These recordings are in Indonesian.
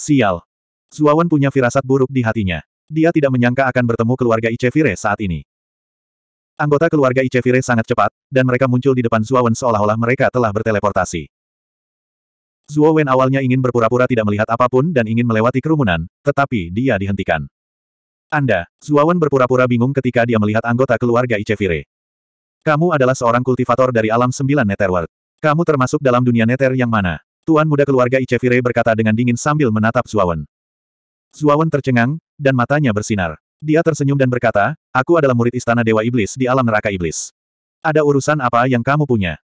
Sial. Zuawan punya firasat buruk di hatinya. Dia tidak menyangka akan bertemu keluarga Icevire saat ini. Anggota keluarga Icevire sangat cepat, dan mereka muncul di depan Zuawan seolah-olah mereka telah berteleportasi. Zuawan awalnya ingin berpura-pura tidak melihat apapun dan ingin melewati kerumunan, tetapi dia dihentikan. Anda, Zuawan berpura-pura bingung ketika dia melihat anggota keluarga Icevire. Kamu adalah seorang kultivator dari alam sembilan Netherworld. Kamu termasuk dalam dunia Nether yang mana? Tuan muda keluarga Icevire berkata dengan dingin sambil menatap Zuawan. Zuawan tercengang, dan matanya bersinar. Dia tersenyum dan berkata, aku adalah murid istana Dewa Iblis di alam neraka Iblis. Ada urusan apa yang kamu punya?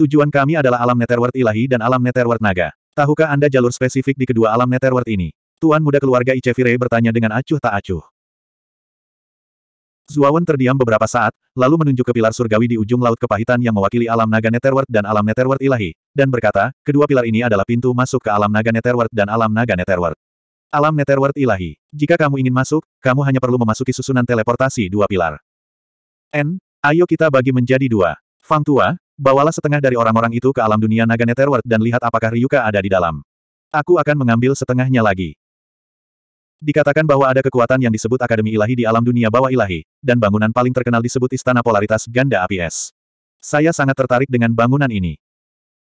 Tujuan kami adalah alam Netherworld ilahi dan alam Netherworld naga. Tahukah Anda jalur spesifik di kedua alam Netherworld ini? Tuan muda keluarga Icevire bertanya dengan acuh tak acuh. Zuawan terdiam beberapa saat, lalu menunjuk ke pilar surgawi di ujung laut kepahitan yang mewakili alam naga Netherworld dan alam Netherworld ilahi, dan berkata, kedua pilar ini adalah pintu masuk ke alam naga Netherworld dan alam naga Netherworld. Alam Netherworld ilahi. Jika kamu ingin masuk, kamu hanya perlu memasuki susunan teleportasi dua pilar. N, ayo kita bagi menjadi dua. Fang Tua, bawalah setengah dari orang-orang itu ke alam dunia naga Netherworld dan lihat apakah Ryuka ada di dalam. Aku akan mengambil setengahnya lagi. Dikatakan bahwa ada kekuatan yang disebut Akademi Ilahi di alam dunia bawah ilahi, dan bangunan paling terkenal disebut Istana Polaritas Ganda APS. Saya sangat tertarik dengan bangunan ini.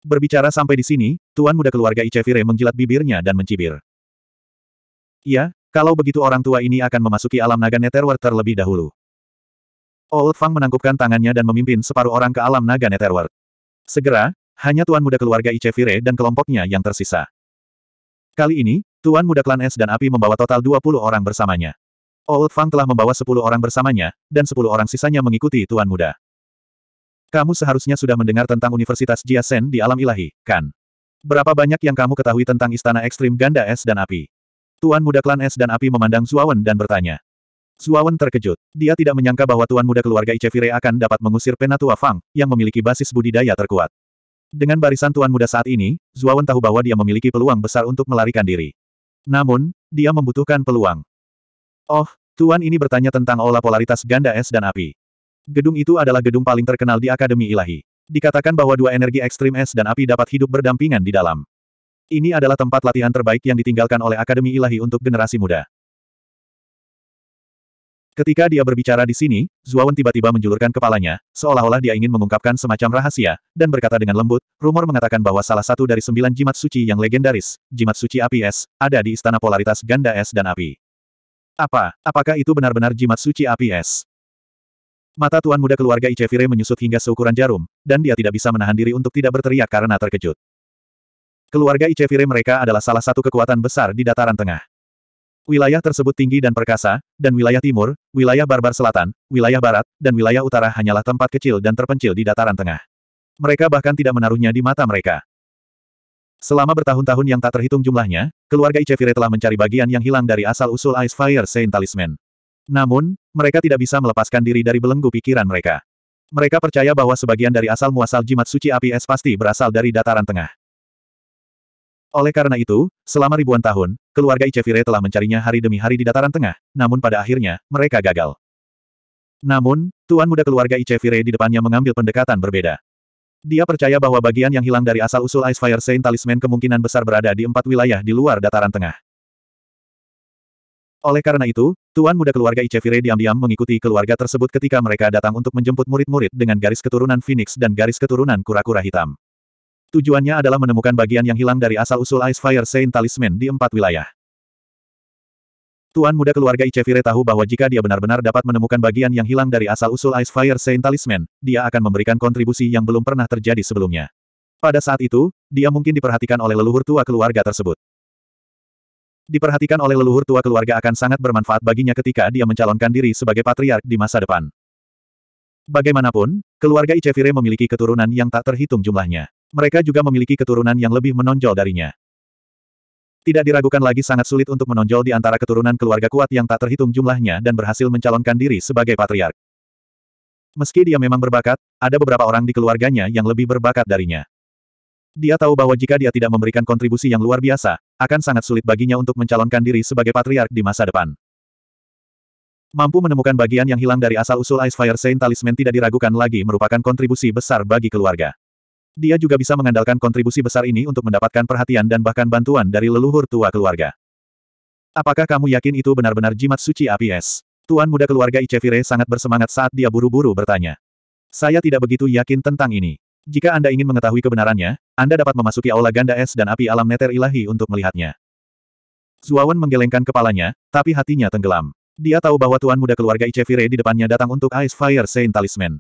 Berbicara sampai di sini, tuan muda keluarga Icevire menjilat bibirnya dan mencibir. Ya, kalau begitu orang tua ini akan memasuki alam naga Netherworld terlebih dahulu. Old oh, Fang menangkupkan tangannya dan memimpin separuh orang ke alam naga Netherworld. Segera, hanya tuan muda keluarga Icevire dan kelompoknya yang tersisa. Kali ini, Tuan muda klan es dan api membawa total 20 orang bersamanya. Old Fang telah membawa 10 orang bersamanya, dan 10 orang sisanya mengikuti Tuan muda. Kamu seharusnya sudah mendengar tentang Universitas Jiasen di alam ilahi, kan? Berapa banyak yang kamu ketahui tentang istana ekstrim ganda es dan api? Tuan muda klan es dan api memandang Zuawan dan bertanya. Zuawan terkejut. Dia tidak menyangka bahwa tuan muda keluarga Ichevire akan dapat mengusir Penatua Fang, yang memiliki basis budidaya terkuat. Dengan barisan tuan muda saat ini, Zuawan tahu bahwa dia memiliki peluang besar untuk melarikan diri. Namun, dia membutuhkan peluang. Oh, Tuan ini bertanya tentang olah polaritas ganda es dan api. Gedung itu adalah gedung paling terkenal di Akademi Ilahi. Dikatakan bahwa dua energi ekstrim es dan api dapat hidup berdampingan di dalam. Ini adalah tempat latihan terbaik yang ditinggalkan oleh Akademi Ilahi untuk generasi muda. Ketika dia berbicara di sini, Zuawan tiba-tiba menjulurkan kepalanya, seolah-olah dia ingin mengungkapkan semacam rahasia, dan berkata dengan lembut, rumor mengatakan bahwa salah satu dari sembilan jimat suci yang legendaris, jimat suci api es, ada di istana polaritas ganda es dan api. Apa, apakah itu benar-benar jimat suci api es? Mata tuan muda keluarga Icevire menyusut hingga seukuran jarum, dan dia tidak bisa menahan diri untuk tidak berteriak karena terkejut. Keluarga Icevire mereka adalah salah satu kekuatan besar di dataran tengah. Wilayah tersebut tinggi dan perkasa, dan wilayah timur, wilayah barbar selatan, wilayah barat, dan wilayah utara hanyalah tempat kecil dan terpencil di dataran tengah. Mereka bahkan tidak menaruhnya di mata mereka. Selama bertahun-tahun yang tak terhitung jumlahnya, keluarga Ichevire telah mencari bagian yang hilang dari asal-usul Ice Fire Saint Talisman. Namun, mereka tidak bisa melepaskan diri dari belenggu pikiran mereka. Mereka percaya bahwa sebagian dari asal-muasal jimat suci api es pasti berasal dari dataran tengah. Oleh karena itu, selama ribuan tahun, keluarga Ichevire telah mencarinya hari demi hari di dataran tengah, namun pada akhirnya, mereka gagal. Namun, tuan muda keluarga Ichevire di depannya mengambil pendekatan berbeda. Dia percaya bahwa bagian yang hilang dari asal-usul Ice Fire Saint Talisman kemungkinan besar berada di empat wilayah di luar dataran tengah. Oleh karena itu, tuan muda keluarga Ichevire diam-diam mengikuti keluarga tersebut ketika mereka datang untuk menjemput murid-murid dengan garis keturunan Phoenix dan garis keturunan kura-kura hitam. Tujuannya adalah menemukan bagian yang hilang dari asal-usul Ice Fire Saint Talisman di empat wilayah. Tuan muda keluarga Icevire tahu bahwa jika dia benar-benar dapat menemukan bagian yang hilang dari asal-usul Ice Fire Saint Talisman, dia akan memberikan kontribusi yang belum pernah terjadi sebelumnya. Pada saat itu, dia mungkin diperhatikan oleh leluhur tua keluarga tersebut. Diperhatikan oleh leluhur tua keluarga akan sangat bermanfaat baginya ketika dia mencalonkan diri sebagai patriark di masa depan. Bagaimanapun, keluarga Icevire memiliki keturunan yang tak terhitung jumlahnya. Mereka juga memiliki keturunan yang lebih menonjol darinya. Tidak diragukan lagi sangat sulit untuk menonjol di antara keturunan keluarga kuat yang tak terhitung jumlahnya dan berhasil mencalonkan diri sebagai patriark. Meski dia memang berbakat, ada beberapa orang di keluarganya yang lebih berbakat darinya. Dia tahu bahwa jika dia tidak memberikan kontribusi yang luar biasa, akan sangat sulit baginya untuk mencalonkan diri sebagai patriark di masa depan. Mampu menemukan bagian yang hilang dari asal-usul Icefire Saint Talisman tidak diragukan lagi merupakan kontribusi besar bagi keluarga. Dia juga bisa mengandalkan kontribusi besar ini untuk mendapatkan perhatian dan bahkan bantuan dari leluhur tua keluarga. Apakah kamu yakin itu benar-benar jimat suci api Tuan muda keluarga Icevire sangat bersemangat saat dia buru-buru bertanya. Saya tidak begitu yakin tentang ini. Jika Anda ingin mengetahui kebenarannya, Anda dapat memasuki aula ganda es dan api alam neter ilahi untuk melihatnya. Zuawan menggelengkan kepalanya, tapi hatinya tenggelam. Dia tahu bahwa tuan muda keluarga Icevire di depannya datang untuk Ice Fire Saint Talisman.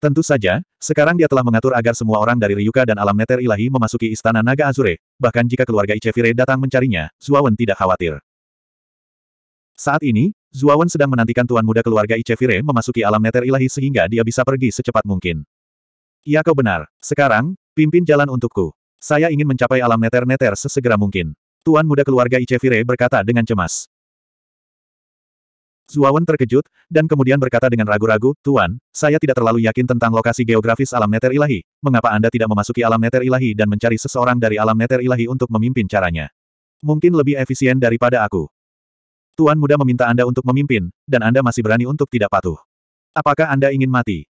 Tentu saja, sekarang dia telah mengatur agar semua orang dari Ryuka dan alam neter ilahi memasuki istana naga Azure, bahkan jika keluarga Ichevire datang mencarinya, Zuawan tidak khawatir. Saat ini, Zuawan sedang menantikan tuan muda keluarga Ichevire memasuki alam neter ilahi sehingga dia bisa pergi secepat mungkin. Iya kau benar, sekarang, pimpin jalan untukku. Saya ingin mencapai alam neter-neter sesegera mungkin. Tuan muda keluarga Ichevire berkata dengan cemas. Zuawan terkejut, dan kemudian berkata dengan ragu-ragu, Tuan, saya tidak terlalu yakin tentang lokasi geografis alam neter ilahi, mengapa Anda tidak memasuki alam neter ilahi dan mencari seseorang dari alam neter ilahi untuk memimpin caranya? Mungkin lebih efisien daripada aku. Tuan muda meminta Anda untuk memimpin, dan Anda masih berani untuk tidak patuh. Apakah Anda ingin mati?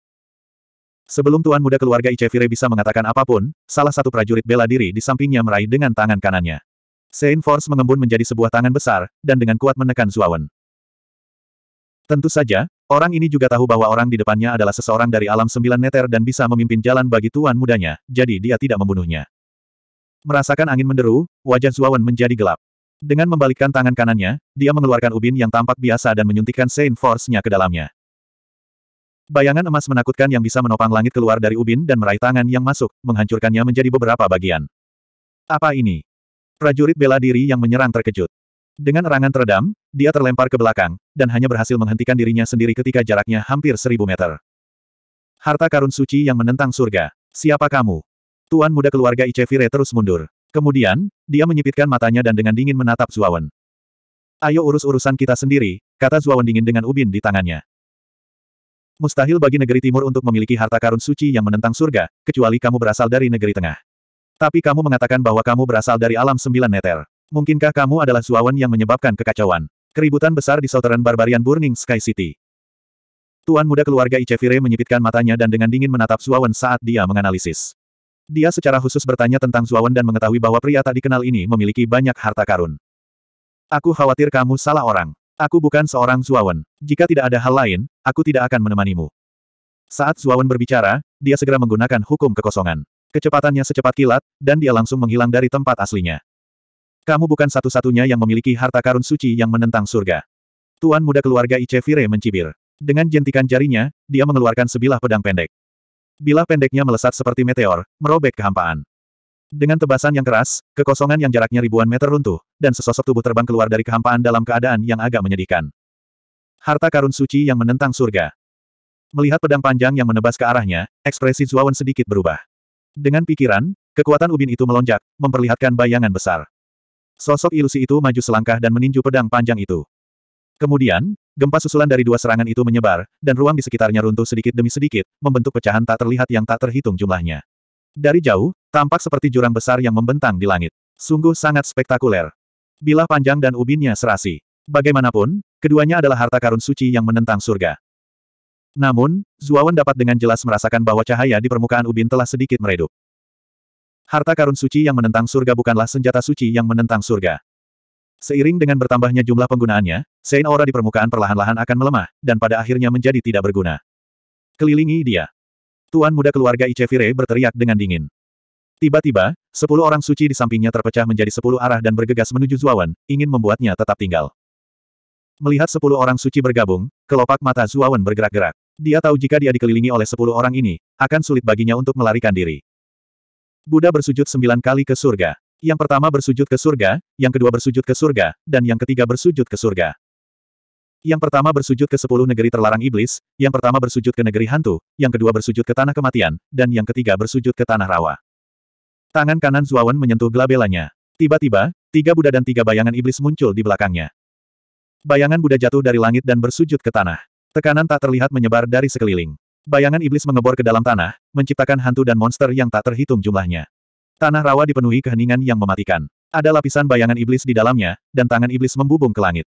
Sebelum Tuan muda keluarga Icevire bisa mengatakan apapun, salah satu prajurit bela diri di sampingnya meraih dengan tangan kanannya. Saint Force mengembun menjadi sebuah tangan besar, dan dengan kuat menekan Zuawan. Tentu saja, orang ini juga tahu bahwa orang di depannya adalah seseorang dari alam sembilan neter dan bisa memimpin jalan bagi tuan mudanya, jadi dia tidak membunuhnya. Merasakan angin menderu, wajah Zuawan menjadi gelap. Dengan membalikkan tangan kanannya, dia mengeluarkan ubin yang tampak biasa dan menyuntikkan Saint Force-nya ke dalamnya. Bayangan emas menakutkan yang bisa menopang langit keluar dari ubin dan meraih tangan yang masuk, menghancurkannya menjadi beberapa bagian. Apa ini? Prajurit bela diri yang menyerang terkejut. Dengan erangan teredam, dia terlempar ke belakang, dan hanya berhasil menghentikan dirinya sendiri ketika jaraknya hampir seribu meter. Harta karun suci yang menentang surga. Siapa kamu? Tuan muda keluarga Icevire terus mundur. Kemudian, dia menyipitkan matanya dan dengan dingin menatap Zuawan. Ayo urus urusan kita sendiri, kata Zuawan dingin dengan ubin di tangannya. Mustahil bagi negeri timur untuk memiliki harta karun suci yang menentang surga, kecuali kamu berasal dari negeri tengah. Tapi kamu mengatakan bahwa kamu berasal dari alam sembilan neter. Mungkinkah kamu adalah Zuawan yang menyebabkan kekacauan? Keributan besar di Southern Barbarian Burning Sky City. Tuan muda keluarga Icevire menyipitkan matanya dan dengan dingin menatap Zuawan saat dia menganalisis. Dia secara khusus bertanya tentang Zuawan dan mengetahui bahwa pria tak dikenal ini memiliki banyak harta karun. Aku khawatir kamu salah orang. Aku bukan seorang Zuawan. Jika tidak ada hal lain, aku tidak akan menemanimu. Saat Zuawan berbicara, dia segera menggunakan hukum kekosongan. Kecepatannya secepat kilat, dan dia langsung menghilang dari tempat aslinya. Kamu bukan satu-satunya yang memiliki harta karun suci yang menentang surga. Tuan muda keluarga Icevire mencibir. Dengan jentikan jarinya, dia mengeluarkan sebilah pedang pendek. Bilah pendeknya melesat seperti meteor, merobek kehampaan. Dengan tebasan yang keras, kekosongan yang jaraknya ribuan meter runtuh, dan sesosok tubuh terbang keluar dari kehampaan dalam keadaan yang agak menyedihkan. Harta karun suci yang menentang surga. Melihat pedang panjang yang menebas ke arahnya, ekspresi Zuawan sedikit berubah. Dengan pikiran, kekuatan ubin itu melonjak, memperlihatkan bayangan besar. Sosok ilusi itu maju selangkah dan meninju pedang panjang itu. Kemudian, gempa susulan dari dua serangan itu menyebar, dan ruang di sekitarnya runtuh sedikit demi sedikit, membentuk pecahan tak terlihat yang tak terhitung jumlahnya. Dari jauh, tampak seperti jurang besar yang membentang di langit. Sungguh sangat spektakuler. Bilah panjang dan ubinnya serasi. Bagaimanapun, keduanya adalah harta karun suci yang menentang surga. Namun, Zuawan dapat dengan jelas merasakan bahwa cahaya di permukaan ubin telah sedikit meredup. Harta karun suci yang menentang surga bukanlah senjata suci yang menentang surga. Seiring dengan bertambahnya jumlah penggunaannya, Sein Aura di permukaan perlahan-lahan akan melemah, dan pada akhirnya menjadi tidak berguna. Kelilingi dia. Tuan muda keluarga Ichevire berteriak dengan dingin. Tiba-tiba, sepuluh orang suci di sampingnya terpecah menjadi sepuluh arah dan bergegas menuju Zuawan, ingin membuatnya tetap tinggal. Melihat sepuluh orang suci bergabung, kelopak mata Zuawan bergerak-gerak. Dia tahu jika dia dikelilingi oleh sepuluh orang ini, akan sulit baginya untuk melarikan diri. Buddha bersujud sembilan kali ke surga. Yang pertama bersujud ke surga, yang kedua bersujud ke surga, dan yang ketiga bersujud ke surga. Yang pertama bersujud ke sepuluh negeri terlarang iblis, yang pertama bersujud ke negeri hantu, yang kedua bersujud ke tanah kematian, dan yang ketiga bersujud ke tanah rawa. Tangan kanan Zuawan menyentuh gelabelanya. Tiba-tiba, tiga Buddha dan tiga bayangan iblis muncul di belakangnya. Bayangan Buddha jatuh dari langit dan bersujud ke tanah. Tekanan tak terlihat menyebar dari sekeliling. Bayangan iblis mengebor ke dalam tanah, menciptakan hantu dan monster yang tak terhitung jumlahnya. Tanah rawa dipenuhi keheningan yang mematikan. Ada lapisan bayangan iblis di dalamnya, dan tangan iblis membubung ke langit.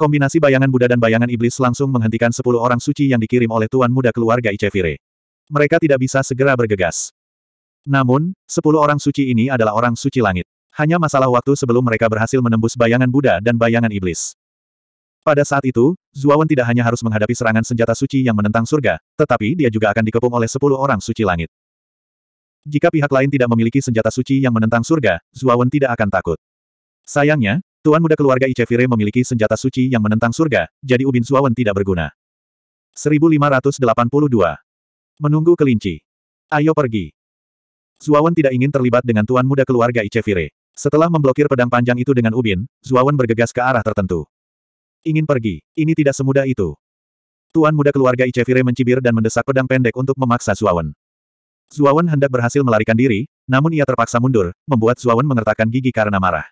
Kombinasi bayangan Buddha dan bayangan iblis langsung menghentikan sepuluh orang suci yang dikirim oleh Tuan Muda keluarga Icevire. Mereka tidak bisa segera bergegas. Namun, sepuluh orang suci ini adalah orang suci langit. Hanya masalah waktu sebelum mereka berhasil menembus bayangan Buddha dan bayangan iblis. Pada saat itu, Zuawan tidak hanya harus menghadapi serangan senjata suci yang menentang surga, tetapi dia juga akan dikepung oleh sepuluh orang suci langit. Jika pihak lain tidak memiliki senjata suci yang menentang surga, Zuawan tidak akan takut. Sayangnya, Tuan Muda Keluarga Icevire memiliki senjata suci yang menentang surga, jadi Ubin Zuawan tidak berguna. 1582. Menunggu kelinci. Ayo pergi. Zuawan tidak ingin terlibat dengan Tuan Muda Keluarga Icevire. Setelah memblokir pedang panjang itu dengan Ubin, Zuawan bergegas ke arah tertentu. Ingin pergi, ini tidak semudah itu. Tuan muda keluarga Ichevire mencibir dan mendesak pedang pendek untuk memaksa Zuawan. Zuawan hendak berhasil melarikan diri, namun ia terpaksa mundur, membuat Zuawan mengertakkan gigi karena marah.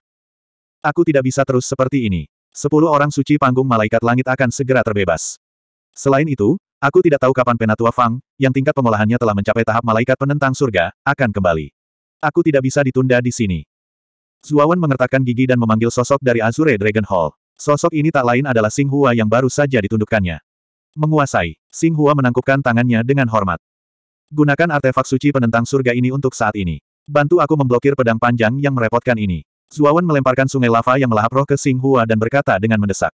Aku tidak bisa terus seperti ini. Sepuluh orang suci panggung malaikat langit akan segera terbebas. Selain itu, aku tidak tahu kapan Penatua Fang, yang tingkat pengolahannya telah mencapai tahap malaikat penentang surga, akan kembali. Aku tidak bisa ditunda di sini. Zuawan mengertakkan gigi dan memanggil sosok dari Azure Dragon Hall. Sosok ini tak lain adalah Sing Hua yang baru saja ditundukkannya. Menguasai, Sing Hua menangkupkan tangannya dengan hormat. Gunakan artefak suci penentang surga ini untuk saat ini. Bantu aku memblokir pedang panjang yang merepotkan ini. Zuawan melemparkan sungai lava yang melahap roh ke Sing Hua dan berkata dengan mendesak.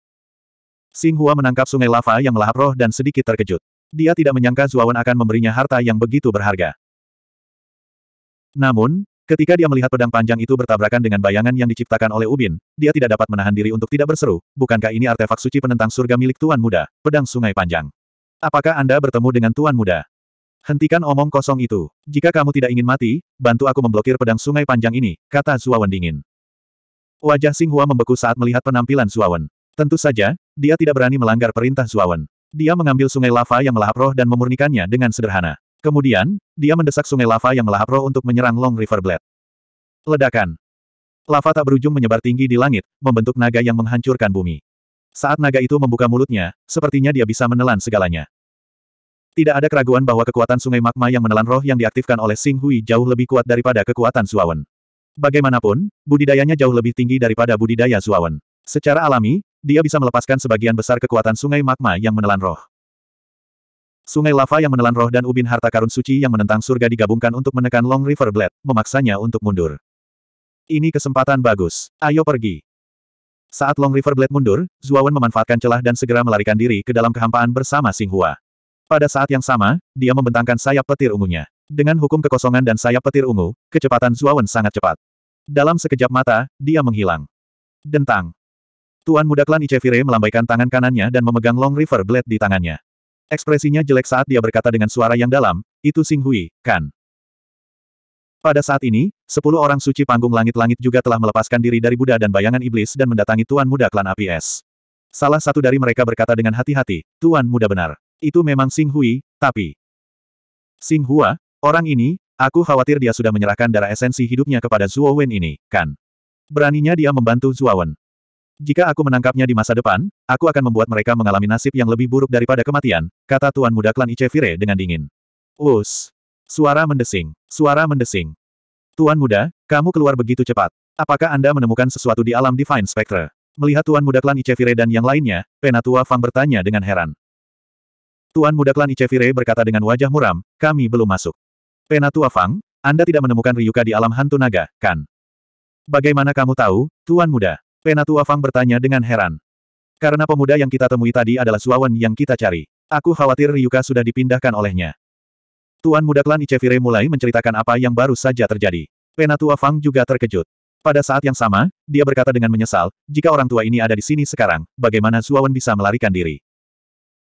Sing Hua menangkap sungai lava yang melahap roh dan sedikit terkejut. Dia tidak menyangka Zuawan akan memberinya harta yang begitu berharga. Namun, Ketika dia melihat pedang panjang itu bertabrakan dengan bayangan yang diciptakan oleh Ubin, dia tidak dapat menahan diri untuk tidak berseru, bukankah ini artefak suci penentang surga milik Tuan Muda, pedang sungai panjang? Apakah Anda bertemu dengan Tuan Muda? Hentikan omong kosong itu. Jika kamu tidak ingin mati, bantu aku memblokir pedang sungai panjang ini, kata Zuawan dingin. Wajah Singhua membeku saat melihat penampilan Zuawan. Tentu saja, dia tidak berani melanggar perintah Zuawan. Dia mengambil sungai lava yang melahap roh dan memurnikannya dengan sederhana. Kemudian, dia mendesak sungai lava yang melahap roh untuk menyerang Long River Blade. Ledakan. Lava tak berujung menyebar tinggi di langit, membentuk naga yang menghancurkan bumi. Saat naga itu membuka mulutnya, sepertinya dia bisa menelan segalanya. Tidak ada keraguan bahwa kekuatan sungai magma yang menelan roh yang diaktifkan oleh Sing Hui jauh lebih kuat daripada kekuatan Zuawan. Bagaimanapun, budidayanya jauh lebih tinggi daripada budidaya Zuawan. Secara alami, dia bisa melepaskan sebagian besar kekuatan sungai magma yang menelan roh. Sungai lava yang menelan roh dan ubin harta karun suci yang menentang surga digabungkan untuk menekan Long River Blade, memaksanya untuk mundur. Ini kesempatan bagus. Ayo pergi. Saat Long River Blade mundur, Zuawan memanfaatkan celah dan segera melarikan diri ke dalam kehampaan bersama Singhua. Pada saat yang sama, dia membentangkan sayap petir ungunya. Dengan hukum kekosongan dan sayap petir ungu, kecepatan Zuawan sangat cepat. Dalam sekejap mata, dia menghilang. Dentang. Tuan muda klan Icevire melambaikan tangan kanannya dan memegang Long River Blade di tangannya. Ekspresinya jelek saat dia berkata dengan suara yang dalam, itu Sing Hui, kan? Pada saat ini, sepuluh orang suci panggung langit-langit juga telah melepaskan diri dari Buddha dan bayangan iblis dan mendatangi Tuan Muda Klan Api Es. Salah satu dari mereka berkata dengan hati-hati, Tuan Muda benar. Itu memang Sing Hui, tapi... Sing Hua, orang ini, aku khawatir dia sudah menyerahkan darah esensi hidupnya kepada Zuo Wen ini, kan? Beraninya dia membantu Zuo Wen. Jika aku menangkapnya di masa depan, aku akan membuat mereka mengalami nasib yang lebih buruk daripada kematian, kata Tuan Muda Klan Icevire dengan dingin. Us. Suara mendesing. Suara mendesing. Tuan Muda, kamu keluar begitu cepat. Apakah Anda menemukan sesuatu di alam Divine Spectre? Melihat Tuan Muda Klan Icevire dan yang lainnya, Penatua Fang bertanya dengan heran. Tuan Muda Klan Icevire berkata dengan wajah muram, kami belum masuk. Penatua Fang, Anda tidak menemukan Ryuka di alam hantu naga, kan? Bagaimana kamu tahu, Tuan Muda? Penatua Fang bertanya dengan heran. Karena pemuda yang kita temui tadi adalah Suawan yang kita cari. Aku khawatir Ryuka sudah dipindahkan olehnya. Tuan muda klan Ichevire mulai menceritakan apa yang baru saja terjadi. Penatua Fang juga terkejut. Pada saat yang sama, dia berkata dengan menyesal, jika orang tua ini ada di sini sekarang, bagaimana Zuowen bisa melarikan diri?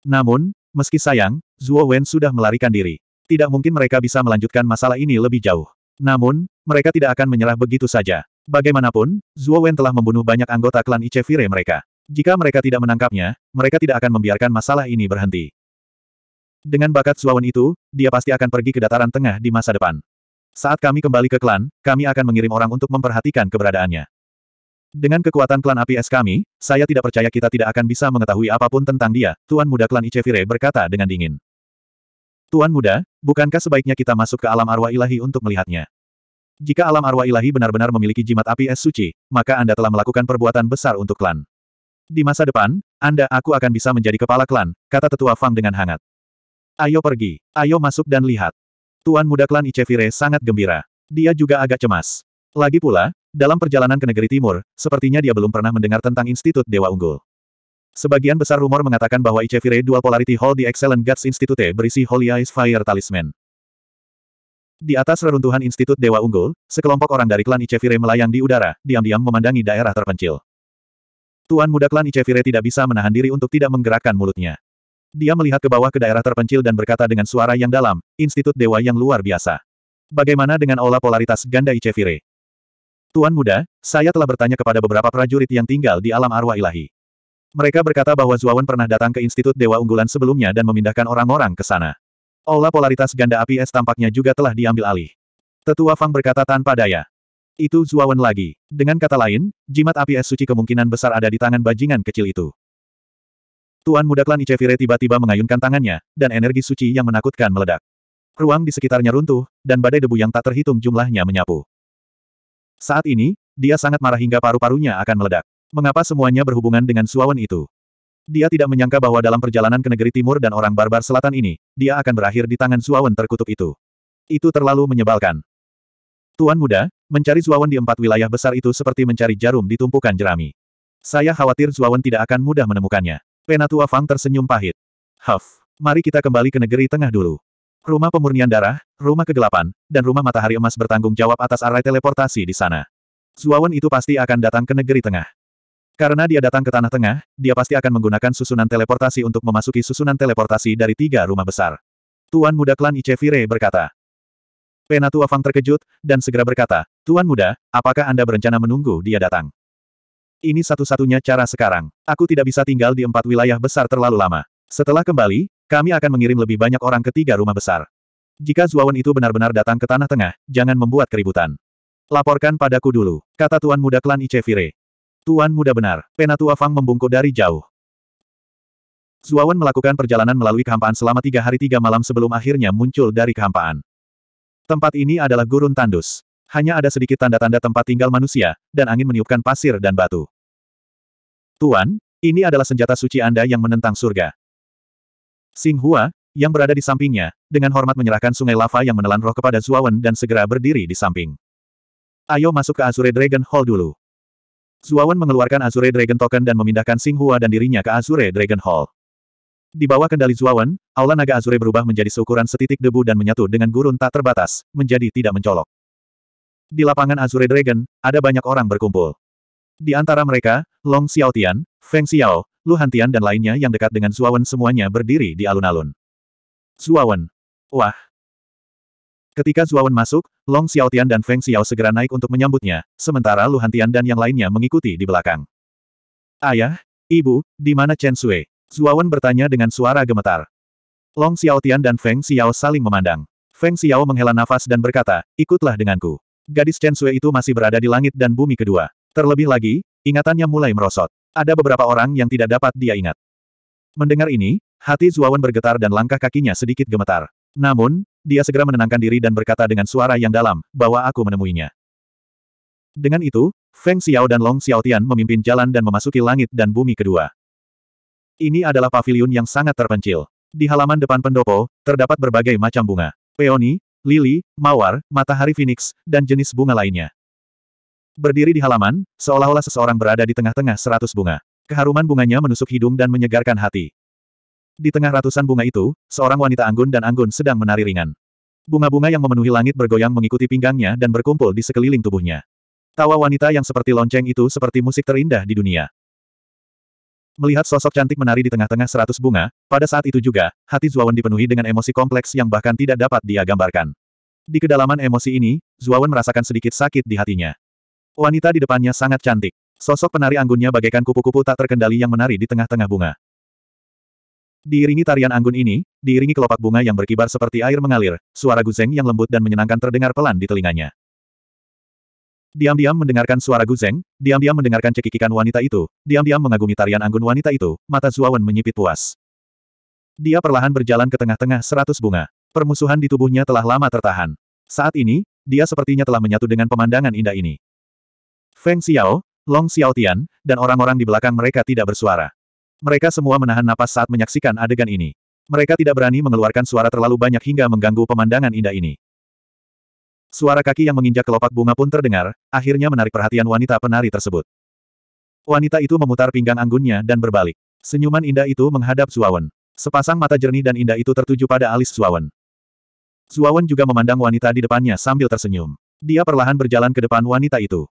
Namun, meski sayang, Zuowen sudah melarikan diri. Tidak mungkin mereka bisa melanjutkan masalah ini lebih jauh. Namun, mereka tidak akan menyerah begitu saja. Bagaimanapun, Zhuo Wen telah membunuh banyak anggota klan Ichefire mereka. Jika mereka tidak menangkapnya, mereka tidak akan membiarkan masalah ini berhenti. Dengan bakat Zhuo Wen itu, dia pasti akan pergi ke dataran tengah di masa depan. Saat kami kembali ke klan, kami akan mengirim orang untuk memperhatikan keberadaannya. Dengan kekuatan klan api es kami, saya tidak percaya kita tidak akan bisa mengetahui apapun tentang dia, Tuan Muda Klan Ichefire berkata dengan dingin. Tuan Muda, bukankah sebaiknya kita masuk ke alam arwah ilahi untuk melihatnya? Jika alam arwah ilahi benar-benar memiliki jimat api es suci, maka Anda telah melakukan perbuatan besar untuk klan. Di masa depan, Anda aku akan bisa menjadi kepala klan, kata tetua Fang dengan hangat. Ayo pergi, ayo masuk dan lihat. Tuan muda klan Icevire sangat gembira. Dia juga agak cemas. Lagi pula, dalam perjalanan ke negeri timur, sepertinya dia belum pernah mendengar tentang Institut Dewa Unggul. Sebagian besar rumor mengatakan bahwa Icevire Dual Polarity Hall di Excellent Guts Institute berisi Holy Ice Fire Talisman. Di atas reruntuhan Institut Dewa Unggul, sekelompok orang dari klan Icevire melayang di udara, diam-diam memandangi daerah terpencil. Tuan muda klan Icevire tidak bisa menahan diri untuk tidak menggerakkan mulutnya. Dia melihat ke bawah ke daerah terpencil dan berkata dengan suara yang dalam, Institut Dewa yang luar biasa. Bagaimana dengan olah polaritas ganda Icevire? Tuan muda, saya telah bertanya kepada beberapa prajurit yang tinggal di alam arwah ilahi. Mereka berkata bahwa Zuawan pernah datang ke Institut Dewa Unggulan sebelumnya dan memindahkan orang-orang ke sana. Olah polaritas ganda api es tampaknya juga telah diambil alih. Tetua Fang berkata tanpa daya. Itu Zuawan lagi. Dengan kata lain, jimat api es suci kemungkinan besar ada di tangan bajingan kecil itu. Tuan muda klan Icevire tiba-tiba mengayunkan tangannya, dan energi suci yang menakutkan meledak. Ruang di sekitarnya runtuh, dan badai debu yang tak terhitung jumlahnya menyapu. Saat ini, dia sangat marah hingga paru-parunya akan meledak. Mengapa semuanya berhubungan dengan Suawan itu? Dia tidak menyangka bahwa dalam perjalanan ke negeri timur dan orang barbar selatan ini, dia akan berakhir di tangan Zuawan terkutuk itu. Itu terlalu menyebalkan. Tuan muda, mencari Zuawan di empat wilayah besar itu seperti mencari jarum di tumpukan jerami. Saya khawatir Zuawan tidak akan mudah menemukannya. Penatua Fang tersenyum pahit. Huff, mari kita kembali ke negeri tengah dulu. Rumah pemurnian darah, rumah kegelapan, dan rumah matahari emas bertanggung jawab atas arai teleportasi di sana. Zuawan itu pasti akan datang ke negeri tengah. Karena dia datang ke Tanah Tengah, dia pasti akan menggunakan susunan teleportasi untuk memasuki susunan teleportasi dari tiga rumah besar. Tuan muda klan Icevire berkata. Penatua Fang terkejut, dan segera berkata, Tuan muda, apakah Anda berencana menunggu dia datang? Ini satu-satunya cara sekarang. Aku tidak bisa tinggal di empat wilayah besar terlalu lama. Setelah kembali, kami akan mengirim lebih banyak orang ke tiga rumah besar. Jika Zuawan itu benar-benar datang ke Tanah Tengah, jangan membuat keributan. Laporkan padaku dulu, kata Tuan Muda Klan Icevire. Tuan muda benar, Penatua Fang membungkuk dari jauh. Zuawan melakukan perjalanan melalui kehampaan selama tiga hari tiga malam sebelum akhirnya muncul dari kehampaan. Tempat ini adalah gurun tandus. Hanya ada sedikit tanda-tanda tempat tinggal manusia, dan angin meniupkan pasir dan batu. Tuan, ini adalah senjata suci Anda yang menentang surga. Sing Hua, yang berada di sampingnya, dengan hormat menyerahkan sungai lava yang menelan roh kepada Zuawan dan segera berdiri di samping. Ayo masuk ke Azure Dragon Hall dulu. Zuawan mengeluarkan Azure Dragon Token dan memindahkan Singhua dan dirinya ke Azure Dragon Hall. Di bawah kendali Zuawan, aula naga Azure berubah menjadi seukuran setitik debu dan menyatu dengan gurun tak terbatas, menjadi tidak mencolok. Di lapangan Azure Dragon, ada banyak orang berkumpul. Di antara mereka, Long Xiaotian, Feng Xiao, Lu Hantian dan lainnya yang dekat dengan Zuawan semuanya berdiri di alun-alun. Zuawan. Wah, Ketika Zuawan masuk, Long Xiaotian dan Feng Xiao segera naik untuk menyambutnya, sementara Lu Hantian dan yang lainnya mengikuti di belakang. Ayah, ibu, di mana Chen Sui? Zuawan bertanya dengan suara gemetar. Long Xiaotian dan Feng Xiao saling memandang. Feng Xiao menghela nafas dan berkata, ikutlah denganku. Gadis Chen Sui itu masih berada di langit dan bumi kedua. Terlebih lagi, ingatannya mulai merosot. Ada beberapa orang yang tidak dapat dia ingat. Mendengar ini, hati Zuawan bergetar dan langkah kakinya sedikit gemetar. Namun, dia segera menenangkan diri dan berkata dengan suara yang dalam, bahwa aku menemuinya. Dengan itu, Feng Xiao dan Long Xiaotian memimpin jalan dan memasuki langit dan bumi kedua. Ini adalah paviliun yang sangat terpencil. Di halaman depan pendopo, terdapat berbagai macam bunga. Peony, lili, mawar, matahari phoenix, dan jenis bunga lainnya. Berdiri di halaman, seolah-olah seseorang berada di tengah-tengah seratus bunga. Keharuman bunganya menusuk hidung dan menyegarkan hati. Di tengah ratusan bunga itu, seorang wanita anggun dan anggun sedang menari ringan. Bunga-bunga yang memenuhi langit bergoyang mengikuti pinggangnya dan berkumpul di sekeliling tubuhnya. Tawa wanita yang seperti lonceng itu seperti musik terindah di dunia. Melihat sosok cantik menari di tengah-tengah seratus bunga, pada saat itu juga, hati Zuawan dipenuhi dengan emosi kompleks yang bahkan tidak dapat dia gambarkan. Di kedalaman emosi ini, Zuawan merasakan sedikit sakit di hatinya. Wanita di depannya sangat cantik. Sosok penari anggunnya bagaikan kupu-kupu tak terkendali yang menari di tengah-tengah bunga. Diiringi tarian anggun ini, diiringi kelopak bunga yang berkibar seperti air mengalir, suara guzeng yang lembut dan menyenangkan terdengar pelan di telinganya. Diam-diam mendengarkan suara guzeng, diam-diam mendengarkan cekikikan wanita itu, diam-diam mengagumi tarian anggun wanita itu, mata Zuawan menyipit puas. Dia perlahan berjalan ke tengah-tengah seratus bunga. Permusuhan di tubuhnya telah lama tertahan. Saat ini, dia sepertinya telah menyatu dengan pemandangan indah ini. Feng Xiao, Long Xiao Tian, dan orang-orang di belakang mereka tidak bersuara. Mereka semua menahan napas saat menyaksikan adegan ini. Mereka tidak berani mengeluarkan suara terlalu banyak hingga mengganggu pemandangan indah ini. Suara kaki yang menginjak kelopak bunga pun terdengar, akhirnya menarik perhatian wanita penari tersebut. Wanita itu memutar pinggang anggunnya dan berbalik. Senyuman indah itu menghadap Zuawan. Sepasang mata jernih dan indah itu tertuju pada alis Zuawan. Zuawan juga memandang wanita di depannya sambil tersenyum. Dia perlahan berjalan ke depan wanita itu.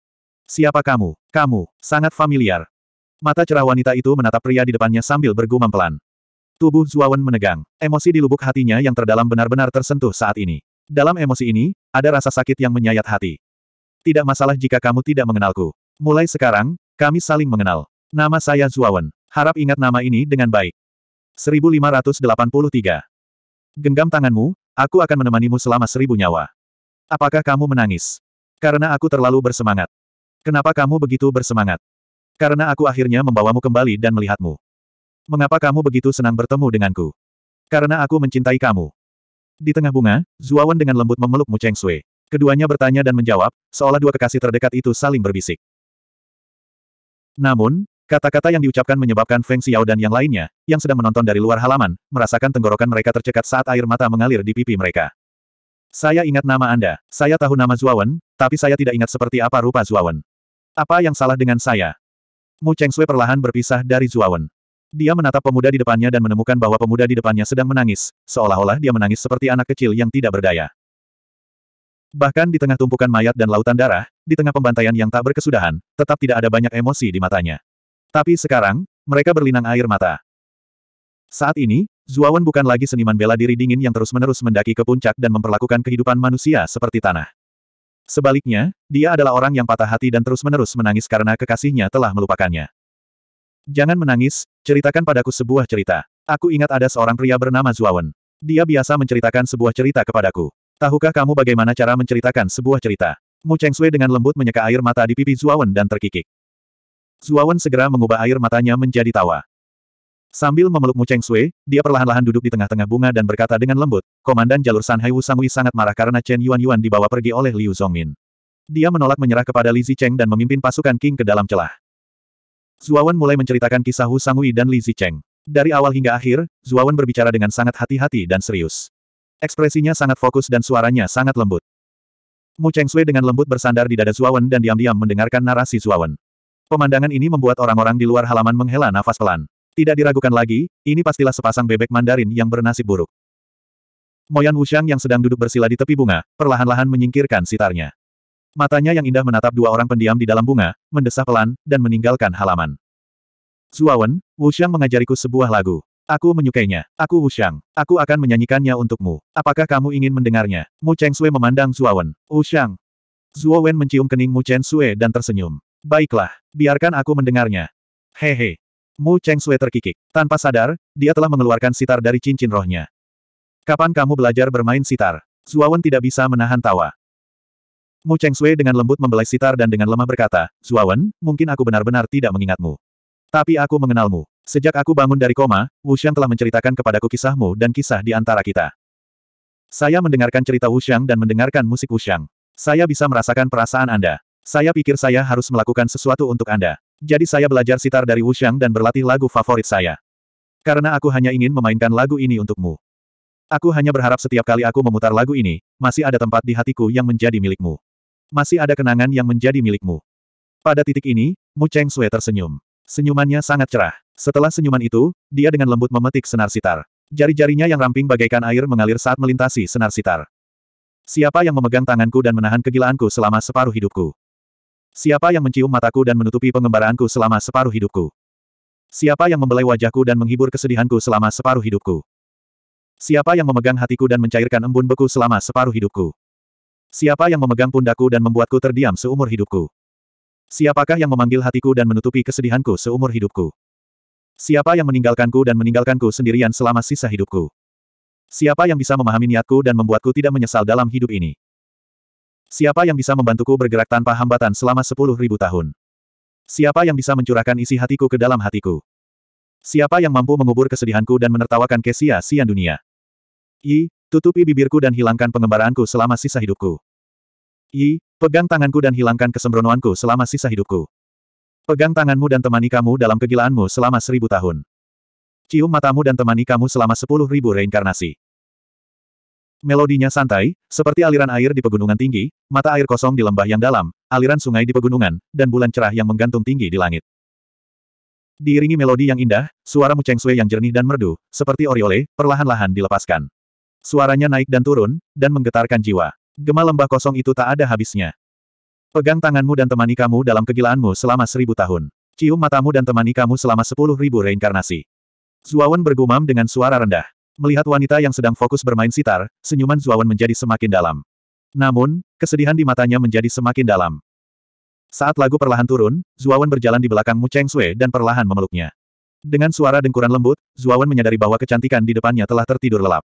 Siapa kamu? Kamu, sangat familiar. Mata cerah wanita itu menatap pria di depannya sambil bergumam pelan. Tubuh Zuawan menegang. Emosi di lubuk hatinya yang terdalam benar-benar tersentuh saat ini. Dalam emosi ini, ada rasa sakit yang menyayat hati. Tidak masalah jika kamu tidak mengenalku. Mulai sekarang, kami saling mengenal. Nama saya Zuawan. Harap ingat nama ini dengan baik. 1583. Genggam tanganmu, aku akan menemanimu selama seribu nyawa. Apakah kamu menangis? Karena aku terlalu bersemangat. Kenapa kamu begitu bersemangat? Karena aku akhirnya membawamu kembali dan melihatmu. Mengapa kamu begitu senang bertemu denganku? Karena aku mencintai kamu. Di tengah bunga, Zuawan dengan lembut memeluk Mu Cheng Sui. Keduanya bertanya dan menjawab, seolah dua kekasih terdekat itu saling berbisik. Namun, kata-kata yang diucapkan menyebabkan Feng Xiao dan yang lainnya, yang sedang menonton dari luar halaman, merasakan tenggorokan mereka tercekat saat air mata mengalir di pipi mereka. Saya ingat nama Anda, saya tahu nama Zuawan, tapi saya tidak ingat seperti apa rupa Zuawan. Apa yang salah dengan saya? Mu Chengsui perlahan berpisah dari Zuawan. Dia menatap pemuda di depannya dan menemukan bahwa pemuda di depannya sedang menangis, seolah-olah dia menangis seperti anak kecil yang tidak berdaya. Bahkan di tengah tumpukan mayat dan lautan darah, di tengah pembantaian yang tak berkesudahan, tetap tidak ada banyak emosi di matanya. Tapi sekarang, mereka berlinang air mata. Saat ini, Zuawan bukan lagi seniman bela diri dingin yang terus-menerus mendaki ke puncak dan memperlakukan kehidupan manusia seperti tanah. Sebaliknya, dia adalah orang yang patah hati dan terus-menerus menangis karena kekasihnya telah melupakannya. Jangan menangis, ceritakan padaku sebuah cerita. Aku ingat ada seorang pria bernama Zuawan. Dia biasa menceritakan sebuah cerita kepadaku. Tahukah kamu bagaimana cara menceritakan sebuah cerita? Mu Sui dengan lembut menyeka air mata di pipi Zuawan dan terkikik. Zuawan segera mengubah air matanya menjadi tawa. Sambil memeluk Mu Cheng Sui, dia perlahan-lahan duduk di tengah-tengah bunga dan berkata dengan lembut, Komandan Jalur San Haiwu Sangui sangat marah karena Chen Yuan Yuan dibawa pergi oleh Liu Zongmin. Dia menolak menyerah kepada Li Zicheng dan memimpin pasukan King ke dalam celah. Zuawan mulai menceritakan kisah Hu Sangui dan Li Zicheng. Dari awal hingga akhir, Zuawan berbicara dengan sangat hati-hati dan serius. Ekspresinya sangat fokus dan suaranya sangat lembut. Mu Cheng Sui dengan lembut bersandar di dada Zuawan dan diam-diam mendengarkan narasi Zuawan. Pemandangan ini membuat orang-orang di luar halaman menghela nafas pelan. Tidak diragukan lagi, ini pastilah sepasang bebek Mandarin yang bernasib buruk. Moyan Wuxiang yang sedang duduk bersila di tepi bunga, perlahan-lahan menyingkirkan sitarnya. Matanya yang indah menatap dua orang pendiam di dalam bunga, mendesah pelan, dan meninggalkan halaman. Zuawan, Wuxiang mengajariku sebuah lagu. Aku menyukainya. Aku Wuxiang. Aku akan menyanyikannya untukmu. Apakah kamu ingin mendengarnya? Mu Cheng Sui memandang Zuawan. Wuxiang. Zuawan mencium kening Mu Cheng Sui dan tersenyum. Baiklah, biarkan aku mendengarnya. Hehe. Mu Cheng Sui terkikik. Tanpa sadar, dia telah mengeluarkan sitar dari cincin rohnya. Kapan kamu belajar bermain sitar? Zuawan tidak bisa menahan tawa. Mu Cheng Sui dengan lembut membelai sitar dan dengan lemah berkata, Zuawan, mungkin aku benar-benar tidak mengingatmu. Tapi aku mengenalmu. Sejak aku bangun dari koma, Xiang telah menceritakan kepadaku kisahmu dan kisah di antara kita. Saya mendengarkan cerita Xiang dan mendengarkan musik Xiang. Saya bisa merasakan perasaan Anda. Saya pikir saya harus melakukan sesuatu untuk Anda. Jadi saya belajar sitar dari Wushang dan berlatih lagu favorit saya. Karena aku hanya ingin memainkan lagu ini untukmu. Aku hanya berharap setiap kali aku memutar lagu ini, masih ada tempat di hatiku yang menjadi milikmu. Masih ada kenangan yang menjadi milikmu. Pada titik ini, Mu Cheng Sui tersenyum. Senyumannya sangat cerah. Setelah senyuman itu, dia dengan lembut memetik senar sitar. Jari-jarinya yang ramping bagaikan air mengalir saat melintasi senar sitar. Siapa yang memegang tanganku dan menahan kegilaanku selama separuh hidupku? Siapa yang mencium mataku dan menutupi pengembaraanku selama separuh hidupku? Siapa yang membelai wajahku dan menghibur kesedihanku selama separuh hidupku? Siapa yang memegang hatiku dan mencairkan embun beku selama separuh hidupku? Siapa yang memegang pundaku dan membuatku terdiam seumur hidupku? Siapakah yang memanggil hatiku dan menutupi kesedihanku seumur hidupku? Siapa yang meninggalkanku dan meninggalkanku sendirian selama sisa hidupku? Siapa yang bisa memahami niatku dan membuatku tidak menyesal dalam hidup ini? Siapa yang bisa membantuku bergerak tanpa hambatan selama sepuluh ribu tahun? Siapa yang bisa mencurahkan isi hatiku ke dalam hatiku? Siapa yang mampu mengubur kesedihanku dan menertawakan kesia sian dunia? I, tutupi bibirku dan hilangkan pengembaraanku selama sisa hidupku. I, pegang tanganku dan hilangkan kesembronoanku selama sisa hidupku. Pegang tanganmu dan temani kamu dalam kegilaanmu selama seribu tahun. Cium matamu dan temani kamu selama sepuluh ribu reinkarnasi. Melodinya santai, seperti aliran air di pegunungan tinggi, mata air kosong di lembah yang dalam, aliran sungai di pegunungan, dan bulan cerah yang menggantung tinggi di langit. Diiringi melodi yang indah, suara Mu Cheng Sui yang jernih dan merdu, seperti oriole, perlahan-lahan dilepaskan. Suaranya naik dan turun, dan menggetarkan jiwa. Gema lembah kosong itu tak ada habisnya. Pegang tanganmu dan temani kamu dalam kegilaanmu selama seribu tahun. Cium matamu dan temani kamu selama sepuluh ribu reinkarnasi. Zuawan bergumam dengan suara rendah. Melihat wanita yang sedang fokus bermain sitar, senyuman Zuawan menjadi semakin dalam. Namun, kesedihan di matanya menjadi semakin dalam. Saat lagu perlahan turun, Zuawan berjalan di belakang Mu Cheng Sui dan perlahan memeluknya. Dengan suara dengkuran lembut, Zuawan menyadari bahwa kecantikan di depannya telah tertidur lelap.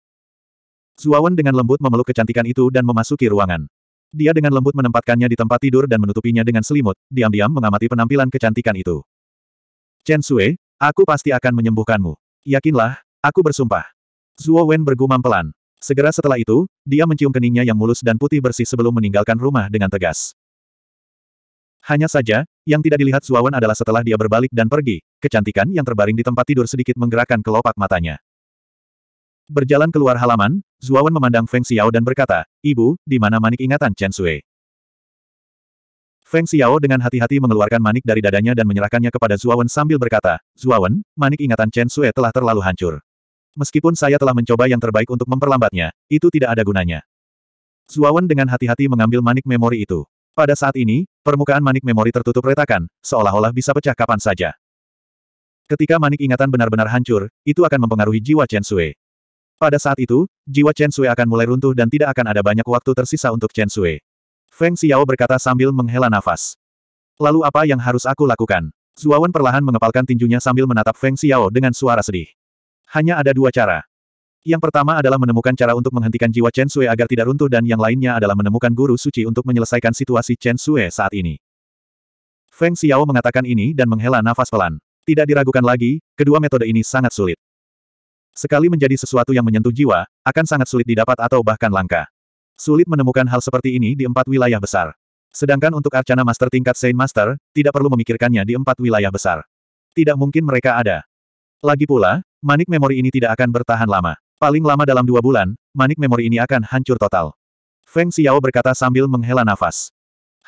Zuawan dengan lembut memeluk kecantikan itu dan memasuki ruangan. Dia dengan lembut menempatkannya di tempat tidur dan menutupinya dengan selimut, diam-diam mengamati penampilan kecantikan itu. Chen Sui, aku pasti akan menyembuhkanmu. Yakinlah, aku bersumpah. Zuo Wen bergumam pelan. Segera setelah itu, dia mencium keningnya yang mulus dan putih bersih sebelum meninggalkan rumah dengan tegas. Hanya saja, yang tidak dilihat Zuo Wen adalah setelah dia berbalik dan pergi, kecantikan yang terbaring di tempat tidur sedikit menggerakkan kelopak matanya. Berjalan keluar halaman, Zuo Wen memandang Feng Xiao dan berkata, Ibu, di mana manik ingatan Chen Sui? Feng Xiao dengan hati-hati mengeluarkan manik dari dadanya dan menyerahkannya kepada Zuawan sambil berkata, Zuawan, manik ingatan Chen Sui telah terlalu hancur. Meskipun saya telah mencoba yang terbaik untuk memperlambatnya, itu tidak ada gunanya. Zuawan dengan hati-hati mengambil manik memori itu. Pada saat ini, permukaan manik memori tertutup retakan, seolah-olah bisa pecah kapan saja. Ketika manik ingatan benar-benar hancur, itu akan mempengaruhi jiwa Chen Sui. Pada saat itu, jiwa Chen Sui akan mulai runtuh dan tidak akan ada banyak waktu tersisa untuk Chen Sui. Feng Xiao berkata sambil menghela nafas. Lalu apa yang harus aku lakukan? Zuawan perlahan mengepalkan tinjunya sambil menatap Feng Xiao dengan suara sedih. Hanya ada dua cara. Yang pertama adalah menemukan cara untuk menghentikan jiwa Chen Sui agar tidak runtuh dan yang lainnya adalah menemukan guru suci untuk menyelesaikan situasi Chen Sui saat ini. Feng Xiao mengatakan ini dan menghela nafas pelan. Tidak diragukan lagi, kedua metode ini sangat sulit. Sekali menjadi sesuatu yang menyentuh jiwa, akan sangat sulit didapat atau bahkan langka. Sulit menemukan hal seperti ini di empat wilayah besar. Sedangkan untuk Arcana Master tingkat Saint Master, tidak perlu memikirkannya di empat wilayah besar. Tidak mungkin mereka ada. Lagi pula, manik memori ini tidak akan bertahan lama. Paling lama dalam dua bulan, manik memori ini akan hancur total. Feng Xiao berkata sambil menghela nafas.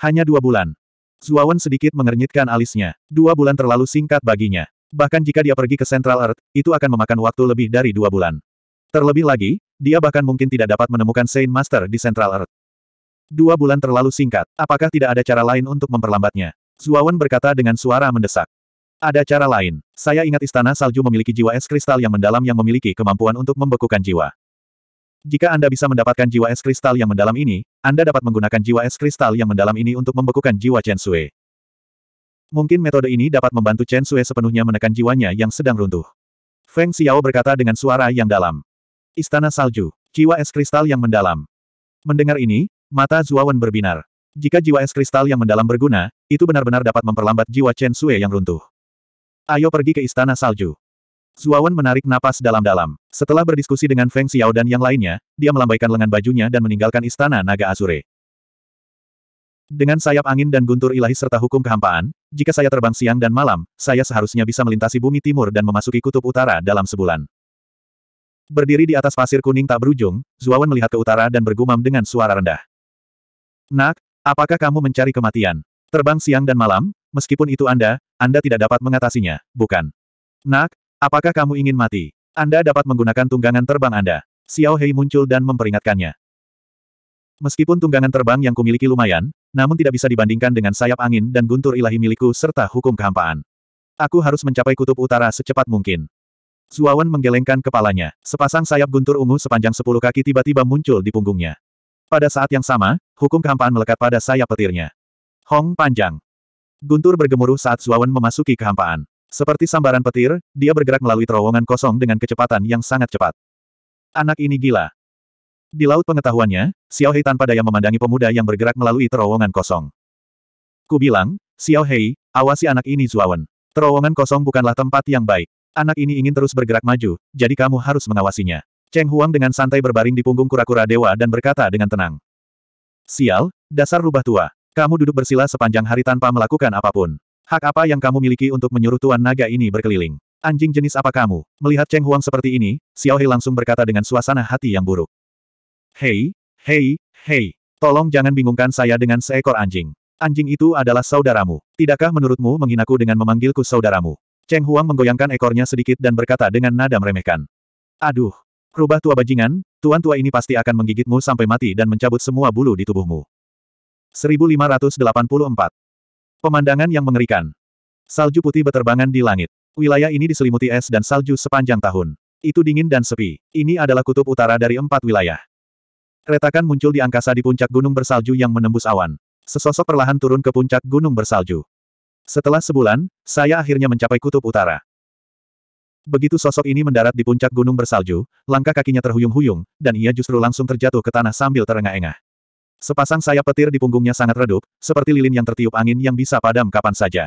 Hanya dua bulan. Zuawan sedikit mengernyitkan alisnya. Dua bulan terlalu singkat baginya. Bahkan jika dia pergi ke Central Earth, itu akan memakan waktu lebih dari dua bulan. Terlebih lagi, dia bahkan mungkin tidak dapat menemukan Saint Master di Central Earth. Dua bulan terlalu singkat, apakah tidak ada cara lain untuk memperlambatnya? Zuawan berkata dengan suara mendesak. Ada cara lain. Saya ingat istana salju memiliki jiwa es kristal yang mendalam yang memiliki kemampuan untuk membekukan jiwa. Jika Anda bisa mendapatkan jiwa es kristal yang mendalam ini, Anda dapat menggunakan jiwa es kristal yang mendalam ini untuk membekukan jiwa Chen Sui. Mungkin metode ini dapat membantu Chen Sui sepenuhnya menekan jiwanya yang sedang runtuh. Feng Xiao berkata dengan suara yang dalam. Istana Salju, jiwa es kristal yang mendalam. Mendengar ini, mata Zuawan berbinar. Jika jiwa es kristal yang mendalam berguna, itu benar-benar dapat memperlambat jiwa Chen Sui yang runtuh. Ayo pergi ke Istana Salju. Zuawan menarik napas dalam-dalam. Setelah berdiskusi dengan Feng Xiao dan yang lainnya, dia melambaikan lengan bajunya dan meninggalkan Istana Naga Azure. Dengan sayap angin dan guntur ilahi serta hukum kehampaan, jika saya terbang siang dan malam, saya seharusnya bisa melintasi bumi timur dan memasuki kutub utara dalam sebulan. Berdiri di atas pasir kuning tak berujung, Zuawan melihat ke utara dan bergumam dengan suara rendah. Nak, apakah kamu mencari kematian? Terbang siang dan malam, meskipun itu Anda, Anda tidak dapat mengatasinya, bukan? Nak, apakah kamu ingin mati? Anda dapat menggunakan tunggangan terbang Anda. Xiao Hei muncul dan memperingatkannya. Meskipun tunggangan terbang yang kumiliki lumayan, namun tidak bisa dibandingkan dengan sayap angin dan guntur ilahi milikku serta hukum kehampaan. Aku harus mencapai kutub utara secepat mungkin. Zuawan menggelengkan kepalanya. Sepasang sayap guntur ungu sepanjang sepuluh kaki tiba-tiba muncul di punggungnya. Pada saat yang sama, hukum kehampaan melekat pada sayap petirnya. Hong panjang. Guntur bergemuruh saat Zuawan memasuki kehampaan. Seperti sambaran petir, dia bergerak melalui terowongan kosong dengan kecepatan yang sangat cepat. Anak ini gila. Di laut pengetahuannya, Xiao Hei tanpa daya memandangi pemuda yang bergerak melalui terowongan kosong. Ku bilang, Xiao Hei, awasi anak ini Zuawan. Terowongan kosong bukanlah tempat yang baik. Anak ini ingin terus bergerak maju, jadi kamu harus mengawasinya. Cheng Huang dengan santai berbaring di punggung kura-kura dewa dan berkata dengan tenang. Sial, dasar rubah tua. Kamu duduk bersila sepanjang hari tanpa melakukan apapun. Hak apa yang kamu miliki untuk menyuruh Tuan Naga ini berkeliling? Anjing jenis apa kamu? Melihat Cheng Huang seperti ini, Xiao Hei langsung berkata dengan suasana hati yang buruk. Hei, hei, hei, tolong jangan bingungkan saya dengan seekor anjing. Anjing itu adalah saudaramu. Tidakkah menurutmu menghinaku dengan memanggilku saudaramu? Cheng Huang menggoyangkan ekornya sedikit dan berkata dengan nada meremehkan. Aduh, rubah tua bajingan, tuan tua ini pasti akan menggigitmu sampai mati dan mencabut semua bulu di tubuhmu. 1584. Pemandangan yang mengerikan. Salju putih beterbangan di langit. Wilayah ini diselimuti es dan salju sepanjang tahun. Itu dingin dan sepi. Ini adalah kutub utara dari empat wilayah. Retakan muncul di angkasa di puncak gunung bersalju yang menembus awan. Sesosok perlahan turun ke puncak gunung bersalju. Setelah sebulan, saya akhirnya mencapai kutub utara. Begitu sosok ini mendarat di puncak gunung bersalju, langkah kakinya terhuyung-huyung, dan ia justru langsung terjatuh ke tanah sambil terengah-engah. Sepasang sayap petir di punggungnya sangat redup, seperti lilin yang tertiup angin yang bisa padam kapan saja.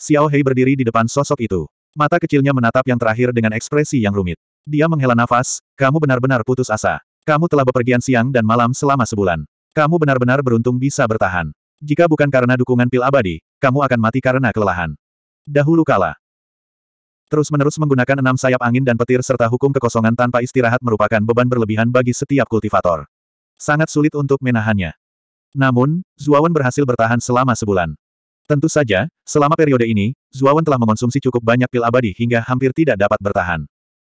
Xiao Hei berdiri di depan sosok itu. Mata kecilnya menatap yang terakhir dengan ekspresi yang rumit. Dia menghela nafas, kamu benar-benar putus asa. Kamu telah bepergian siang dan malam selama sebulan. Kamu benar-benar beruntung bisa bertahan. Jika bukan karena dukungan pil abadi, kamu akan mati karena kelelahan. Dahulu kala, Terus-menerus menggunakan enam sayap angin dan petir serta hukum kekosongan tanpa istirahat merupakan beban berlebihan bagi setiap kultivator. Sangat sulit untuk menahannya. Namun, Zuawan berhasil bertahan selama sebulan. Tentu saja, selama periode ini, Zuawan telah mengonsumsi cukup banyak pil abadi hingga hampir tidak dapat bertahan.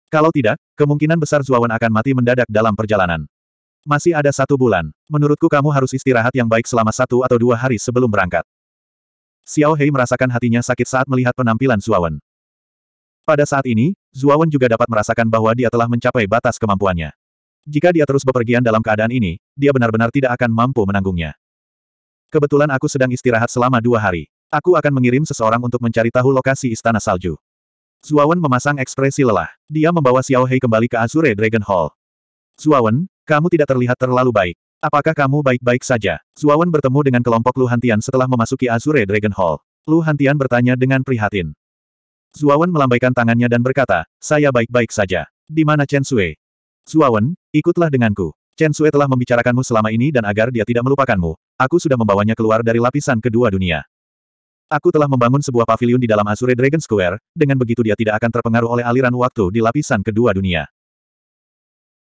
Kalau tidak, kemungkinan besar Zuawan akan mati mendadak dalam perjalanan. Masih ada satu bulan. Menurutku kamu harus istirahat yang baik selama satu atau dua hari sebelum berangkat. Xiao Hei merasakan hatinya sakit saat melihat penampilan Zuawan. Pada saat ini, Zuawan juga dapat merasakan bahwa dia telah mencapai batas kemampuannya. Jika dia terus bepergian dalam keadaan ini, dia benar-benar tidak akan mampu menanggungnya. Kebetulan aku sedang istirahat selama dua hari. Aku akan mengirim seseorang untuk mencari tahu lokasi Istana Salju. Zuawan memasang ekspresi lelah. Dia membawa Xiao Hei kembali ke Azure Dragon Hall. Zuawan, kamu tidak terlihat terlalu baik. Apakah kamu baik-baik saja? Zuawan bertemu dengan kelompok Lu Hantian setelah memasuki Azure Dragon Hall. Lu Hantian bertanya dengan prihatin. Zuawan melambaikan tangannya dan berkata, saya baik-baik saja. Di mana Chen Sui? Suawen, ikutlah denganku. Chen Sue telah membicarakanmu selama ini dan agar dia tidak melupakanmu, aku sudah membawanya keluar dari lapisan kedua dunia. Aku telah membangun sebuah pavilion di dalam Azure Dragon Square, dengan begitu dia tidak akan terpengaruh oleh aliran waktu di lapisan kedua dunia.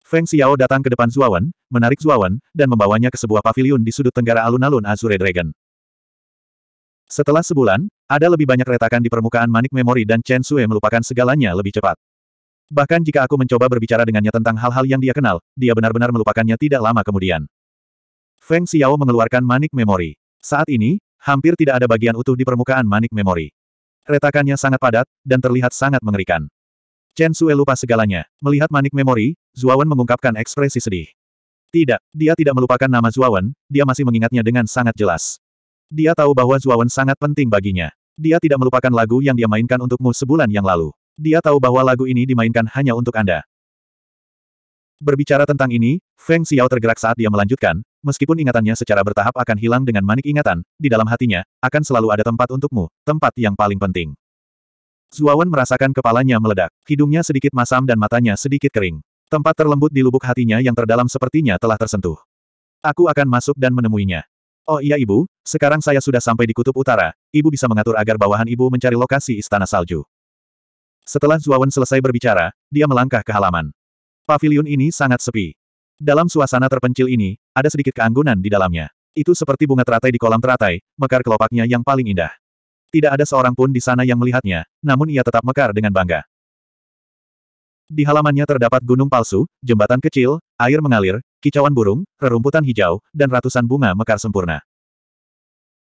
Feng Xiao datang ke depan Zuawan, menarik Zuawan, dan membawanya ke sebuah pavilion di sudut tenggara alun-alun Azure Dragon. Setelah sebulan, ada lebih banyak retakan di permukaan manik memori dan Chen Sue melupakan segalanya lebih cepat. Bahkan jika aku mencoba berbicara dengannya tentang hal-hal yang dia kenal, dia benar-benar melupakannya tidak lama kemudian. Feng Xiao mengeluarkan manik memori. Saat ini, hampir tidak ada bagian utuh di permukaan manik memori. Retakannya sangat padat, dan terlihat sangat mengerikan. Chen Sue lupa segalanya. Melihat manik memori, Zuawan mengungkapkan ekspresi sedih. Tidak, dia tidak melupakan nama Zuawan, dia masih mengingatnya dengan sangat jelas. Dia tahu bahwa Zuawan sangat penting baginya. Dia tidak melupakan lagu yang dia mainkan untukmu sebulan yang lalu. Dia tahu bahwa lagu ini dimainkan hanya untuk Anda. Berbicara tentang ini, Feng Xiao tergerak saat dia melanjutkan, meskipun ingatannya secara bertahap akan hilang dengan manik ingatan, di dalam hatinya, akan selalu ada tempat untukmu, tempat yang paling penting. Zuawan merasakan kepalanya meledak, hidungnya sedikit masam dan matanya sedikit kering. Tempat terlembut di lubuk hatinya yang terdalam sepertinya telah tersentuh. Aku akan masuk dan menemuinya. Oh iya ibu, sekarang saya sudah sampai di kutub utara, ibu bisa mengatur agar bawahan ibu mencari lokasi istana salju. Setelah Zuawan selesai berbicara, dia melangkah ke halaman. Paviliun ini sangat sepi. Dalam suasana terpencil ini, ada sedikit keanggunan di dalamnya. Itu seperti bunga teratai di kolam teratai, mekar kelopaknya yang paling indah. Tidak ada seorang pun di sana yang melihatnya, namun ia tetap mekar dengan bangga. Di halamannya terdapat gunung palsu, jembatan kecil, air mengalir, kicauan burung, rerumputan hijau, dan ratusan bunga mekar sempurna.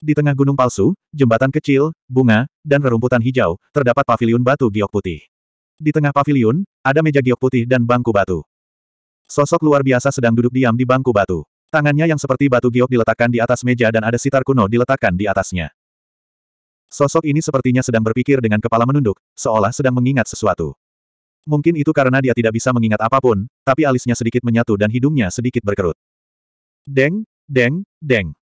Di tengah gunung palsu, jembatan kecil, bunga, dan rerumputan hijau, terdapat paviliun batu giok putih. Di tengah paviliun, ada meja giok putih dan bangku batu. Sosok luar biasa sedang duduk diam di bangku batu. Tangannya yang seperti batu giok diletakkan di atas meja dan ada sitar kuno diletakkan di atasnya. Sosok ini sepertinya sedang berpikir dengan kepala menunduk, seolah sedang mengingat sesuatu. Mungkin itu karena dia tidak bisa mengingat apapun, tapi alisnya sedikit menyatu dan hidungnya sedikit berkerut. Deng, deng, deng.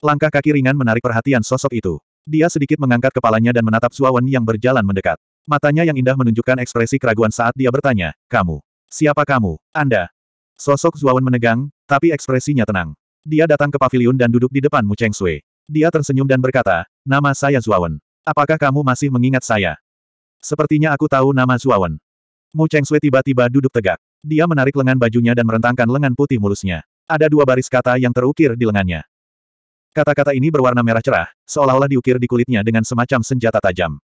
Langkah kaki ringan menarik perhatian sosok itu. Dia sedikit mengangkat kepalanya dan menatap Suawan yang berjalan mendekat. Matanya yang indah menunjukkan ekspresi keraguan saat dia bertanya, kamu. Siapa kamu? Anda. Sosok Zuawan menegang, tapi ekspresinya tenang. Dia datang ke pavilion dan duduk di depan Mu Cheng Sui. Dia tersenyum dan berkata, nama saya Zuawan. Apakah kamu masih mengingat saya? Sepertinya aku tahu nama Zuawan. Mu Cheng Sui tiba-tiba duduk tegak. Dia menarik lengan bajunya dan merentangkan lengan putih mulusnya. Ada dua baris kata yang terukir di lengannya. Kata-kata ini berwarna merah cerah, seolah-olah diukir di kulitnya dengan semacam senjata tajam.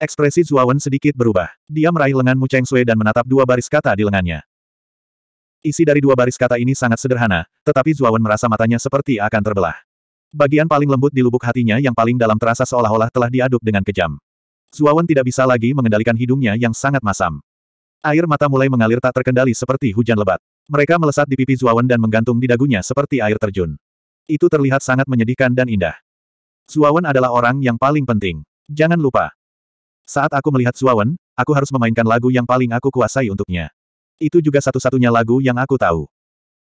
Ekspresi Zuawan sedikit berubah. Dia meraih lengan Mu Cheng Sui dan menatap dua baris kata di lengannya. Isi dari dua baris kata ini sangat sederhana, tetapi Zuawan merasa matanya seperti akan terbelah. Bagian paling lembut di lubuk hatinya yang paling dalam terasa seolah-olah telah diaduk dengan kejam. Zuawan tidak bisa lagi mengendalikan hidungnya yang sangat masam. Air mata mulai mengalir tak terkendali seperti hujan lebat. Mereka melesat di pipi Zuawan dan menggantung di dagunya seperti air terjun. Itu terlihat sangat menyedihkan dan indah. Suawan adalah orang yang paling penting. Jangan lupa. Saat aku melihat Suawan, aku harus memainkan lagu yang paling aku kuasai untuknya. Itu juga satu-satunya lagu yang aku tahu.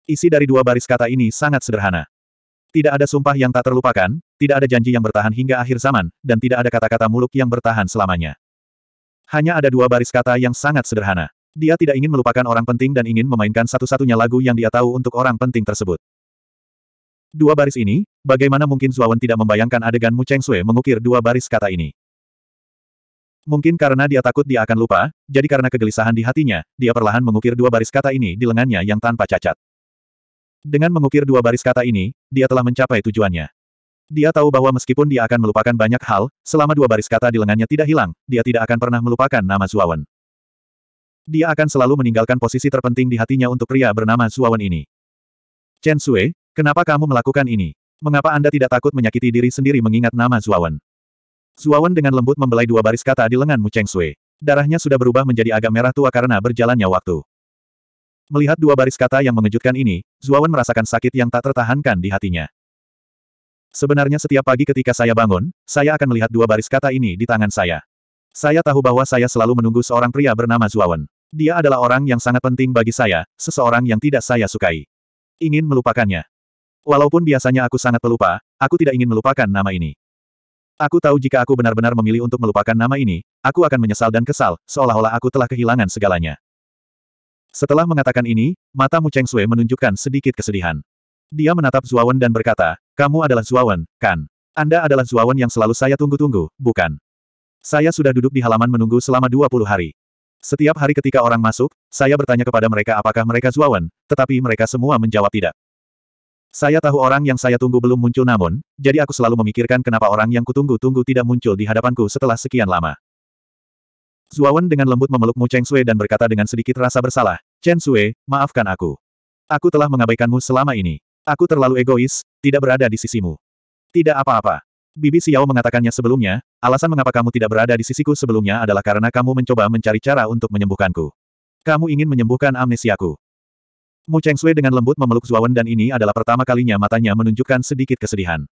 Isi dari dua baris kata ini sangat sederhana. Tidak ada sumpah yang tak terlupakan, tidak ada janji yang bertahan hingga akhir zaman, dan tidak ada kata-kata muluk yang bertahan selamanya. Hanya ada dua baris kata yang sangat sederhana. Dia tidak ingin melupakan orang penting dan ingin memainkan satu-satunya lagu yang dia tahu untuk orang penting tersebut. Dua baris ini, bagaimana mungkin Zuawan tidak membayangkan adegan Mu Cheng Sui mengukir dua baris kata ini? Mungkin karena dia takut dia akan lupa, jadi karena kegelisahan di hatinya, dia perlahan mengukir dua baris kata ini di lengannya yang tanpa cacat. Dengan mengukir dua baris kata ini, dia telah mencapai tujuannya. Dia tahu bahwa meskipun dia akan melupakan banyak hal, selama dua baris kata di lengannya tidak hilang, dia tidak akan pernah melupakan nama Zuawan. Dia akan selalu meninggalkan posisi terpenting di hatinya untuk pria bernama Zuawan ini. Chen Sui, Kenapa kamu melakukan ini? Mengapa Anda tidak takut menyakiti diri sendiri mengingat nama Zuawan? Zuawan dengan lembut membelai dua baris kata di lenganmu Cheng Sui. Darahnya sudah berubah menjadi agak merah tua karena berjalannya waktu. Melihat dua baris kata yang mengejutkan ini, Zuawan merasakan sakit yang tak tertahankan di hatinya. Sebenarnya setiap pagi ketika saya bangun, saya akan melihat dua baris kata ini di tangan saya. Saya tahu bahwa saya selalu menunggu seorang pria bernama Zuawan. Dia adalah orang yang sangat penting bagi saya, seseorang yang tidak saya sukai. Ingin melupakannya. Walaupun biasanya aku sangat pelupa, aku tidak ingin melupakan nama ini. Aku tahu jika aku benar-benar memilih untuk melupakan nama ini, aku akan menyesal dan kesal, seolah-olah aku telah kehilangan segalanya. Setelah mengatakan ini, mata Mu Cheng Sui menunjukkan sedikit kesedihan. Dia menatap Zuawan dan berkata, kamu adalah Zuawan, kan? Anda adalah Zuawan yang selalu saya tunggu-tunggu, bukan? Saya sudah duduk di halaman menunggu selama 20 hari. Setiap hari ketika orang masuk, saya bertanya kepada mereka apakah mereka Zuawan, tetapi mereka semua menjawab tidak. Saya tahu orang yang saya tunggu belum muncul namun, jadi aku selalu memikirkan kenapa orang yang kutunggu-tunggu tidak muncul di hadapanku setelah sekian lama. Zuawan dengan lembut memeluk Mu Cheng Sui dan berkata dengan sedikit rasa bersalah, Chen Sui, maafkan aku. Aku telah mengabaikanmu selama ini. Aku terlalu egois, tidak berada di sisimu. Tidak apa-apa. Bibi Xiao mengatakannya sebelumnya, alasan mengapa kamu tidak berada di sisiku sebelumnya adalah karena kamu mencoba mencari cara untuk menyembuhkanku. Kamu ingin menyembuhkan amnesiaku. Mu Sui dengan lembut memeluk Zuawan dan ini adalah pertama kalinya matanya menunjukkan sedikit kesedihan.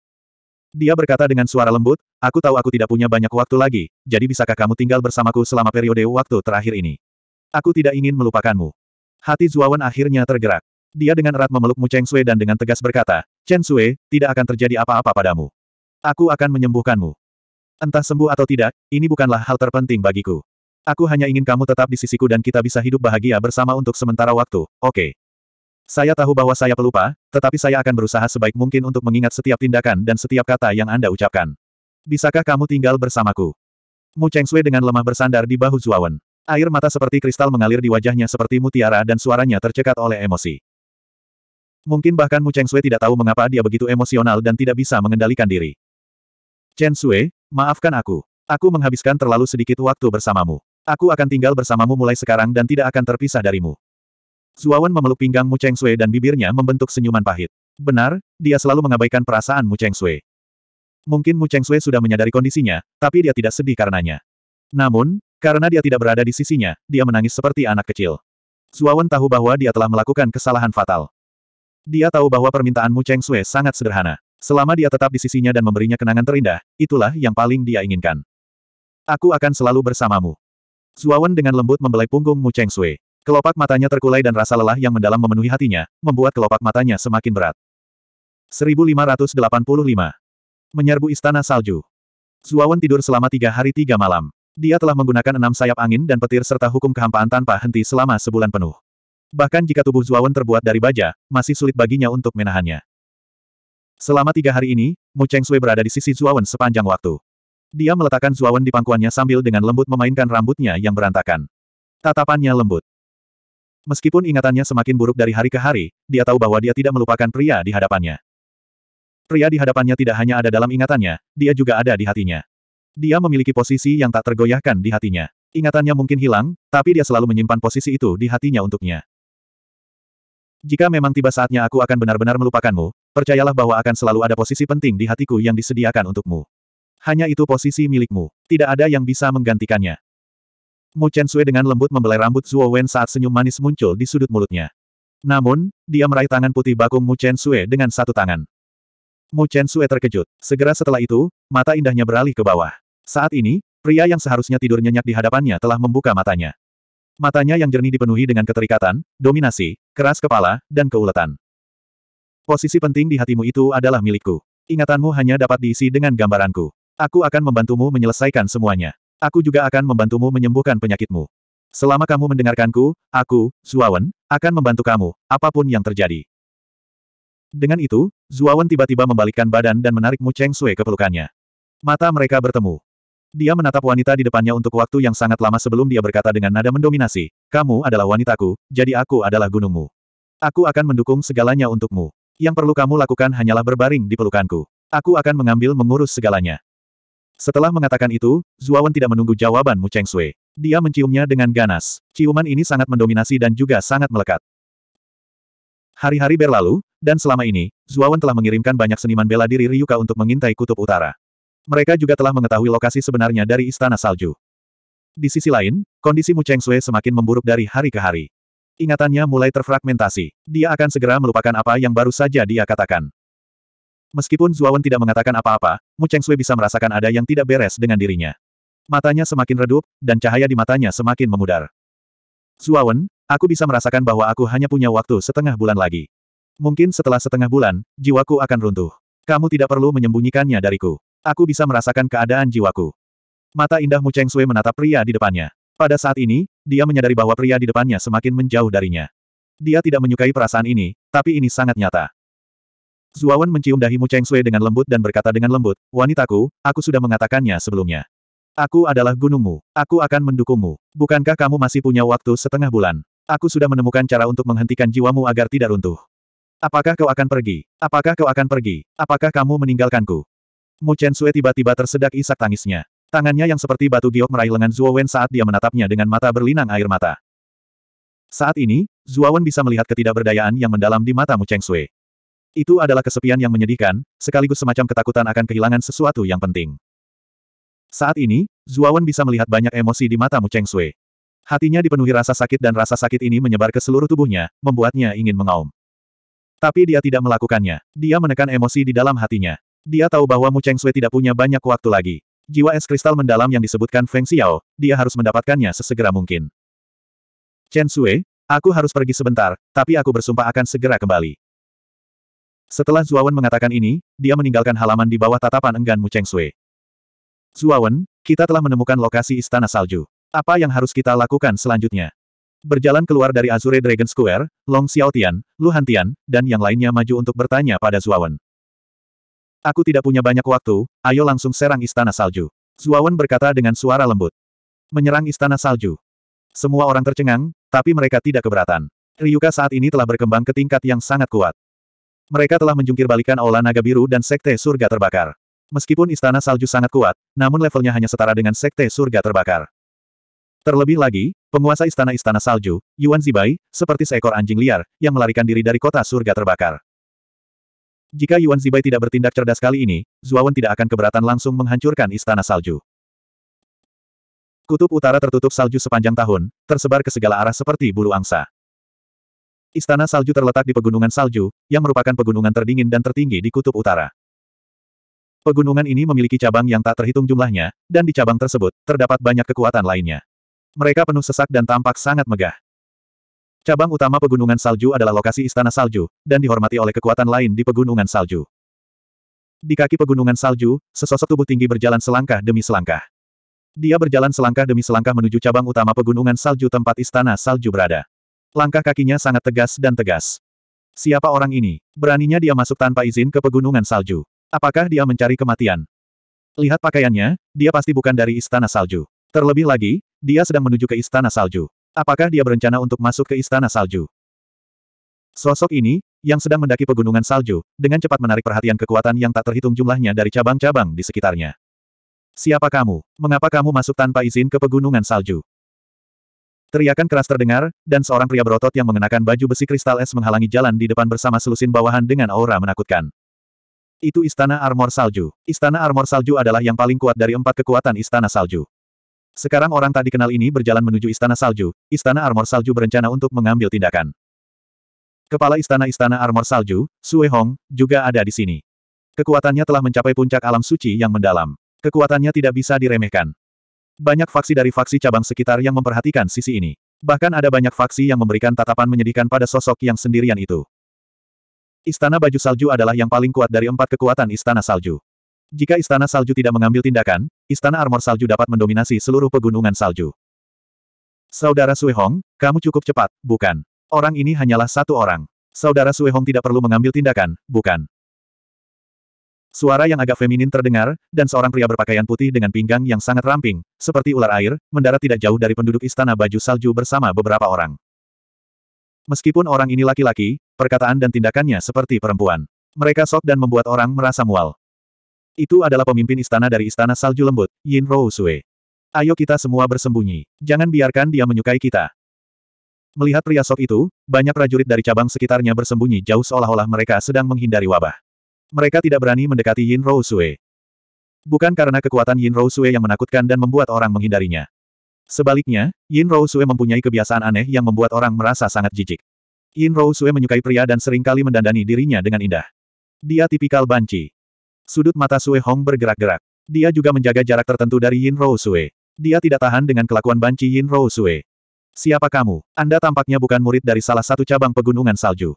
Dia berkata dengan suara lembut, aku tahu aku tidak punya banyak waktu lagi, jadi bisakah kamu tinggal bersamaku selama periode waktu terakhir ini? Aku tidak ingin melupakanmu. Hati Zuawan akhirnya tergerak. Dia dengan erat memeluk Mu Cheng Sui dan dengan tegas berkata, Chen Sui, tidak akan terjadi apa-apa padamu. Aku akan menyembuhkanmu. Entah sembuh atau tidak, ini bukanlah hal terpenting bagiku. Aku hanya ingin kamu tetap di sisiku dan kita bisa hidup bahagia bersama untuk sementara waktu, oke. Okay. Saya tahu bahwa saya pelupa, tetapi saya akan berusaha sebaik mungkin untuk mengingat setiap tindakan dan setiap kata yang Anda ucapkan. Bisakah kamu tinggal bersamaku? Mu Cheng Sui dengan lemah bersandar di bahu Zuawan. Air mata seperti kristal mengalir di wajahnya seperti mutiara dan suaranya tercekat oleh emosi. Mungkin bahkan Mu Cheng Sui tidak tahu mengapa dia begitu emosional dan tidak bisa mengendalikan diri. Chen Sui, maafkan aku. Aku menghabiskan terlalu sedikit waktu bersamamu. Aku akan tinggal bersamamu mulai sekarang dan tidak akan terpisah darimu. Zuawan memeluk pinggang Mu Cheng Sui dan bibirnya membentuk senyuman pahit. Benar, dia selalu mengabaikan perasaan Mu Cheng Sui. Mungkin Mu Cheng Sui sudah menyadari kondisinya, tapi dia tidak sedih karenanya. Namun, karena dia tidak berada di sisinya, dia menangis seperti anak kecil. Zuawan tahu bahwa dia telah melakukan kesalahan fatal. Dia tahu bahwa permintaan Mu Cheng Sui sangat sederhana. Selama dia tetap di sisinya dan memberinya kenangan terindah, itulah yang paling dia inginkan. Aku akan selalu bersamamu. Zuawan dengan lembut membelai punggung Mu Cheng Sui. Kelopak matanya terkulai dan rasa lelah yang mendalam memenuhi hatinya, membuat kelopak matanya semakin berat. 1585. Menyerbu Istana Salju. Zuawan tidur selama tiga hari tiga malam. Dia telah menggunakan enam sayap angin dan petir serta hukum kehampaan tanpa henti selama sebulan penuh. Bahkan jika tubuh Zuawan terbuat dari baja, masih sulit baginya untuk menahannya. Selama tiga hari ini, Mu Cheng Sui berada di sisi Zuawan sepanjang waktu. Dia meletakkan Zuawan di pangkuannya sambil dengan lembut memainkan rambutnya yang berantakan. Tatapannya lembut. Meskipun ingatannya semakin buruk dari hari ke hari, dia tahu bahwa dia tidak melupakan pria di hadapannya. Pria di hadapannya tidak hanya ada dalam ingatannya, dia juga ada di hatinya. Dia memiliki posisi yang tak tergoyahkan di hatinya. Ingatannya mungkin hilang, tapi dia selalu menyimpan posisi itu di hatinya untuknya. Jika memang tiba saatnya aku akan benar-benar melupakanmu, percayalah bahwa akan selalu ada posisi penting di hatiku yang disediakan untukmu. Hanya itu posisi milikmu, tidak ada yang bisa menggantikannya. Mu Chen Sui dengan lembut membelai rambut Zuo Wen saat senyum manis muncul di sudut mulutnya. Namun, dia meraih tangan putih bakung Mu Chen Sui dengan satu tangan. Mu Chen Sui terkejut. Segera setelah itu, mata indahnya beralih ke bawah. Saat ini, pria yang seharusnya tidur nyenyak di hadapannya telah membuka matanya. Matanya yang jernih dipenuhi dengan keterikatan, dominasi, keras kepala, dan keuletan. Posisi penting di hatimu itu adalah milikku. Ingatanmu hanya dapat diisi dengan gambaranku. Aku akan membantumu menyelesaikan semuanya. Aku juga akan membantumu menyembuhkan penyakitmu. Selama kamu mendengarkanku, aku, Zuawan, akan membantu kamu, apapun yang terjadi. Dengan itu, Zuawan tiba-tiba membalikkan badan dan menarik Mu Cheng Sui ke pelukannya. Mata mereka bertemu. Dia menatap wanita di depannya untuk waktu yang sangat lama sebelum dia berkata dengan nada mendominasi, kamu adalah wanitaku, jadi aku adalah gunungmu. Aku akan mendukung segalanya untukmu. Yang perlu kamu lakukan hanyalah berbaring di pelukanku. Aku akan mengambil mengurus segalanya. Setelah mengatakan itu, Zuawan tidak menunggu jawaban Mu Cheng Sui. Dia menciumnya dengan ganas. Ciuman ini sangat mendominasi dan juga sangat melekat. Hari-hari berlalu, dan selama ini, Zuawan telah mengirimkan banyak seniman bela diri Ryuka untuk mengintai kutub utara. Mereka juga telah mengetahui lokasi sebenarnya dari Istana Salju. Di sisi lain, kondisi Mu Cheng Sui semakin memburuk dari hari ke hari. Ingatannya mulai terfragmentasi. Dia akan segera melupakan apa yang baru saja dia katakan. Meskipun Zuawan tidak mengatakan apa-apa, Mu Cheng Sui bisa merasakan ada yang tidak beres dengan dirinya. Matanya semakin redup, dan cahaya di matanya semakin memudar. Zuawan, aku bisa merasakan bahwa aku hanya punya waktu setengah bulan lagi. Mungkin setelah setengah bulan, jiwaku akan runtuh. Kamu tidak perlu menyembunyikannya dariku. Aku bisa merasakan keadaan jiwaku. Mata indah Mu Cheng Sui menatap pria di depannya. Pada saat ini, dia menyadari bahwa pria di depannya semakin menjauh darinya. Dia tidak menyukai perasaan ini, tapi ini sangat nyata. Zuawan mencium dahimu Cheng Sui dengan lembut dan berkata dengan lembut, Wanitaku, aku sudah mengatakannya sebelumnya. Aku adalah gunungmu. Aku akan mendukungmu. Bukankah kamu masih punya waktu setengah bulan? Aku sudah menemukan cara untuk menghentikan jiwamu agar tidak runtuh. Apakah kau akan pergi? Apakah kau akan pergi? Apakah kamu meninggalkanku? Mu Chen Sui tiba-tiba tersedak isak tangisnya. Tangannya yang seperti batu giok meraih lengan Zuo Wen saat dia menatapnya dengan mata berlinang air mata. Saat ini, Zuo Wen bisa melihat ketidakberdayaan yang mendalam di mata Mu Cheng Sui. Itu adalah kesepian yang menyedihkan, sekaligus semacam ketakutan akan kehilangan sesuatu yang penting. Saat ini, Zuawan bisa melihat banyak emosi di mata Mu Cheng Sui. Hatinya dipenuhi rasa sakit dan rasa sakit ini menyebar ke seluruh tubuhnya, membuatnya ingin mengaum. Tapi dia tidak melakukannya. Dia menekan emosi di dalam hatinya. Dia tahu bahwa Mu Cheng Sui tidak punya banyak waktu lagi. Jiwa es kristal mendalam yang disebutkan Feng Xiao, dia harus mendapatkannya sesegera mungkin. Chen Sui, aku harus pergi sebentar, tapi aku bersumpah akan segera kembali. Setelah Zuawan mengatakan ini, dia meninggalkan halaman di bawah tatapan enggan Mu Cheng Sui. Zuawan, kita telah menemukan lokasi Istana Salju. Apa yang harus kita lakukan selanjutnya? Berjalan keluar dari Azure Dragon Square, Long Xiaotian, Lu Hantian, dan yang lainnya maju untuk bertanya pada Zuawan. Aku tidak punya banyak waktu, ayo langsung serang Istana Salju. Zuawan berkata dengan suara lembut. Menyerang Istana Salju. Semua orang tercengang, tapi mereka tidak keberatan. Ryuka saat ini telah berkembang ke tingkat yang sangat kuat. Mereka telah menjungkir balikan Aula Naga Biru dan Sekte Surga Terbakar. Meskipun Istana Salju sangat kuat, namun levelnya hanya setara dengan Sekte Surga Terbakar. Terlebih lagi, penguasa istana-istana salju, Yuan Zibai, seperti seekor anjing liar, yang melarikan diri dari kota surga terbakar. Jika Yuan Zibai tidak bertindak cerdas kali ini, Zuawan tidak akan keberatan langsung menghancurkan istana salju. Kutub utara tertutup salju sepanjang tahun, tersebar ke segala arah seperti bulu angsa. Istana salju terletak di Pegunungan Salju, yang merupakan pegunungan terdingin dan tertinggi di Kutub Utara. Pegunungan ini memiliki cabang yang tak terhitung jumlahnya, dan di cabang tersebut, terdapat banyak kekuatan lainnya. Mereka penuh sesak dan tampak sangat megah. Cabang utama Pegunungan Salju adalah lokasi Istana Salju, dan dihormati oleh kekuatan lain di Pegunungan Salju. Di kaki Pegunungan Salju, sesosok tubuh tinggi berjalan selangkah demi selangkah. Dia berjalan selangkah demi selangkah menuju cabang utama Pegunungan Salju tempat Istana Salju berada. Langkah kakinya sangat tegas dan tegas. Siapa orang ini? Beraninya dia masuk tanpa izin ke pegunungan salju. Apakah dia mencari kematian? Lihat pakaiannya, dia pasti bukan dari istana salju. Terlebih lagi, dia sedang menuju ke istana salju. Apakah dia berencana untuk masuk ke istana salju? Sosok ini, yang sedang mendaki pegunungan salju, dengan cepat menarik perhatian kekuatan yang tak terhitung jumlahnya dari cabang-cabang di sekitarnya. Siapa kamu? Mengapa kamu masuk tanpa izin ke pegunungan salju? Teriakan keras terdengar, dan seorang pria berotot yang mengenakan baju besi kristal es menghalangi jalan di depan bersama selusin bawahan dengan aura menakutkan. Itu Istana Armor Salju. Istana Armor Salju adalah yang paling kuat dari empat kekuatan Istana Salju. Sekarang orang tak dikenal ini berjalan menuju Istana Salju, Istana Armor Salju berencana untuk mengambil tindakan. Kepala Istana-Istana Armor Salju, Sue Hong, juga ada di sini. Kekuatannya telah mencapai puncak alam suci yang mendalam. Kekuatannya tidak bisa diremehkan. Banyak faksi dari faksi cabang sekitar yang memperhatikan sisi ini. Bahkan ada banyak faksi yang memberikan tatapan menyedihkan pada sosok yang sendirian itu. Istana Baju Salju adalah yang paling kuat dari empat kekuatan Istana Salju. Jika Istana Salju tidak mengambil tindakan, Istana Armor Salju dapat mendominasi seluruh pegunungan salju. Saudara Suehong, kamu cukup cepat, bukan? Orang ini hanyalah satu orang. Saudara Suehong tidak perlu mengambil tindakan, bukan? Suara yang agak feminin terdengar, dan seorang pria berpakaian putih dengan pinggang yang sangat ramping, seperti ular air, mendarat tidak jauh dari penduduk istana baju salju bersama beberapa orang. Meskipun orang ini laki-laki, perkataan dan tindakannya seperti perempuan. Mereka sok dan membuat orang merasa mual. Itu adalah pemimpin istana dari istana salju lembut, Yin Rou Sui. Ayo kita semua bersembunyi. Jangan biarkan dia menyukai kita. Melihat pria sok itu, banyak prajurit dari cabang sekitarnya bersembunyi jauh seolah-olah mereka sedang menghindari wabah. Mereka tidak berani mendekati Yin Rou Sui. Bukan karena kekuatan Yin Rou Sui yang menakutkan dan membuat orang menghindarinya. Sebaliknya, Yin Rou Sui mempunyai kebiasaan aneh yang membuat orang merasa sangat jijik. Yin Rou Sui menyukai pria dan seringkali mendandani dirinya dengan indah. Dia tipikal banci. Sudut mata Sui Hong bergerak-gerak. Dia juga menjaga jarak tertentu dari Yin Rou Sui. Dia tidak tahan dengan kelakuan banci Yin Rou Sui. Siapa kamu? Anda tampaknya bukan murid dari salah satu cabang pegunungan salju.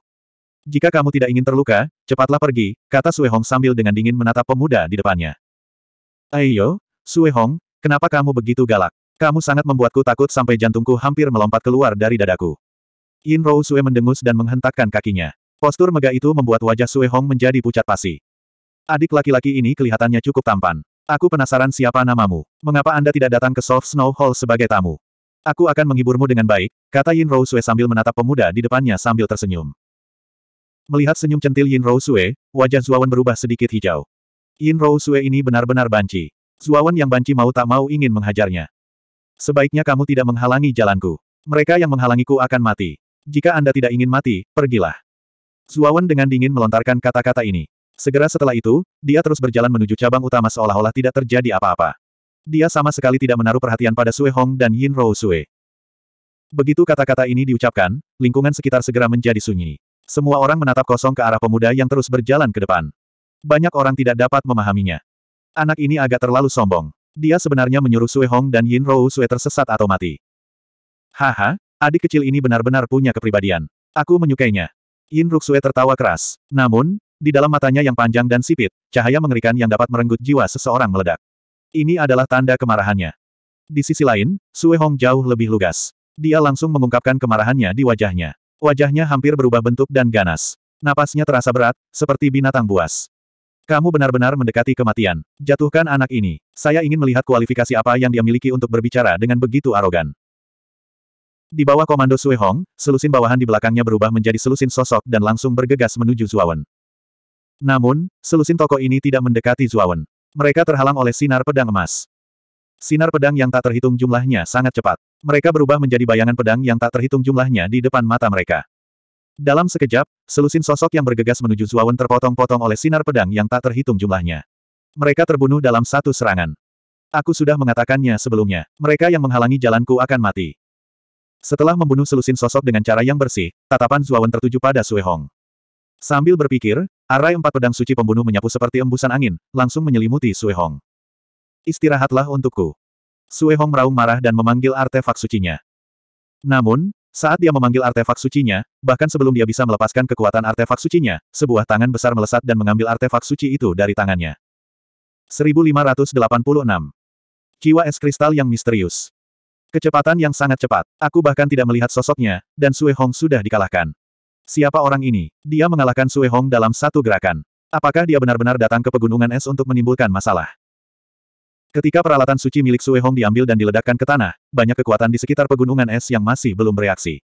Jika kamu tidak ingin terluka, cepatlah pergi, kata Sue Hong sambil dengan dingin menatap pemuda di depannya. Ayo, Sue Hong, kenapa kamu begitu galak? Kamu sangat membuatku takut sampai jantungku hampir melompat keluar dari dadaku. Yin Rou Sue mendengus dan menghentakkan kakinya. Postur megah itu membuat wajah Sue Hong menjadi pucat pasi. Adik laki-laki ini kelihatannya cukup tampan. Aku penasaran siapa namamu. Mengapa Anda tidak datang ke Soft Snow Hall sebagai tamu? Aku akan menghiburmu dengan baik, kata Yin Rou Sue sambil menatap pemuda di depannya sambil tersenyum. Melihat senyum centil Yin Rou Sue, wajah Zuawan berubah sedikit hijau. Yin Rou Sue ini benar-benar banci. Zuawan yang banci mau tak mau ingin menghajarnya. Sebaiknya kamu tidak menghalangi jalanku. Mereka yang menghalangiku akan mati. Jika Anda tidak ingin mati, pergilah. Zuawan dengan dingin melontarkan kata-kata ini. Segera setelah itu, dia terus berjalan menuju cabang utama seolah-olah tidak terjadi apa-apa. Dia sama sekali tidak menaruh perhatian pada Sue Hong dan Yin Rou Sue. Begitu kata-kata ini diucapkan, lingkungan sekitar segera menjadi sunyi. Semua orang menatap kosong ke arah pemuda yang terus berjalan ke depan. Banyak orang tidak dapat memahaminya. Anak ini agak terlalu sombong. Dia sebenarnya menyuruh Sue Hong dan Yin Rou Sue tersesat atau mati. Haha, adik kecil ini benar-benar punya kepribadian. Aku menyukainya. Yin Rou Sue tertawa keras. Namun, di dalam matanya yang panjang dan sipit, cahaya mengerikan yang dapat merenggut jiwa seseorang meledak. Ini adalah tanda kemarahannya. Di sisi lain, Sue Hong jauh lebih lugas. Dia langsung mengungkapkan kemarahannya di wajahnya. Wajahnya hampir berubah bentuk dan ganas. Napasnya terasa berat, seperti binatang buas. Kamu benar-benar mendekati kematian. Jatuhkan anak ini. Saya ingin melihat kualifikasi apa yang dia miliki untuk berbicara dengan begitu arogan. Di bawah komando Sue Hong, selusin bawahan di belakangnya berubah menjadi selusin sosok dan langsung bergegas menuju Zuawan. Namun, selusin toko ini tidak mendekati Zuawan. Mereka terhalang oleh sinar pedang emas. Sinar pedang yang tak terhitung jumlahnya sangat cepat. Mereka berubah menjadi bayangan pedang yang tak terhitung jumlahnya di depan mata mereka. Dalam sekejap, selusin sosok yang bergegas menuju Zuawan terpotong-potong oleh sinar pedang yang tak terhitung jumlahnya. Mereka terbunuh dalam satu serangan. Aku sudah mengatakannya sebelumnya, mereka yang menghalangi jalanku akan mati. Setelah membunuh selusin sosok dengan cara yang bersih, tatapan Zuawan tertuju pada Sue Hong. Sambil berpikir, arai empat pedang suci pembunuh menyapu seperti embusan angin, langsung menyelimuti Sue Hong. Istirahatlah untukku. Sue Hong meraung marah dan memanggil artefak sucinya. Namun, saat dia memanggil artefak sucinya, bahkan sebelum dia bisa melepaskan kekuatan artefak sucinya, sebuah tangan besar melesat dan mengambil artefak suci itu dari tangannya. 1586. Jiwa es kristal yang misterius. Kecepatan yang sangat cepat. Aku bahkan tidak melihat sosoknya, dan Sue Hong sudah dikalahkan. Siapa orang ini? Dia mengalahkan Sue Hong dalam satu gerakan. Apakah dia benar-benar datang ke pegunungan es untuk menimbulkan masalah? Ketika peralatan suci milik Sue Hong diambil dan diledakkan ke tanah, banyak kekuatan di sekitar pegunungan es yang masih belum bereaksi.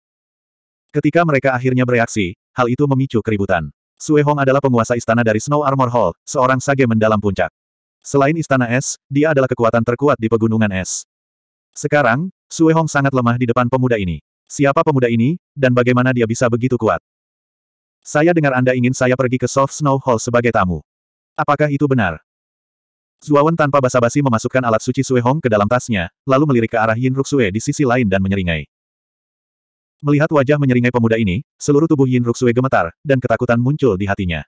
Ketika mereka akhirnya bereaksi, hal itu memicu keributan. Sue Hong adalah penguasa istana dari Snow Armor Hall, seorang sage mendalam puncak. Selain istana es, dia adalah kekuatan terkuat di pegunungan es. Sekarang, Sue Hong sangat lemah di depan pemuda ini. Siapa pemuda ini, dan bagaimana dia bisa begitu kuat? Saya dengar Anda ingin saya pergi ke Soft Snow Hall sebagai tamu. Apakah itu benar? Zuawan tanpa basa-basi memasukkan alat suci Sue Hong ke dalam tasnya, lalu melirik ke arah Yin Ruxue di sisi lain dan menyeringai. Melihat wajah menyeringai pemuda ini, seluruh tubuh Yin Ruxue gemetar, dan ketakutan muncul di hatinya.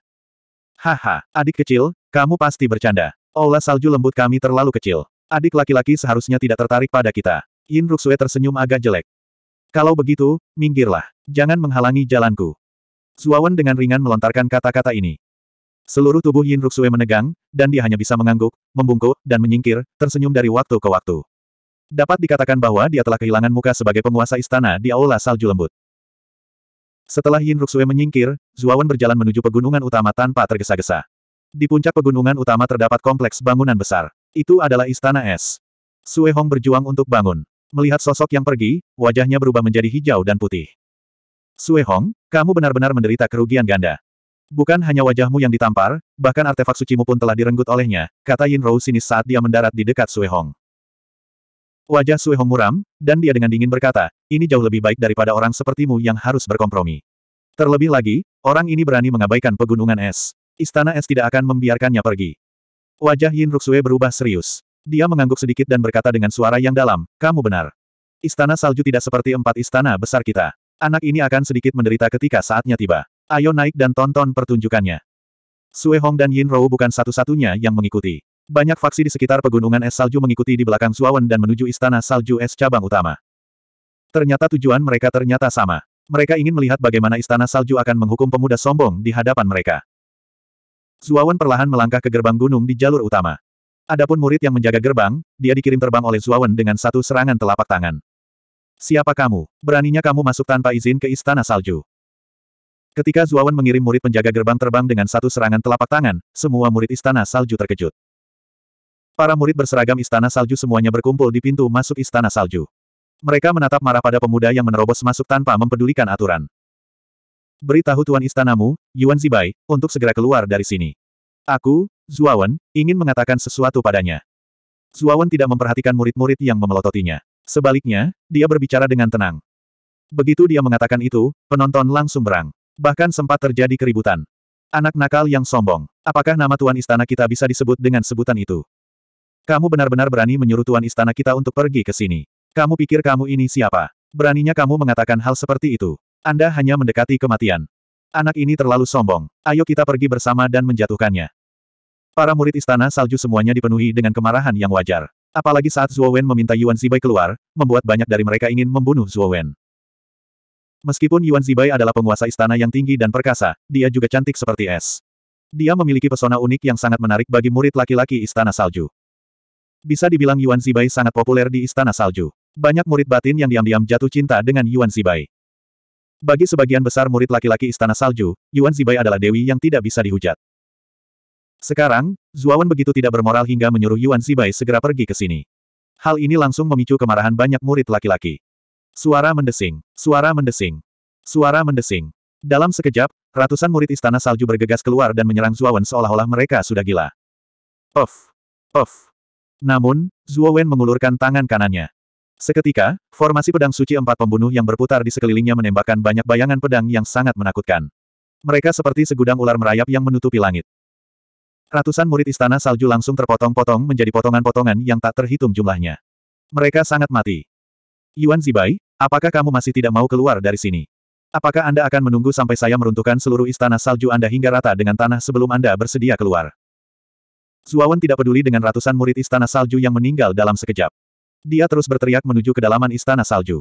Haha, adik kecil, kamu pasti bercanda. Aula salju lembut kami terlalu kecil. Adik laki-laki seharusnya tidak tertarik pada kita. Yin Ruxue tersenyum agak jelek. Kalau begitu, minggirlah. Jangan menghalangi jalanku. Zuawan dengan ringan melontarkan kata-kata ini. Seluruh tubuh Yin Ruxue menegang, dan dia hanya bisa mengangguk, membungkuk, dan menyingkir, tersenyum dari waktu ke waktu. Dapat dikatakan bahwa dia telah kehilangan muka sebagai penguasa istana di Aula Salju Lembut. Setelah Yin Ruxue menyingkir, Zuawan berjalan menuju pegunungan utama tanpa tergesa-gesa. Di puncak pegunungan utama terdapat kompleks bangunan besar. Itu adalah istana es. Sue Hong berjuang untuk bangun. Melihat sosok yang pergi, wajahnya berubah menjadi hijau dan putih. Sue Hong, kamu benar-benar menderita kerugian ganda. Bukan hanya wajahmu yang ditampar, bahkan artefak sucimu pun telah direnggut olehnya, kata Yin Rou sinis saat dia mendarat di dekat Sue Hong. Wajah Sue Hong muram, dan dia dengan dingin berkata, ini jauh lebih baik daripada orang sepertimu yang harus berkompromi. Terlebih lagi, orang ini berani mengabaikan pegunungan es. Istana es tidak akan membiarkannya pergi. Wajah Yin Ruxue berubah serius. Dia mengangguk sedikit dan berkata dengan suara yang dalam, kamu benar. Istana salju tidak seperti empat istana besar kita. Anak ini akan sedikit menderita ketika saatnya tiba. Ayo naik dan tonton pertunjukannya. Sue Hong dan Yin Rou bukan satu-satunya yang mengikuti. Banyak faksi di sekitar pegunungan es salju mengikuti di belakang Suawan dan menuju istana salju es cabang utama. Ternyata tujuan mereka ternyata sama. Mereka ingin melihat bagaimana istana salju akan menghukum pemuda sombong di hadapan mereka. Zuawan perlahan melangkah ke gerbang gunung di jalur utama. Adapun murid yang menjaga gerbang, dia dikirim terbang oleh Zuawan dengan satu serangan telapak tangan. Siapa kamu? Beraninya kamu masuk tanpa izin ke istana salju. Ketika Zuawan mengirim murid penjaga gerbang terbang dengan satu serangan telapak tangan, semua murid istana salju terkejut. Para murid berseragam istana salju semuanya berkumpul di pintu masuk istana salju. Mereka menatap marah pada pemuda yang menerobos masuk tanpa mempedulikan aturan. Beritahu tuan istanamu, Yuan Zibai, untuk segera keluar dari sini. Aku, Zuawan, ingin mengatakan sesuatu padanya. Zuawan tidak memperhatikan murid-murid yang memelototinya. Sebaliknya, dia berbicara dengan tenang. Begitu dia mengatakan itu, penonton langsung berang. Bahkan sempat terjadi keributan. Anak nakal yang sombong. Apakah nama Tuan Istana kita bisa disebut dengan sebutan itu? Kamu benar-benar berani menyuruh Tuan Istana kita untuk pergi ke sini. Kamu pikir kamu ini siapa? Beraninya kamu mengatakan hal seperti itu. Anda hanya mendekati kematian. Anak ini terlalu sombong. Ayo kita pergi bersama dan menjatuhkannya. Para murid istana salju semuanya dipenuhi dengan kemarahan yang wajar. Apalagi saat Zhuo Wen meminta Yuan Zibai keluar, membuat banyak dari mereka ingin membunuh Zhuo Wen. Meskipun Yuan Zibai adalah penguasa istana yang tinggi dan perkasa, dia juga cantik seperti es. Dia memiliki pesona unik yang sangat menarik bagi murid laki-laki istana salju. Bisa dibilang Yuan Zibai sangat populer di istana salju. Banyak murid batin yang diam-diam jatuh cinta dengan Yuan Zibai. Bagi sebagian besar murid laki-laki istana salju, Yuan Zibai adalah dewi yang tidak bisa dihujat. Sekarang, Zuawan begitu tidak bermoral hingga menyuruh Yuan Zibai segera pergi ke sini. Hal ini langsung memicu kemarahan banyak murid laki-laki. Suara mendesing, suara mendesing, suara mendesing. Dalam sekejap, ratusan murid istana salju bergegas keluar dan menyerang Zuowen seolah-olah mereka sudah gila. Of, of. Namun, Zuowen mengulurkan tangan kanannya. Seketika, formasi pedang suci empat pembunuh yang berputar di sekelilingnya menembakkan banyak bayangan pedang yang sangat menakutkan. Mereka seperti segudang ular merayap yang menutupi langit. Ratusan murid istana salju langsung terpotong-potong menjadi potongan-potongan yang tak terhitung jumlahnya. Mereka sangat mati. Yuan Zibai, Apakah kamu masih tidak mau keluar dari sini? Apakah Anda akan menunggu sampai saya meruntuhkan seluruh istana salju Anda hingga rata dengan tanah sebelum Anda bersedia keluar? Zuawan tidak peduli dengan ratusan murid istana salju yang meninggal dalam sekejap. Dia terus berteriak menuju kedalaman istana salju.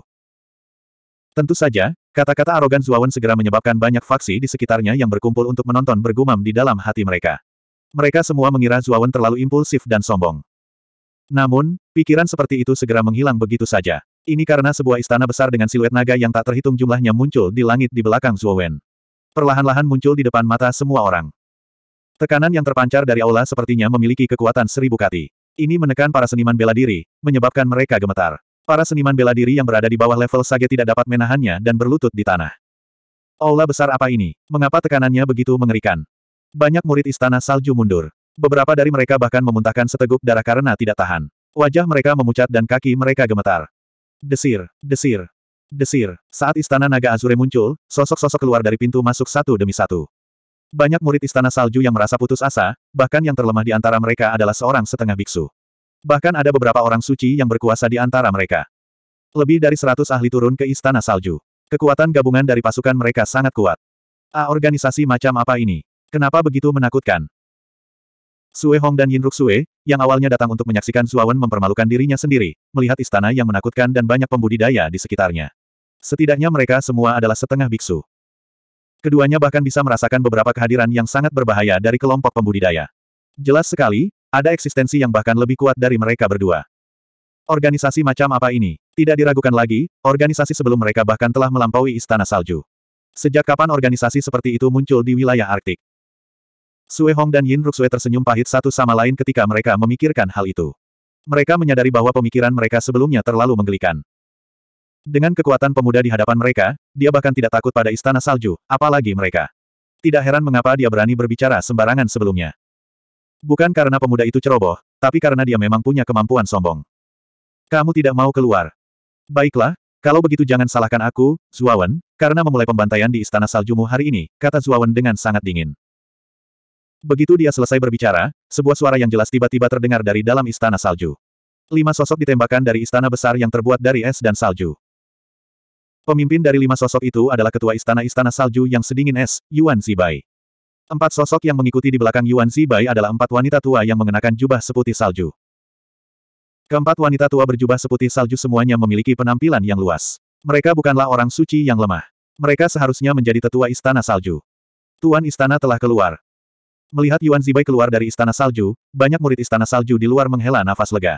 Tentu saja, kata-kata arogan Zuawan segera menyebabkan banyak faksi di sekitarnya yang berkumpul untuk menonton bergumam di dalam hati mereka. Mereka semua mengira Zuawan terlalu impulsif dan sombong. Namun, pikiran seperti itu segera menghilang begitu saja. Ini karena sebuah istana besar dengan siluet naga yang tak terhitung jumlahnya muncul di langit di belakang Zuowen. Perlahan-lahan muncul di depan mata semua orang. Tekanan yang terpancar dari aula sepertinya memiliki kekuatan seribu kati. Ini menekan para seniman bela diri, menyebabkan mereka gemetar. Para seniman bela diri yang berada di bawah level sage tidak dapat menahannya dan berlutut di tanah. Aula besar apa ini? Mengapa tekanannya begitu mengerikan? Banyak murid istana salju mundur. Beberapa dari mereka bahkan memuntahkan seteguk darah karena tidak tahan. Wajah mereka memucat dan kaki mereka gemetar. Desir, desir, desir. Saat istana naga Azure muncul, sosok-sosok keluar dari pintu masuk satu demi satu. Banyak murid istana salju yang merasa putus asa, bahkan yang terlemah di antara mereka adalah seorang setengah biksu. Bahkan ada beberapa orang suci yang berkuasa di antara mereka. Lebih dari seratus ahli turun ke istana salju. Kekuatan gabungan dari pasukan mereka sangat kuat. A ah, organisasi macam apa ini? Kenapa begitu menakutkan? Sue Hong dan Yin Ruk Sue, yang awalnya datang untuk menyaksikan Suawan mempermalukan dirinya sendiri, melihat istana yang menakutkan dan banyak pembudidaya di sekitarnya. Setidaknya mereka semua adalah setengah biksu. Keduanya bahkan bisa merasakan beberapa kehadiran yang sangat berbahaya dari kelompok pembudidaya. Jelas sekali, ada eksistensi yang bahkan lebih kuat dari mereka berdua. Organisasi macam apa ini? Tidak diragukan lagi, organisasi sebelum mereka bahkan telah melampaui istana salju. Sejak kapan organisasi seperti itu muncul di wilayah Arktik? Sue Hong dan Yin Ruxue tersenyum pahit satu sama lain ketika mereka memikirkan hal itu. Mereka menyadari bahwa pemikiran mereka sebelumnya terlalu menggelikan. Dengan kekuatan pemuda di hadapan mereka, dia bahkan tidak takut pada istana salju, apalagi mereka. Tidak heran mengapa dia berani berbicara sembarangan sebelumnya. Bukan karena pemuda itu ceroboh, tapi karena dia memang punya kemampuan sombong. Kamu tidak mau keluar. Baiklah, kalau begitu jangan salahkan aku, Zuawan, karena memulai pembantaian di Istana Saljumu hari ini, kata Zuawan dengan sangat dingin. Begitu dia selesai berbicara, sebuah suara yang jelas tiba-tiba terdengar dari dalam istana salju. Lima sosok ditembakkan dari istana besar yang terbuat dari es dan salju. Pemimpin dari lima sosok itu adalah ketua istana-istana salju yang sedingin es, Yuan Zibai. Empat sosok yang mengikuti di belakang Yuan Zibai adalah empat wanita tua yang mengenakan jubah seputih salju. Keempat wanita tua berjubah seputih salju semuanya memiliki penampilan yang luas. Mereka bukanlah orang suci yang lemah. Mereka seharusnya menjadi tetua istana salju. Tuan istana telah keluar, Melihat Yuan Zibai keluar dari Istana Salju, banyak murid Istana Salju di luar menghela nafas lega.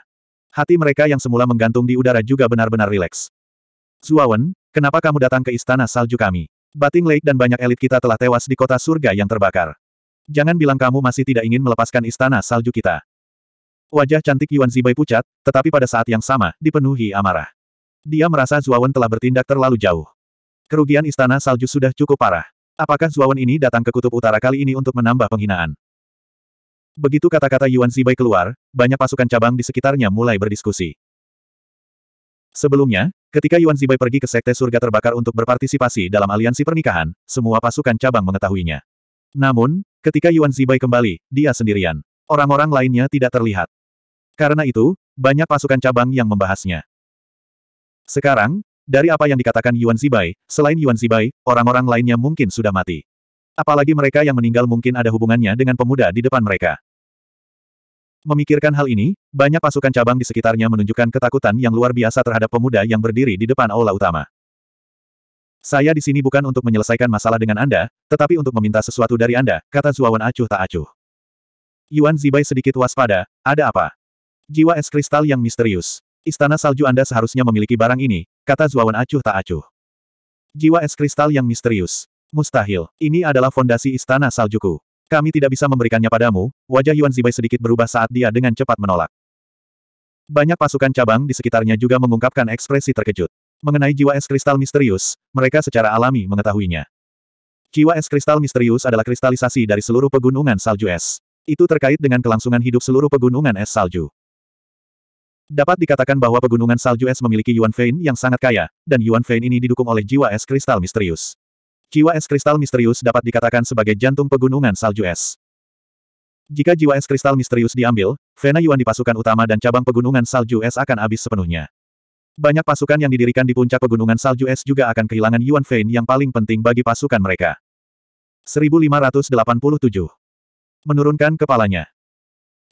Hati mereka yang semula menggantung di udara juga benar-benar rileks. Zuawan, kenapa kamu datang ke Istana Salju kami? Bating Lake dan banyak elit kita telah tewas di kota surga yang terbakar. Jangan bilang kamu masih tidak ingin melepaskan Istana Salju kita. Wajah cantik Yuan Zibai pucat, tetapi pada saat yang sama, dipenuhi amarah. Dia merasa Zuawan telah bertindak terlalu jauh. Kerugian Istana Salju sudah cukup parah. Apakah Zuawan ini datang ke kutub utara kali ini untuk menambah penghinaan? Begitu kata-kata Yuan Zibai keluar, banyak pasukan cabang di sekitarnya mulai berdiskusi. Sebelumnya, ketika Yuan Zibai pergi ke Sekte Surga Terbakar untuk berpartisipasi dalam aliansi pernikahan, semua pasukan cabang mengetahuinya. Namun, ketika Yuan Zibai kembali, dia sendirian. Orang-orang lainnya tidak terlihat. Karena itu, banyak pasukan cabang yang membahasnya. Sekarang, dari apa yang dikatakan Yuan Zibai, selain Yuan Zibai, orang-orang lainnya mungkin sudah mati. Apalagi mereka yang meninggal mungkin ada hubungannya dengan pemuda di depan mereka. Memikirkan hal ini, banyak pasukan cabang di sekitarnya menunjukkan ketakutan yang luar biasa terhadap pemuda yang berdiri di depan aula utama. Saya di sini bukan untuk menyelesaikan masalah dengan Anda, tetapi untuk meminta sesuatu dari Anda, kata Zuawan acuh tak acuh. Yuan Zibai sedikit waspada, ada apa? Jiwa es kristal yang misterius. Istana salju Anda seharusnya memiliki barang ini, kata Zuawan acuh tak acuh. Jiwa es kristal yang misterius. Mustahil, ini adalah fondasi istana saljuku. Kami tidak bisa memberikannya padamu, wajah Yuan Zibai sedikit berubah saat dia dengan cepat menolak. Banyak pasukan cabang di sekitarnya juga mengungkapkan ekspresi terkejut. Mengenai jiwa es kristal misterius, mereka secara alami mengetahuinya. Jiwa es kristal misterius adalah kristalisasi dari seluruh pegunungan salju es. Itu terkait dengan kelangsungan hidup seluruh pegunungan es salju. Dapat dikatakan bahwa pegunungan salju es memiliki Yuan Fein yang sangat kaya, dan Yuan Fein ini didukung oleh jiwa es kristal misterius. Jiwa es kristal misterius dapat dikatakan sebagai jantung pegunungan salju es. Jika jiwa es kristal misterius diambil, Vena Yuan di pasukan utama dan cabang pegunungan salju es akan habis sepenuhnya. Banyak pasukan yang didirikan di puncak pegunungan salju es juga akan kehilangan Yuan Fein yang paling penting bagi pasukan mereka. 1587 menurunkan kepalanya.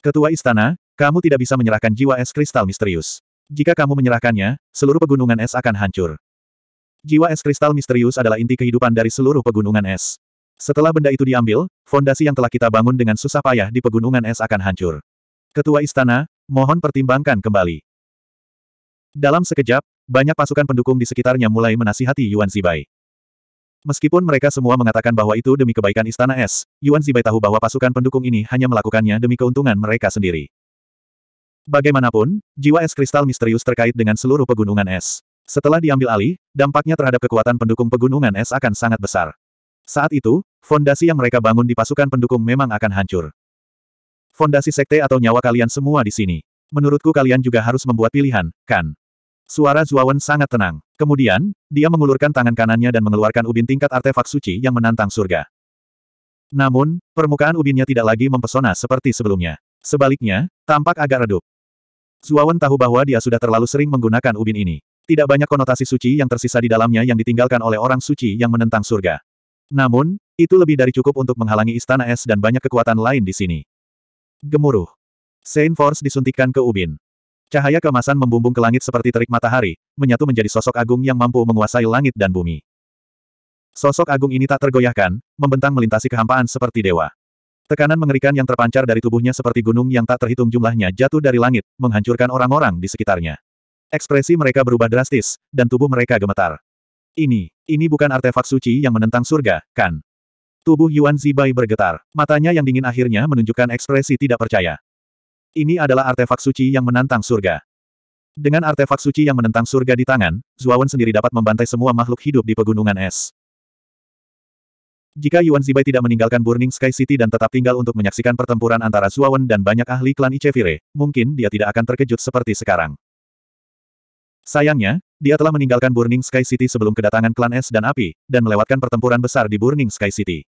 Ketua istana, kamu tidak bisa menyerahkan jiwa es kristal misterius. Jika kamu menyerahkannya, seluruh pegunungan es akan hancur. Jiwa es kristal misterius adalah inti kehidupan dari seluruh pegunungan es. Setelah benda itu diambil, fondasi yang telah kita bangun dengan susah payah di pegunungan es akan hancur. Ketua istana, mohon pertimbangkan kembali. Dalam sekejap, banyak pasukan pendukung di sekitarnya mulai menasihati Yuan Zibai. Meskipun mereka semua mengatakan bahwa itu demi kebaikan Istana Es, Yuan Zibai tahu bahwa pasukan pendukung ini hanya melakukannya demi keuntungan mereka sendiri. Bagaimanapun, jiwa es kristal misterius terkait dengan seluruh pegunungan es. Setelah diambil alih, dampaknya terhadap kekuatan pendukung pegunungan es akan sangat besar. Saat itu, fondasi yang mereka bangun di pasukan pendukung memang akan hancur. Fondasi sekte atau nyawa kalian semua di sini. Menurutku kalian juga harus membuat pilihan, kan? Suara Zuawan sangat tenang. Kemudian, dia mengulurkan tangan kanannya dan mengeluarkan ubin tingkat artefak suci yang menantang surga. Namun, permukaan ubinnya tidak lagi mempesona seperti sebelumnya. Sebaliknya, tampak agak redup. Suawan tahu bahwa dia sudah terlalu sering menggunakan ubin ini. Tidak banyak konotasi suci yang tersisa di dalamnya yang ditinggalkan oleh orang suci yang menentang surga. Namun, itu lebih dari cukup untuk menghalangi istana es dan banyak kekuatan lain di sini. Gemuruh. Saint Force disuntikkan ke ubin. Cahaya kemasan membumbung ke langit seperti terik matahari, menyatu menjadi sosok agung yang mampu menguasai langit dan bumi. Sosok agung ini tak tergoyahkan, membentang melintasi kehampaan seperti dewa. Tekanan mengerikan yang terpancar dari tubuhnya seperti gunung yang tak terhitung jumlahnya jatuh dari langit, menghancurkan orang-orang di sekitarnya. Ekspresi mereka berubah drastis, dan tubuh mereka gemetar. Ini, ini bukan artefak suci yang menentang surga, kan? Tubuh Yuan Zibai bergetar, matanya yang dingin akhirnya menunjukkan ekspresi tidak percaya. Ini adalah artefak suci yang menantang surga. Dengan artefak suci yang menentang surga di tangan, Zuawan sendiri dapat membantai semua makhluk hidup di pegunungan es. Jika Yuan Zibai tidak meninggalkan Burning Sky City dan tetap tinggal untuk menyaksikan pertempuran antara Zuawan dan banyak ahli klan Ichevire, mungkin dia tidak akan terkejut seperti sekarang. Sayangnya, dia telah meninggalkan Burning Sky City sebelum kedatangan klan es dan api, dan melewatkan pertempuran besar di Burning Sky City.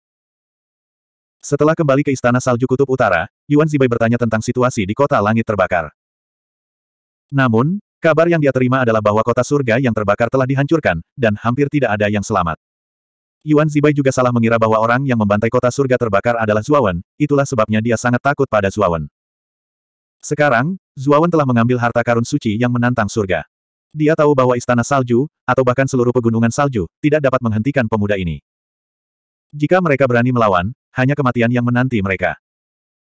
Setelah kembali ke Istana Salju Kutub Utara, Yuan Zibai bertanya tentang situasi di kota langit terbakar. Namun, kabar yang dia terima adalah bahwa kota surga yang terbakar telah dihancurkan, dan hampir tidak ada yang selamat. Yuan Zibai juga salah mengira bahwa orang yang membantai kota surga terbakar adalah Zuawan, itulah sebabnya dia sangat takut pada Zuawan. Sekarang, Zuawan telah mengambil harta karun suci yang menantang surga. Dia tahu bahwa istana salju, atau bahkan seluruh pegunungan salju, tidak dapat menghentikan pemuda ini. Jika mereka berani melawan, hanya kematian yang menanti mereka.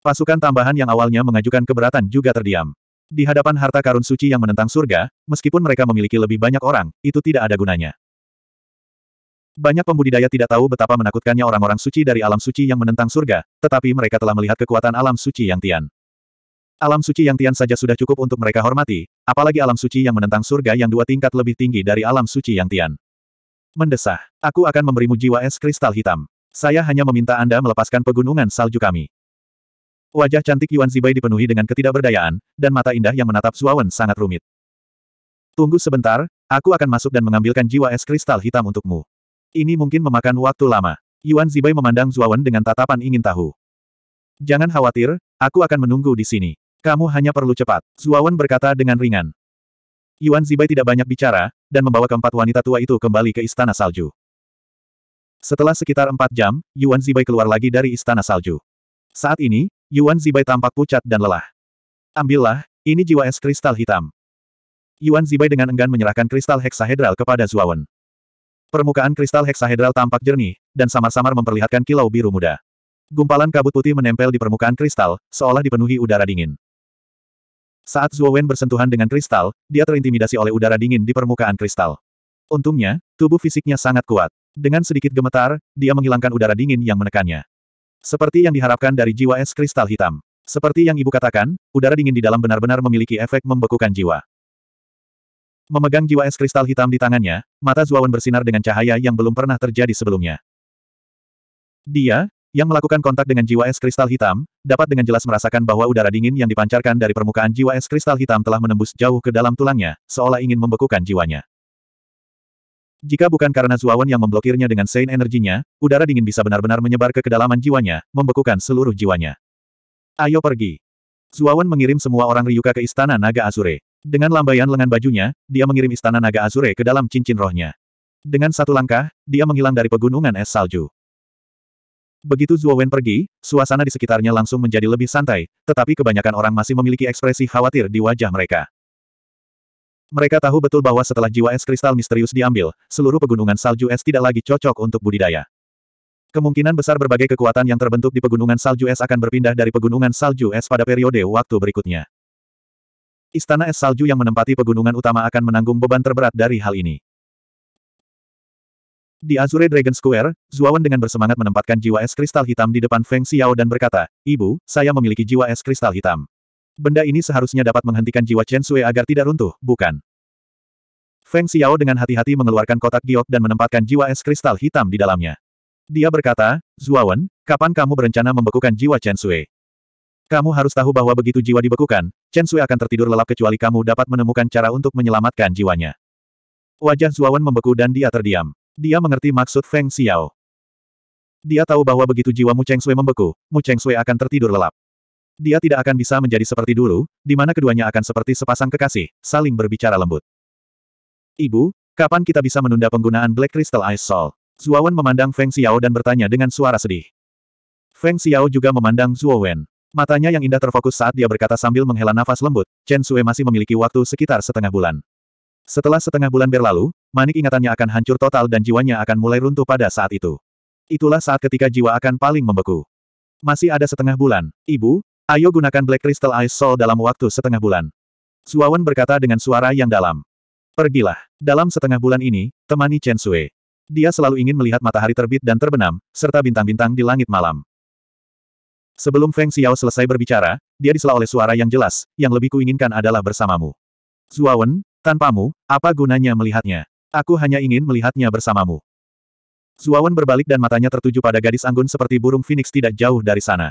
Pasukan tambahan yang awalnya mengajukan keberatan juga terdiam. Di hadapan harta karun suci yang menentang surga, meskipun mereka memiliki lebih banyak orang, itu tidak ada gunanya. Banyak pembudidaya tidak tahu betapa menakutkannya orang-orang suci dari alam suci yang menentang surga, tetapi mereka telah melihat kekuatan alam suci yang tian. Alam suci yang tian saja sudah cukup untuk mereka hormati, apalagi alam suci yang menentang surga yang dua tingkat lebih tinggi dari alam suci yang tian. Mendesah, aku akan memberimu jiwa es kristal hitam. Saya hanya meminta Anda melepaskan pegunungan salju kami. Wajah cantik Yuan Zibai dipenuhi dengan ketidakberdayaan, dan mata indah yang menatap Zuawan sangat rumit. Tunggu sebentar, aku akan masuk dan mengambilkan jiwa es kristal hitam untukmu. Ini mungkin memakan waktu lama. Yuan Zibai memandang Zuawan dengan tatapan ingin tahu. Jangan khawatir, aku akan menunggu di sini. Kamu hanya perlu cepat, Zuawan berkata dengan ringan. Yuan Zibai tidak banyak bicara, dan membawa keempat wanita tua itu kembali ke Istana Salju. Setelah sekitar empat jam, Yuan Zibai keluar lagi dari Istana Salju. Saat ini, Yuan Zibai tampak pucat dan lelah. Ambillah, ini jiwa es kristal hitam. Yuan Zibai dengan enggan menyerahkan kristal heksahedral kepada Zuawan. Permukaan kristal heksahedral tampak jernih, dan samar-samar memperlihatkan kilau biru muda. Gumpalan kabut putih menempel di permukaan kristal, seolah dipenuhi udara dingin. Saat Zhuo Wen bersentuhan dengan kristal, dia terintimidasi oleh udara dingin di permukaan kristal. Untungnya, tubuh fisiknya sangat kuat. Dengan sedikit gemetar, dia menghilangkan udara dingin yang menekannya. Seperti yang diharapkan dari jiwa es kristal hitam. Seperti yang ibu katakan, udara dingin di dalam benar-benar memiliki efek membekukan jiwa. Memegang jiwa es kristal hitam di tangannya, mata Zuawan bersinar dengan cahaya yang belum pernah terjadi sebelumnya. Dia, yang melakukan kontak dengan jiwa es kristal hitam, dapat dengan jelas merasakan bahwa udara dingin yang dipancarkan dari permukaan jiwa es kristal hitam telah menembus jauh ke dalam tulangnya, seolah ingin membekukan jiwanya. Jika bukan karena Zuawan yang memblokirnya dengan sein energinya, udara dingin bisa benar-benar menyebar ke kedalaman jiwanya, membekukan seluruh jiwanya. Ayo pergi. Zuawan mengirim semua orang Ryuka ke istana Naga Azure. Dengan lambaian lengan bajunya, dia mengirim istana naga Azure ke dalam cincin rohnya. Dengan satu langkah, dia menghilang dari pegunungan es salju. Begitu Zhuo Wen pergi, suasana di sekitarnya langsung menjadi lebih santai, tetapi kebanyakan orang masih memiliki ekspresi khawatir di wajah mereka. Mereka tahu betul bahwa setelah jiwa es kristal misterius diambil, seluruh pegunungan salju es tidak lagi cocok untuk budidaya. Kemungkinan besar berbagai kekuatan yang terbentuk di pegunungan salju es akan berpindah dari pegunungan salju es pada periode waktu berikutnya. Istana es salju yang menempati pegunungan utama akan menanggung beban terberat dari hal ini. Di Azure Dragon Square, Zuawan dengan bersemangat menempatkan jiwa es kristal hitam di depan Feng Xiao dan berkata, Ibu, saya memiliki jiwa es kristal hitam. Benda ini seharusnya dapat menghentikan jiwa Chen Sui agar tidak runtuh, bukan? Feng Xiao dengan hati-hati mengeluarkan kotak giok dan menempatkan jiwa es kristal hitam di dalamnya. Dia berkata, Zuawan, kapan kamu berencana membekukan jiwa Chen Sui? Kamu harus tahu bahwa begitu jiwa dibekukan, Chen Sui akan tertidur lelap kecuali kamu dapat menemukan cara untuk menyelamatkan jiwanya. Wajah Zuawan membeku dan dia terdiam. Dia mengerti maksud Feng Xiao. Dia tahu bahwa begitu jiwa Mu Cheng Sui membeku, Mu Cheng Sui akan tertidur lelap. Dia tidak akan bisa menjadi seperti dulu, di mana keduanya akan seperti sepasang kekasih, saling berbicara lembut. Ibu, kapan kita bisa menunda penggunaan Black Crystal Ice Soul? Zuawan memandang Feng Xiao dan bertanya dengan suara sedih. Feng Xiao juga memandang Zuowen. Matanya yang indah terfokus saat dia berkata sambil menghela nafas lembut, Chen Sue masih memiliki waktu sekitar setengah bulan. Setelah setengah bulan berlalu, manik ingatannya akan hancur total dan jiwanya akan mulai runtuh pada saat itu. Itulah saat ketika jiwa akan paling membeku. Masih ada setengah bulan, ibu, ayo gunakan Black Crystal Ice Soul dalam waktu setengah bulan. Suawan berkata dengan suara yang dalam. Pergilah. Dalam setengah bulan ini, temani Chen Sue. Dia selalu ingin melihat matahari terbit dan terbenam, serta bintang-bintang di langit malam. Sebelum Feng Xiao selesai berbicara, dia disela oleh suara yang jelas, yang lebih kuinginkan adalah bersamamu. Zuawan, tanpamu, apa gunanya melihatnya? Aku hanya ingin melihatnya bersamamu. Zuawan berbalik dan matanya tertuju pada gadis anggun seperti burung phoenix tidak jauh dari sana.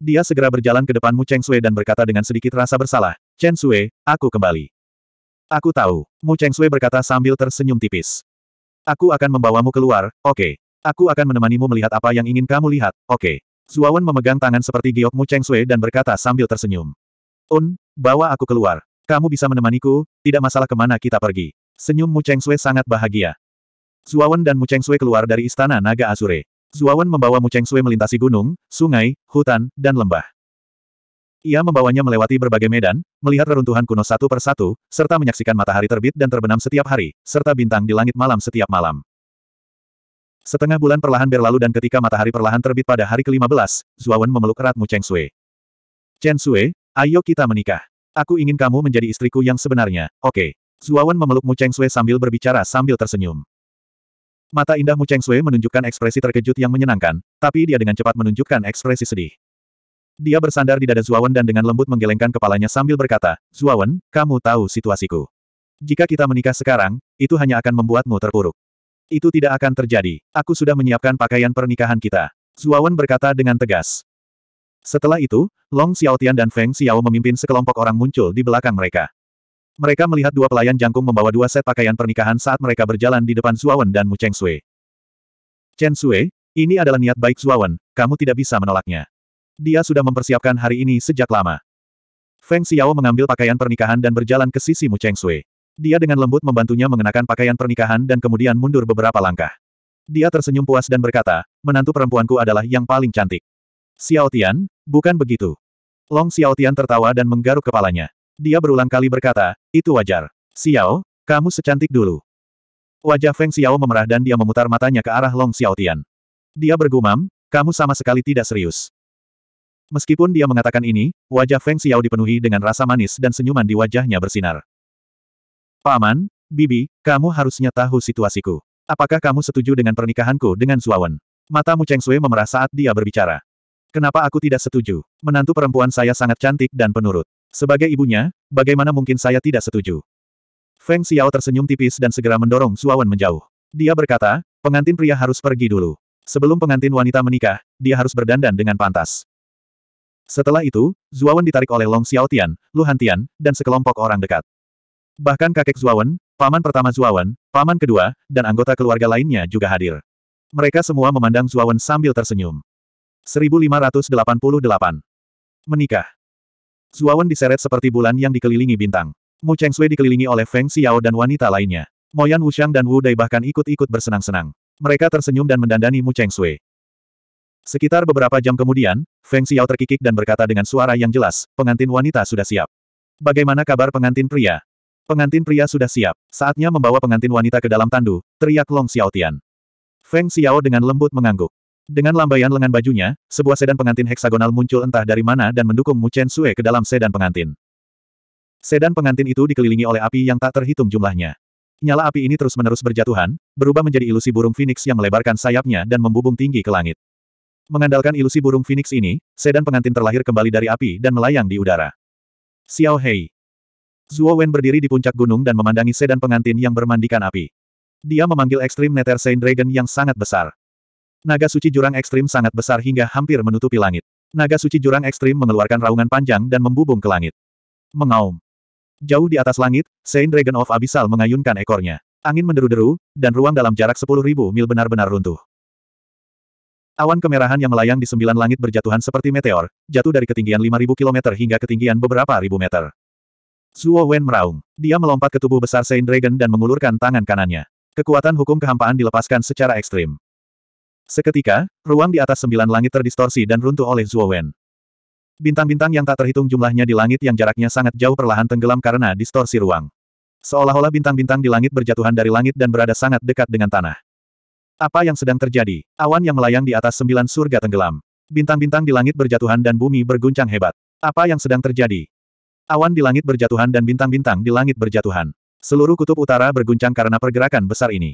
Dia segera berjalan ke depanmu Cheng Sui dan berkata dengan sedikit rasa bersalah, Chen Sui, aku kembali. Aku tahu, Mu Cheng Sui berkata sambil tersenyum tipis. Aku akan membawamu keluar, oke. Okay. Aku akan menemanimu melihat apa yang ingin kamu lihat, oke. Okay. Suawan memegang tangan seperti Giok Mu Cheng Sui dan berkata sambil tersenyum. Un, bawa aku keluar. Kamu bisa menemaniku, tidak masalah kemana kita pergi. Senyum Mu Cheng Sui sangat bahagia. Zuawan dan Mu Cheng Sui keluar dari istana naga Azure. Zuawan membawa Mu Cheng Sui melintasi gunung, sungai, hutan, dan lembah. Ia membawanya melewati berbagai medan, melihat reruntuhan kuno satu per satu, serta menyaksikan matahari terbit dan terbenam setiap hari, serta bintang di langit malam setiap malam. Setengah bulan perlahan berlalu dan ketika matahari perlahan terbit pada hari ke-15, Zuawan memeluk erat Mu Cheng Sui. Chen Sui, ayo kita menikah. Aku ingin kamu menjadi istriku yang sebenarnya, oke. Okay. Zuawan memeluk Mu Cheng Sui sambil berbicara sambil tersenyum. Mata indah Mu Cheng Sui menunjukkan ekspresi terkejut yang menyenangkan, tapi dia dengan cepat menunjukkan ekspresi sedih. Dia bersandar di dada Zuawan dan dengan lembut menggelengkan kepalanya sambil berkata, Zuawan, kamu tahu situasiku. Jika kita menikah sekarang, itu hanya akan membuatmu terpuruk. Itu tidak akan terjadi. Aku sudah menyiapkan pakaian pernikahan kita. Zuawan berkata dengan tegas. Setelah itu, Long Xiaotian dan Feng Xiao memimpin sekelompok orang muncul di belakang mereka. Mereka melihat dua pelayan jangkung membawa dua set pakaian pernikahan saat mereka berjalan di depan Zuawan dan Mu Cheng Sui. Chen Sui, ini adalah niat baik Zuawan, kamu tidak bisa menolaknya. Dia sudah mempersiapkan hari ini sejak lama. Feng Xiao mengambil pakaian pernikahan dan berjalan ke sisi Mu Cheng Sui. Dia dengan lembut membantunya mengenakan pakaian pernikahan dan kemudian mundur beberapa langkah. Dia tersenyum puas dan berkata, menantu perempuanku adalah yang paling cantik. Xiao Tian, bukan begitu. Long Xiao Tian tertawa dan menggaruk kepalanya. Dia berulang kali berkata, itu wajar. Xiao, kamu secantik dulu. Wajah Feng Xiao memerah dan dia memutar matanya ke arah Long Xiao Tian. Dia bergumam, kamu sama sekali tidak serius. Meskipun dia mengatakan ini, wajah Feng Xiao dipenuhi dengan rasa manis dan senyuman di wajahnya bersinar. Paman, Bibi, kamu harusnya tahu situasiku. Apakah kamu setuju dengan pernikahanku dengan Mata Matamu Cheng Sui memerah saat dia berbicara. Kenapa aku tidak setuju? Menantu perempuan saya sangat cantik dan penurut. Sebagai ibunya, bagaimana mungkin saya tidak setuju? Feng Xiao tersenyum tipis dan segera mendorong Suawan menjauh. Dia berkata, pengantin pria harus pergi dulu. Sebelum pengantin wanita menikah, dia harus berdandan dengan pantas. Setelah itu, Zuawan ditarik oleh Long Xiaotian, Lu Hantian, dan sekelompok orang dekat. Bahkan kakek Zuawan, paman pertama Zuawan, paman kedua, dan anggota keluarga lainnya juga hadir. Mereka semua memandang Zuawan sambil tersenyum. 1588. Menikah. Zuawan diseret seperti bulan yang dikelilingi bintang. Mu Cheng Sui dikelilingi oleh Feng Xiao dan wanita lainnya. Moyan Wushang dan Wu Dai bahkan ikut-ikut bersenang-senang. Mereka tersenyum dan mendandani Mu Cheng Sui. Sekitar beberapa jam kemudian, Feng Xiao terkikik dan berkata dengan suara yang jelas, pengantin wanita sudah siap. Bagaimana kabar pengantin pria? Pengantin pria sudah siap. Saatnya membawa pengantin wanita ke dalam tandu, teriak Long Xiaotian. Feng Xiao dengan lembut mengangguk. Dengan lambaian lengan bajunya, sebuah sedan pengantin heksagonal muncul entah dari mana dan mendukung Mu Chen Sue ke dalam sedan pengantin. Sedan pengantin itu dikelilingi oleh api yang tak terhitung jumlahnya. Nyala api ini terus-menerus berjatuhan, berubah menjadi ilusi burung phoenix yang melebarkan sayapnya dan membubung tinggi ke langit. Mengandalkan ilusi burung phoenix ini, sedan pengantin terlahir kembali dari api dan melayang di udara. Xiao Hei, Zuo Wen berdiri di puncak gunung dan memandangi sedan pengantin yang bermandikan api. Dia memanggil ekstrim Nether Saint Dragon yang sangat besar. Naga suci jurang ekstrim sangat besar hingga hampir menutupi langit. Naga suci jurang ekstrim mengeluarkan raungan panjang dan membubung ke langit. Mengaum. Jauh di atas langit, Saint Dragon of Abyssal mengayunkan ekornya. Angin menderu-deru, dan ruang dalam jarak 10.000 mil benar-benar runtuh. Awan kemerahan yang melayang di sembilan langit berjatuhan seperti meteor, jatuh dari ketinggian 5.000 km hingga ketinggian beberapa ribu meter. Zuo Wen meraung. Dia melompat ke tubuh besar Saint Dragon dan mengulurkan tangan kanannya. Kekuatan hukum kehampaan dilepaskan secara ekstrim. Seketika, ruang di atas sembilan langit terdistorsi dan runtuh oleh Zuo Wen. Bintang-bintang yang tak terhitung jumlahnya di langit yang jaraknya sangat jauh perlahan tenggelam karena distorsi ruang. Seolah-olah bintang-bintang di langit berjatuhan dari langit dan berada sangat dekat dengan tanah. Apa yang sedang terjadi? Awan yang melayang di atas sembilan surga tenggelam. Bintang-bintang di langit berjatuhan dan bumi berguncang hebat. Apa yang sedang terjadi? Awan di langit berjatuhan dan bintang-bintang di langit berjatuhan. Seluruh kutub utara berguncang karena pergerakan besar ini.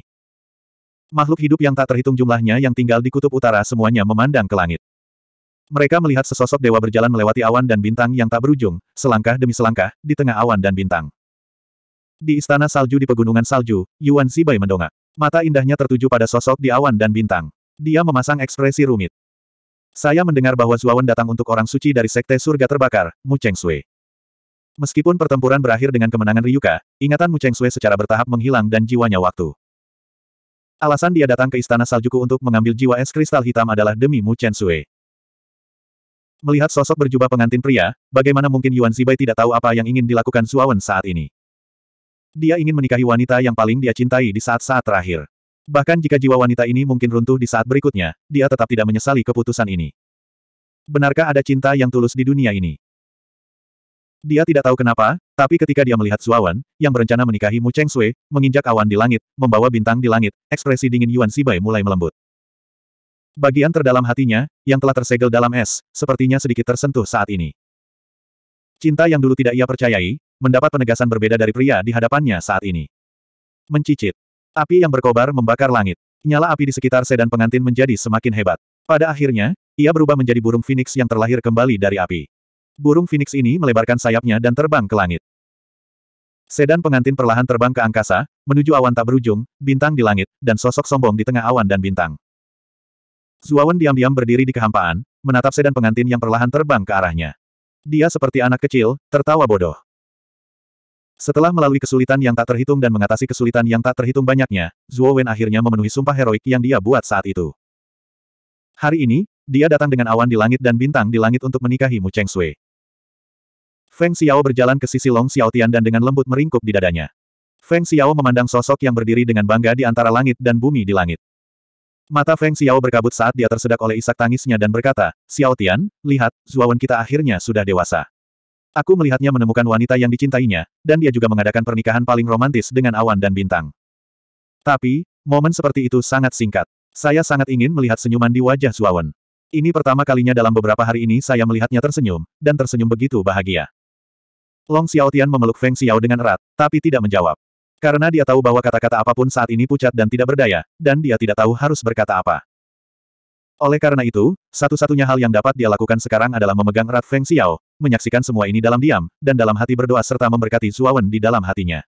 Makhluk hidup yang tak terhitung jumlahnya yang tinggal di kutub utara semuanya memandang ke langit. Mereka melihat sesosok dewa berjalan melewati awan dan bintang yang tak berujung, selangkah demi selangkah, di tengah awan dan bintang. Di istana salju di pegunungan salju, Yuan Zibai mendongak. Mata indahnya tertuju pada sosok di awan dan bintang. Dia memasang ekspresi rumit. Saya mendengar bahwa Zuawan datang untuk orang suci dari Sekte Surga Terbakar, Mu Cheng Sui. Meskipun pertempuran berakhir dengan kemenangan Ryuka, ingatan Mu Cheng Sui secara bertahap menghilang dan jiwanya waktu. Alasan dia datang ke Istana Saljuku untuk mengambil jiwa es kristal hitam adalah demi Mu Chen Sui. Melihat sosok berjubah pengantin pria, bagaimana mungkin Yuan Zibai tidak tahu apa yang ingin dilakukan Zuawan saat ini. Dia ingin menikahi wanita yang paling dia cintai di saat-saat terakhir. Bahkan jika jiwa wanita ini mungkin runtuh di saat berikutnya, dia tetap tidak menyesali keputusan ini. Benarkah ada cinta yang tulus di dunia ini? Dia tidak tahu kenapa, tapi ketika dia melihat Suawan, yang berencana menikahi Mu Cheng Sui, menginjak awan di langit, membawa bintang di langit, ekspresi dingin Yuan Sibai mulai melembut. Bagian terdalam hatinya, yang telah tersegel dalam es, sepertinya sedikit tersentuh saat ini. Cinta yang dulu tidak ia percayai, mendapat penegasan berbeda dari pria di hadapannya saat ini. Mencicit. Api yang berkobar membakar langit. Nyala api di sekitar sedan pengantin menjadi semakin hebat. Pada akhirnya, ia berubah menjadi burung phoenix yang terlahir kembali dari api. Burung Phoenix ini melebarkan sayapnya dan terbang ke langit. Sedan pengantin perlahan terbang ke angkasa, menuju awan tak berujung, bintang di langit, dan sosok sombong di tengah awan dan bintang. Zuawan diam-diam berdiri di kehampaan, menatap sedan pengantin yang perlahan terbang ke arahnya. Dia seperti anak kecil, tertawa bodoh. Setelah melalui kesulitan yang tak terhitung dan mengatasi kesulitan yang tak terhitung banyaknya, Zuo Wen akhirnya memenuhi sumpah heroik yang dia buat saat itu. Hari ini, dia datang dengan awan di langit dan bintang di langit untuk menikahi Mu Cheng Sui. Feng Xiao berjalan ke sisi Long Xiaotian dan dengan lembut meringkuk di dadanya. Feng Xiao memandang sosok yang berdiri dengan bangga di antara langit dan bumi di langit. Mata Feng Xiao berkabut saat dia tersedak oleh isak tangisnya dan berkata, Xiaotian, lihat, Zuawan kita akhirnya sudah dewasa. Aku melihatnya menemukan wanita yang dicintainya, dan dia juga mengadakan pernikahan paling romantis dengan awan dan bintang. Tapi, momen seperti itu sangat singkat. Saya sangat ingin melihat senyuman di wajah Zuawan. Ini pertama kalinya dalam beberapa hari ini saya melihatnya tersenyum, dan tersenyum begitu bahagia. Long Xiaotian memeluk Feng Xiao dengan erat, tapi tidak menjawab. Karena dia tahu bahwa kata-kata apapun saat ini pucat dan tidak berdaya, dan dia tidak tahu harus berkata apa. Oleh karena itu, satu-satunya hal yang dapat dia lakukan sekarang adalah memegang erat Feng Xiao, menyaksikan semua ini dalam diam, dan dalam hati berdoa serta memberkati Zuawan di dalam hatinya.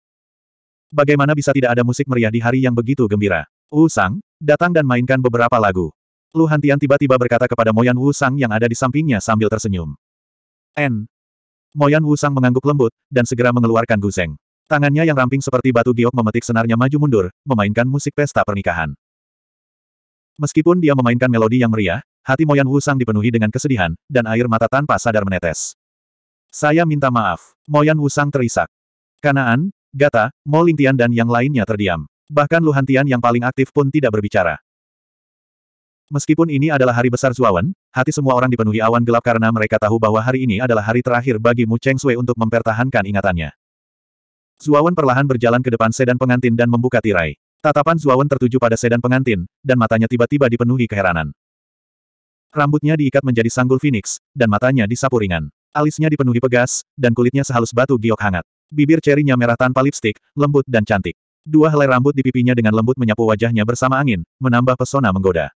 Bagaimana bisa tidak ada musik meriah di hari yang begitu gembira? Wu Sang, datang dan mainkan beberapa lagu. Lu Hantian tiba-tiba berkata kepada Moyan Wu Sang yang ada di sampingnya sambil tersenyum. N, Moyan Wusang mengangguk lembut, dan segera mengeluarkan guzeng. Tangannya yang ramping seperti batu giok memetik senarnya maju mundur, memainkan musik pesta pernikahan. Meskipun dia memainkan melodi yang meriah, hati Moyan Wusang dipenuhi dengan kesedihan, dan air mata tanpa sadar menetes. Saya minta maaf. Moyan Wusang terisak. Kanaan, Gata, Mo Lingtian dan yang lainnya terdiam. Bahkan Luhantian yang paling aktif pun tidak berbicara. Meskipun ini adalah hari besar Zuawan, hati semua orang dipenuhi awan gelap karena mereka tahu bahwa hari ini adalah hari terakhir bagi Mu Cheng Sui untuk mempertahankan ingatannya. Zuawan perlahan berjalan ke depan sedan pengantin dan membuka tirai. Tatapan Zuawan tertuju pada sedan pengantin, dan matanya tiba-tiba dipenuhi keheranan. Rambutnya diikat menjadi sanggul phoenix, dan matanya disapu ringan. Alisnya dipenuhi pegas, dan kulitnya sehalus batu giok hangat. Bibir cerinya merah tanpa lipstik, lembut dan cantik. Dua helai rambut di pipinya dengan lembut menyapu wajahnya bersama angin, menambah pesona menggoda.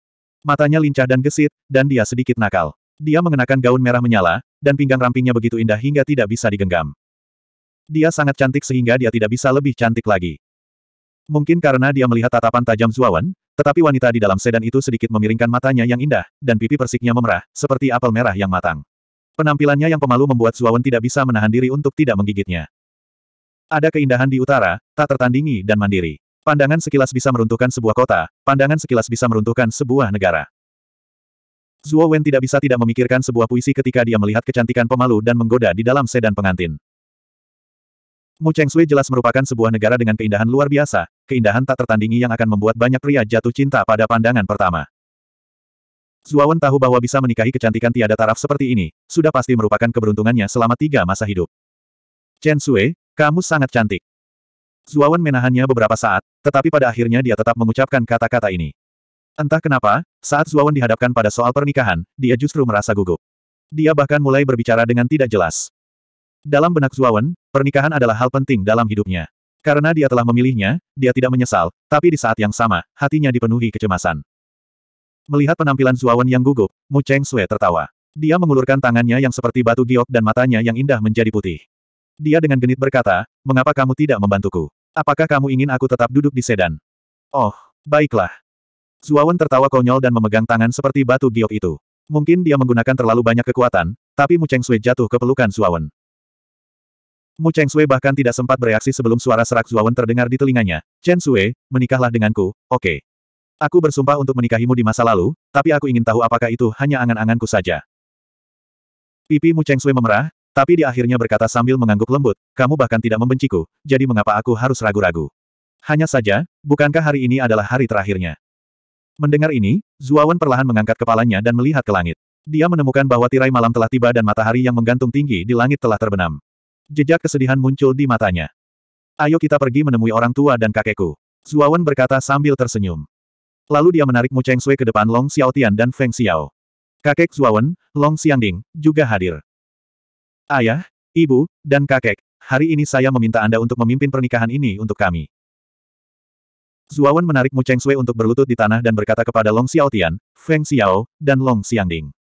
Matanya lincah dan gesit, dan dia sedikit nakal. Dia mengenakan gaun merah menyala, dan pinggang rampingnya begitu indah hingga tidak bisa digenggam. Dia sangat cantik sehingga dia tidak bisa lebih cantik lagi. Mungkin karena dia melihat tatapan tajam Zuawan, tetapi wanita di dalam sedan itu sedikit memiringkan matanya yang indah, dan pipi persiknya memerah, seperti apel merah yang matang. Penampilannya yang pemalu membuat Zuawan tidak bisa menahan diri untuk tidak menggigitnya. Ada keindahan di utara, tak tertandingi dan mandiri. Pandangan sekilas bisa meruntuhkan sebuah kota, pandangan sekilas bisa meruntuhkan sebuah negara. Zhuo Wen tidak bisa tidak memikirkan sebuah puisi ketika dia melihat kecantikan pemalu dan menggoda di dalam sedan pengantin. Mu Cheng Sui jelas merupakan sebuah negara dengan keindahan luar biasa, keindahan tak tertandingi yang akan membuat banyak pria jatuh cinta pada pandangan pertama. Zhuo Wen tahu bahwa bisa menikahi kecantikan tiada taraf seperti ini, sudah pasti merupakan keberuntungannya selama tiga masa hidup. Chen Sui, kamu sangat cantik. Zuawan menahannya beberapa saat, tetapi pada akhirnya dia tetap mengucapkan kata-kata ini. Entah kenapa, saat Zuawan dihadapkan pada soal pernikahan, dia justru merasa gugup. Dia bahkan mulai berbicara dengan tidak jelas. Dalam benak Zuawan, pernikahan adalah hal penting dalam hidupnya. Karena dia telah memilihnya, dia tidak menyesal, tapi di saat yang sama, hatinya dipenuhi kecemasan. Melihat penampilan Zuawan yang gugup, Mu Cheng Sue tertawa. Dia mengulurkan tangannya yang seperti batu giok dan matanya yang indah menjadi putih. Dia dengan genit berkata, mengapa kamu tidak membantuku? Apakah kamu ingin aku tetap duduk di sedan? Oh, baiklah. Zuawan tertawa konyol dan memegang tangan seperti batu giok itu. Mungkin dia menggunakan terlalu banyak kekuatan, tapi Mu Cheng Sui jatuh ke pelukan Zuawan. Mu Cheng Sui bahkan tidak sempat bereaksi sebelum suara serak Zuawan terdengar di telinganya. Chen Sui, menikahlah denganku, oke. Okay. Aku bersumpah untuk menikahimu di masa lalu, tapi aku ingin tahu apakah itu hanya angan-anganku saja. Pipi Mu Cheng Sui memerah, tapi dia akhirnya berkata sambil mengangguk lembut, kamu bahkan tidak membenciku, jadi mengapa aku harus ragu-ragu? Hanya saja, bukankah hari ini adalah hari terakhirnya? Mendengar ini, Zuawan perlahan mengangkat kepalanya dan melihat ke langit. Dia menemukan bahwa tirai malam telah tiba dan matahari yang menggantung tinggi di langit telah terbenam. Jejak kesedihan muncul di matanya. Ayo kita pergi menemui orang tua dan kakekku. Zuawan berkata sambil tersenyum. Lalu dia menarik Mu Cheng Sui ke depan Long Xiaotian dan Feng Xiao. Kakek Zuawan, Long Xiangding, juga hadir. Ayah, ibu, dan kakek, hari ini saya meminta Anda untuk memimpin pernikahan ini untuk kami. Zuawan menarik Mu Cheng Sui untuk berlutut di tanah dan berkata kepada Long Xiaotian, Feng Xiao, dan Long Xiangding.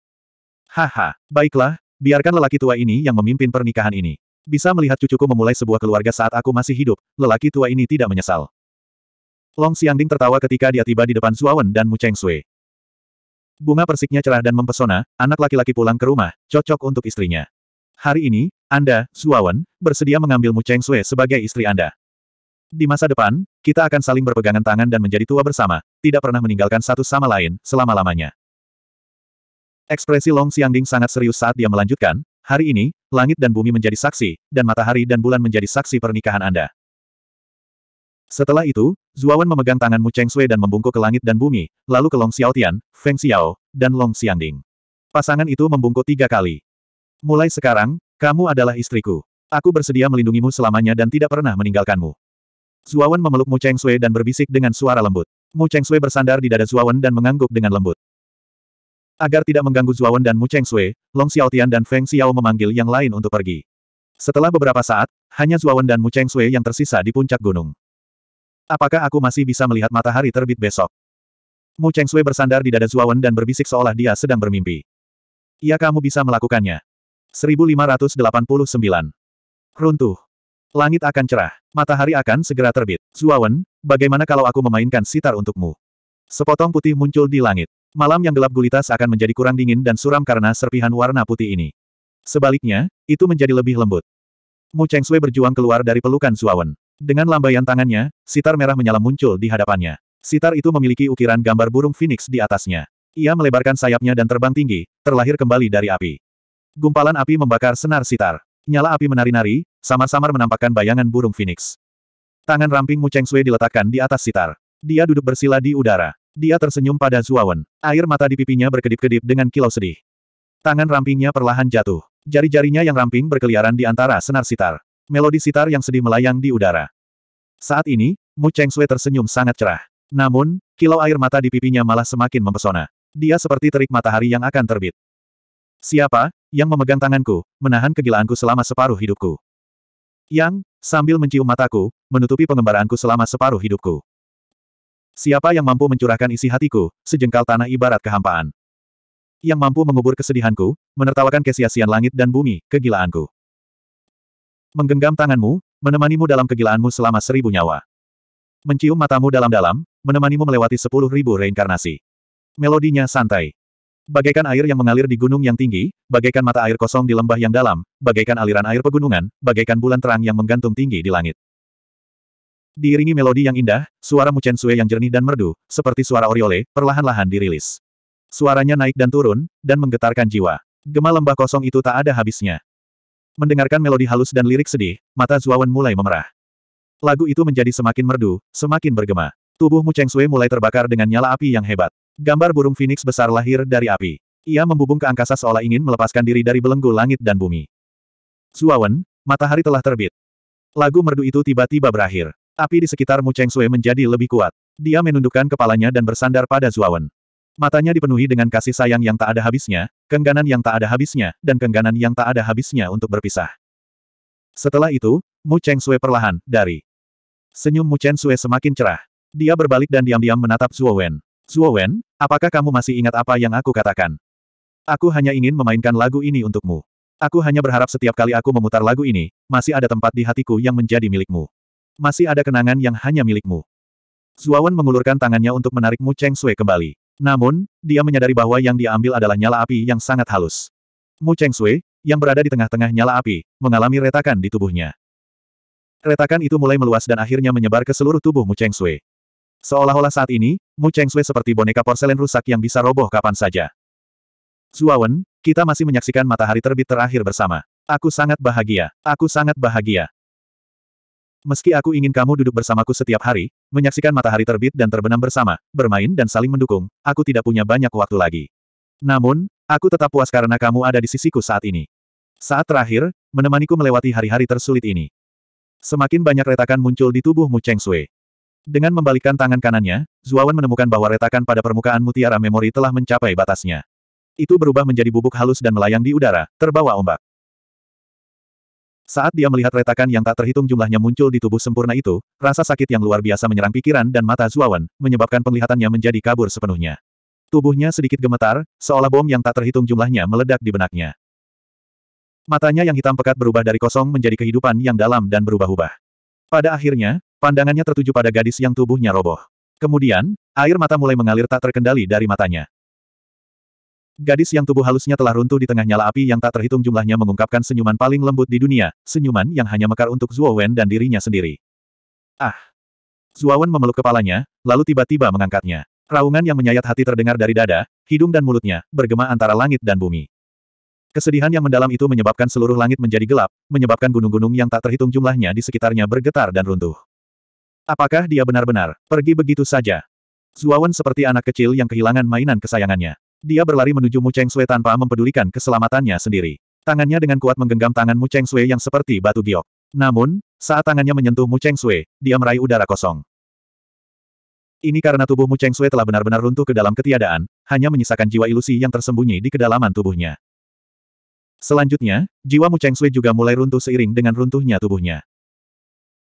Haha, baiklah, biarkan lelaki tua ini yang memimpin pernikahan ini. Bisa melihat cucuku memulai sebuah keluarga saat aku masih hidup, lelaki tua ini tidak menyesal. Long Xiangding tertawa ketika dia tiba di depan Zuawan dan Mu Cheng Sui. Bunga persiknya cerah dan mempesona, anak laki-laki pulang ke rumah, cocok untuk istrinya. Hari ini, Anda, Suawan, bersedia mengambil Mu Cheng Sui sebagai istri Anda. Di masa depan, kita akan saling berpegangan tangan dan menjadi tua bersama, tidak pernah meninggalkan satu sama lain, selama-lamanya. Ekspresi Long Xiangding sangat serius saat dia melanjutkan, hari ini, langit dan bumi menjadi saksi, dan matahari dan bulan menjadi saksi pernikahan Anda. Setelah itu, Zuawan memegang tangan Mu Cheng Sui dan membungkuk ke langit dan bumi, lalu ke Long Xiaotian, Feng Xiao, dan Long Xiangding. Pasangan itu membungkuk tiga kali. Mulai sekarang, kamu adalah istriku. Aku bersedia melindungimu selamanya dan tidak pernah meninggalkanmu. Zuawan memeluk Mu Cheng Sui dan berbisik dengan suara lembut. Mu Cheng Sui bersandar di dada Zuawan dan mengangguk dengan lembut. Agar tidak mengganggu Zuawan dan Mu Cheng Sui, Long Xiao Tian dan Feng Xiao memanggil yang lain untuk pergi. Setelah beberapa saat, hanya Zuawan dan Mu Cheng Sui yang tersisa di puncak gunung. Apakah aku masih bisa melihat matahari terbit besok? Mu Cheng Sui bersandar di dada Zuawan dan berbisik seolah dia sedang bermimpi. Iya kamu bisa melakukannya. 1589. Runtuh. Langit akan cerah. Matahari akan segera terbit. Zuawan, bagaimana kalau aku memainkan sitar untukmu? Sepotong putih muncul di langit. Malam yang gelap gulita akan menjadi kurang dingin dan suram karena serpihan warna putih ini. Sebaliknya, itu menjadi lebih lembut. Mu Cheng Sui berjuang keluar dari pelukan Zuawan. Dengan lambaian tangannya, sitar merah menyala muncul di hadapannya. Sitar itu memiliki ukiran gambar burung phoenix di atasnya. Ia melebarkan sayapnya dan terbang tinggi, terlahir kembali dari api. Gumpalan api membakar senar sitar. Nyala api menari-nari, samar-samar menampakkan bayangan burung phoenix. Tangan ramping Mu Cheng Sui diletakkan di atas sitar. Dia duduk bersila di udara. Dia tersenyum pada Zuawan. Air mata di pipinya berkedip-kedip dengan kilau sedih. Tangan rampingnya perlahan jatuh. Jari-jarinya yang ramping berkeliaran di antara senar sitar. Melodi sitar yang sedih melayang di udara. Saat ini, Mu Cheng Sui tersenyum sangat cerah. Namun, kilau air mata di pipinya malah semakin mempesona. Dia seperti terik matahari yang akan terbit. Siapa, yang memegang tanganku, menahan kegilaanku selama separuh hidupku. Yang, sambil mencium mataku, menutupi pengembaraanku selama separuh hidupku. Siapa yang mampu mencurahkan isi hatiku, sejengkal tanah ibarat kehampaan. Yang mampu mengubur kesedihanku, menertawakan kesiasian langit dan bumi, kegilaanku. Menggenggam tanganmu, menemanimu dalam kegilaanmu selama seribu nyawa. Mencium matamu dalam-dalam, menemanimu melewati sepuluh ribu reinkarnasi. Melodinya santai. Bagaikan air yang mengalir di gunung yang tinggi, bagaikan mata air kosong di lembah yang dalam, bagaikan aliran air pegunungan, bagaikan bulan terang yang menggantung tinggi di langit. Diiringi melodi yang indah, suara Mu Chen Sui yang jernih dan merdu, seperti suara oriole, perlahan-lahan dirilis. Suaranya naik dan turun, dan menggetarkan jiwa. Gema lembah kosong itu tak ada habisnya. Mendengarkan melodi halus dan lirik sedih, mata Zuawan mulai memerah. Lagu itu menjadi semakin merdu, semakin bergema. Tubuh Mu Cheng Sui mulai terbakar dengan nyala api yang hebat. Gambar burung Phoenix besar lahir dari api. Ia membubung ke angkasa seolah ingin melepaskan diri dari belenggu langit dan bumi. Suawen, matahari telah terbit. Lagu merdu itu tiba-tiba berakhir. Api di sekitar Mu Cheng Sui menjadi lebih kuat. Dia menundukkan kepalanya dan bersandar pada Zuawan. Matanya dipenuhi dengan kasih sayang yang tak ada habisnya, kengganan yang tak ada habisnya, dan kengganan yang tak ada habisnya untuk berpisah. Setelah itu, Mu Cheng Sui perlahan, dari. Senyum Mu Cheng Sui semakin cerah. Dia berbalik dan diam-diam menatap Wen. Zuo Wen, apakah kamu masih ingat apa yang aku katakan? Aku hanya ingin memainkan lagu ini untukmu. Aku hanya berharap setiap kali aku memutar lagu ini, masih ada tempat di hatiku yang menjadi milikmu. Masih ada kenangan yang hanya milikmu. Zuo Wen mengulurkan tangannya untuk menarik Mu Cheng Sui kembali. Namun, dia menyadari bahwa yang diambil adalah nyala api yang sangat halus. Mu Cheng Sui, yang berada di tengah-tengah nyala api, mengalami retakan di tubuhnya. Retakan itu mulai meluas dan akhirnya menyebar ke seluruh tubuh Mu Cheng Sui. Seolah-olah saat ini, Mu Cheng Sui seperti boneka porselen rusak yang bisa roboh kapan saja. Zuawan, kita masih menyaksikan matahari terbit terakhir bersama. Aku sangat bahagia. Aku sangat bahagia. Meski aku ingin kamu duduk bersamaku setiap hari, menyaksikan matahari terbit dan terbenam bersama, bermain dan saling mendukung, aku tidak punya banyak waktu lagi. Namun, aku tetap puas karena kamu ada di sisiku saat ini. Saat terakhir, menemaniku melewati hari-hari tersulit ini. Semakin banyak retakan muncul di tubuhmu Cheng Sui. Dengan membalikkan tangan kanannya, Zuawan menemukan bahwa retakan pada permukaan mutiara memori telah mencapai batasnya. Itu berubah menjadi bubuk halus dan melayang di udara, terbawa ombak. Saat dia melihat retakan yang tak terhitung jumlahnya muncul di tubuh sempurna itu, rasa sakit yang luar biasa menyerang pikiran dan mata Zuawan, menyebabkan penglihatannya menjadi kabur sepenuhnya. Tubuhnya sedikit gemetar, seolah bom yang tak terhitung jumlahnya meledak di benaknya. Matanya yang hitam pekat berubah dari kosong menjadi kehidupan yang dalam dan berubah-ubah. Pada akhirnya, Pandangannya tertuju pada gadis yang tubuhnya roboh. Kemudian, air mata mulai mengalir tak terkendali dari matanya. Gadis yang tubuh halusnya telah runtuh di tengah nyala api yang tak terhitung jumlahnya mengungkapkan senyuman paling lembut di dunia, senyuman yang hanya mekar untuk Zuo Wen dan dirinya sendiri. Ah! Zuo Wen memeluk kepalanya, lalu tiba-tiba mengangkatnya. Raungan yang menyayat hati terdengar dari dada, hidung dan mulutnya, bergema antara langit dan bumi. Kesedihan yang mendalam itu menyebabkan seluruh langit menjadi gelap, menyebabkan gunung-gunung yang tak terhitung jumlahnya di sekitarnya bergetar dan runtuh. Apakah dia benar-benar pergi begitu saja? Zuawan seperti anak kecil yang kehilangan mainan kesayangannya. Dia berlari menuju Mu Cheng Sui tanpa mempedulikan keselamatannya sendiri. Tangannya dengan kuat menggenggam tangan Mu Cheng Sui yang seperti batu giok. Namun, saat tangannya menyentuh Mu Cheng Sui, dia meraih udara kosong. Ini karena tubuh Mu Cheng Sui telah benar-benar runtuh ke dalam ketiadaan, hanya menyisakan jiwa ilusi yang tersembunyi di kedalaman tubuhnya. Selanjutnya, jiwa Mu Cheng Sui juga mulai runtuh seiring dengan runtuhnya tubuhnya.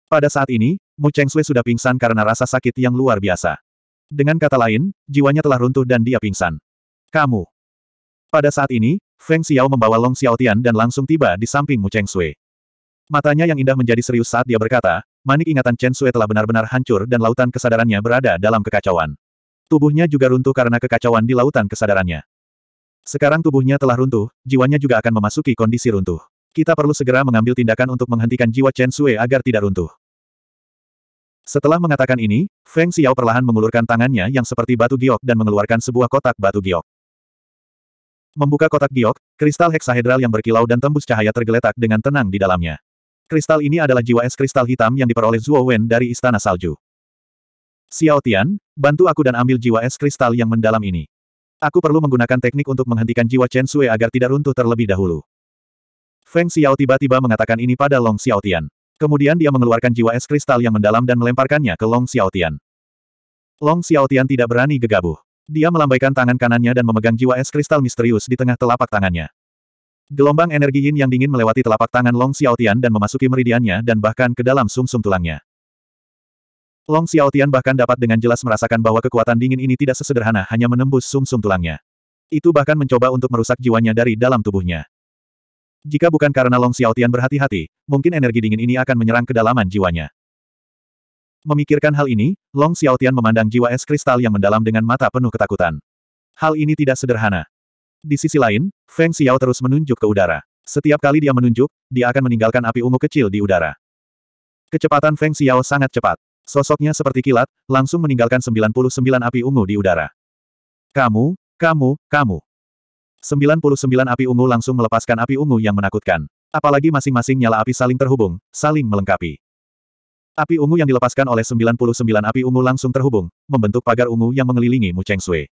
Pada saat ini, Mu Cheng Sui sudah pingsan karena rasa sakit yang luar biasa. Dengan kata lain, jiwanya telah runtuh dan dia pingsan. Kamu. Pada saat ini, Feng Xiao membawa Long Xiaotian dan langsung tiba di samping Mu Cheng Sui. Matanya yang indah menjadi serius saat dia berkata, manik ingatan Chen Sui telah benar-benar hancur dan lautan kesadarannya berada dalam kekacauan. Tubuhnya juga runtuh karena kekacauan di lautan kesadarannya. Sekarang tubuhnya telah runtuh, jiwanya juga akan memasuki kondisi runtuh. Kita perlu segera mengambil tindakan untuk menghentikan jiwa Chen Sui agar tidak runtuh. Setelah mengatakan ini, Feng Xiao perlahan mengulurkan tangannya yang seperti batu giok dan mengeluarkan sebuah kotak batu giok. Membuka kotak giok, kristal heksahedral yang berkilau dan tembus cahaya tergeletak dengan tenang di dalamnya. Kristal ini adalah jiwa es kristal hitam yang diperoleh Zhuo Wen dari Istana Salju. Xiao Tian, bantu aku dan ambil jiwa es kristal yang mendalam ini. Aku perlu menggunakan teknik untuk menghentikan jiwa Chen Sui agar tidak runtuh terlebih dahulu. Feng Xiao tiba-tiba mengatakan ini pada Long Xiaotian. Kemudian dia mengeluarkan jiwa es kristal yang mendalam dan melemparkannya ke Long Xiaotian. Long Xiaotian tidak berani gegabah. Dia melambaikan tangan kanannya dan memegang jiwa es kristal misterius di tengah telapak tangannya. Gelombang energi yin yang dingin melewati telapak tangan Long Xiaotian dan memasuki meridiannya dan bahkan ke dalam sumsum -sum tulangnya. Long Xiaotian bahkan dapat dengan jelas merasakan bahwa kekuatan dingin ini tidak sesederhana hanya menembus sumsum -sum tulangnya. Itu bahkan mencoba untuk merusak jiwanya dari dalam tubuhnya. Jika bukan karena Long Xiaotian berhati-hati, mungkin energi dingin ini akan menyerang kedalaman jiwanya. Memikirkan hal ini, Long Xiaotian memandang jiwa es kristal yang mendalam dengan mata penuh ketakutan. Hal ini tidak sederhana. Di sisi lain, Feng Xiao terus menunjuk ke udara. Setiap kali dia menunjuk, dia akan meninggalkan api ungu kecil di udara. Kecepatan Feng Xiao sangat cepat. Sosoknya seperti kilat, langsung meninggalkan 99 api ungu di udara. Kamu, kamu, kamu. 99 api ungu langsung melepaskan api ungu yang menakutkan. Apalagi masing-masing nyala api saling terhubung, saling melengkapi. Api ungu yang dilepaskan oleh 99 api ungu langsung terhubung, membentuk pagar ungu yang mengelilingi Mu Cheng Sui.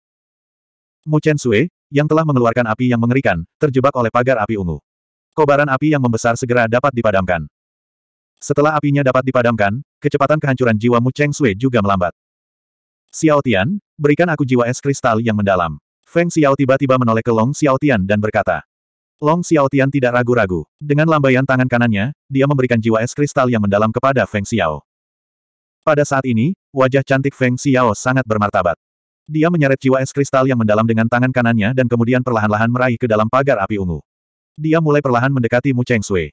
Mu Cheng Sui, yang telah mengeluarkan api yang mengerikan, terjebak oleh pagar api ungu. Kobaran api yang membesar segera dapat dipadamkan. Setelah apinya dapat dipadamkan, kecepatan kehancuran jiwa Mu Cheng Sui juga melambat. Xiao Tian, berikan aku jiwa es kristal yang mendalam. Feng Xiao tiba-tiba menoleh ke Long Xiaotian dan berkata. Long Xiaotian tidak ragu-ragu. Dengan lambaian tangan kanannya, dia memberikan jiwa es kristal yang mendalam kepada Feng Xiao. Pada saat ini, wajah cantik Feng Xiao sangat bermartabat. Dia menyeret jiwa es kristal yang mendalam dengan tangan kanannya dan kemudian perlahan-lahan meraih ke dalam pagar api ungu. Dia mulai perlahan mendekati Mu Cheng Sui.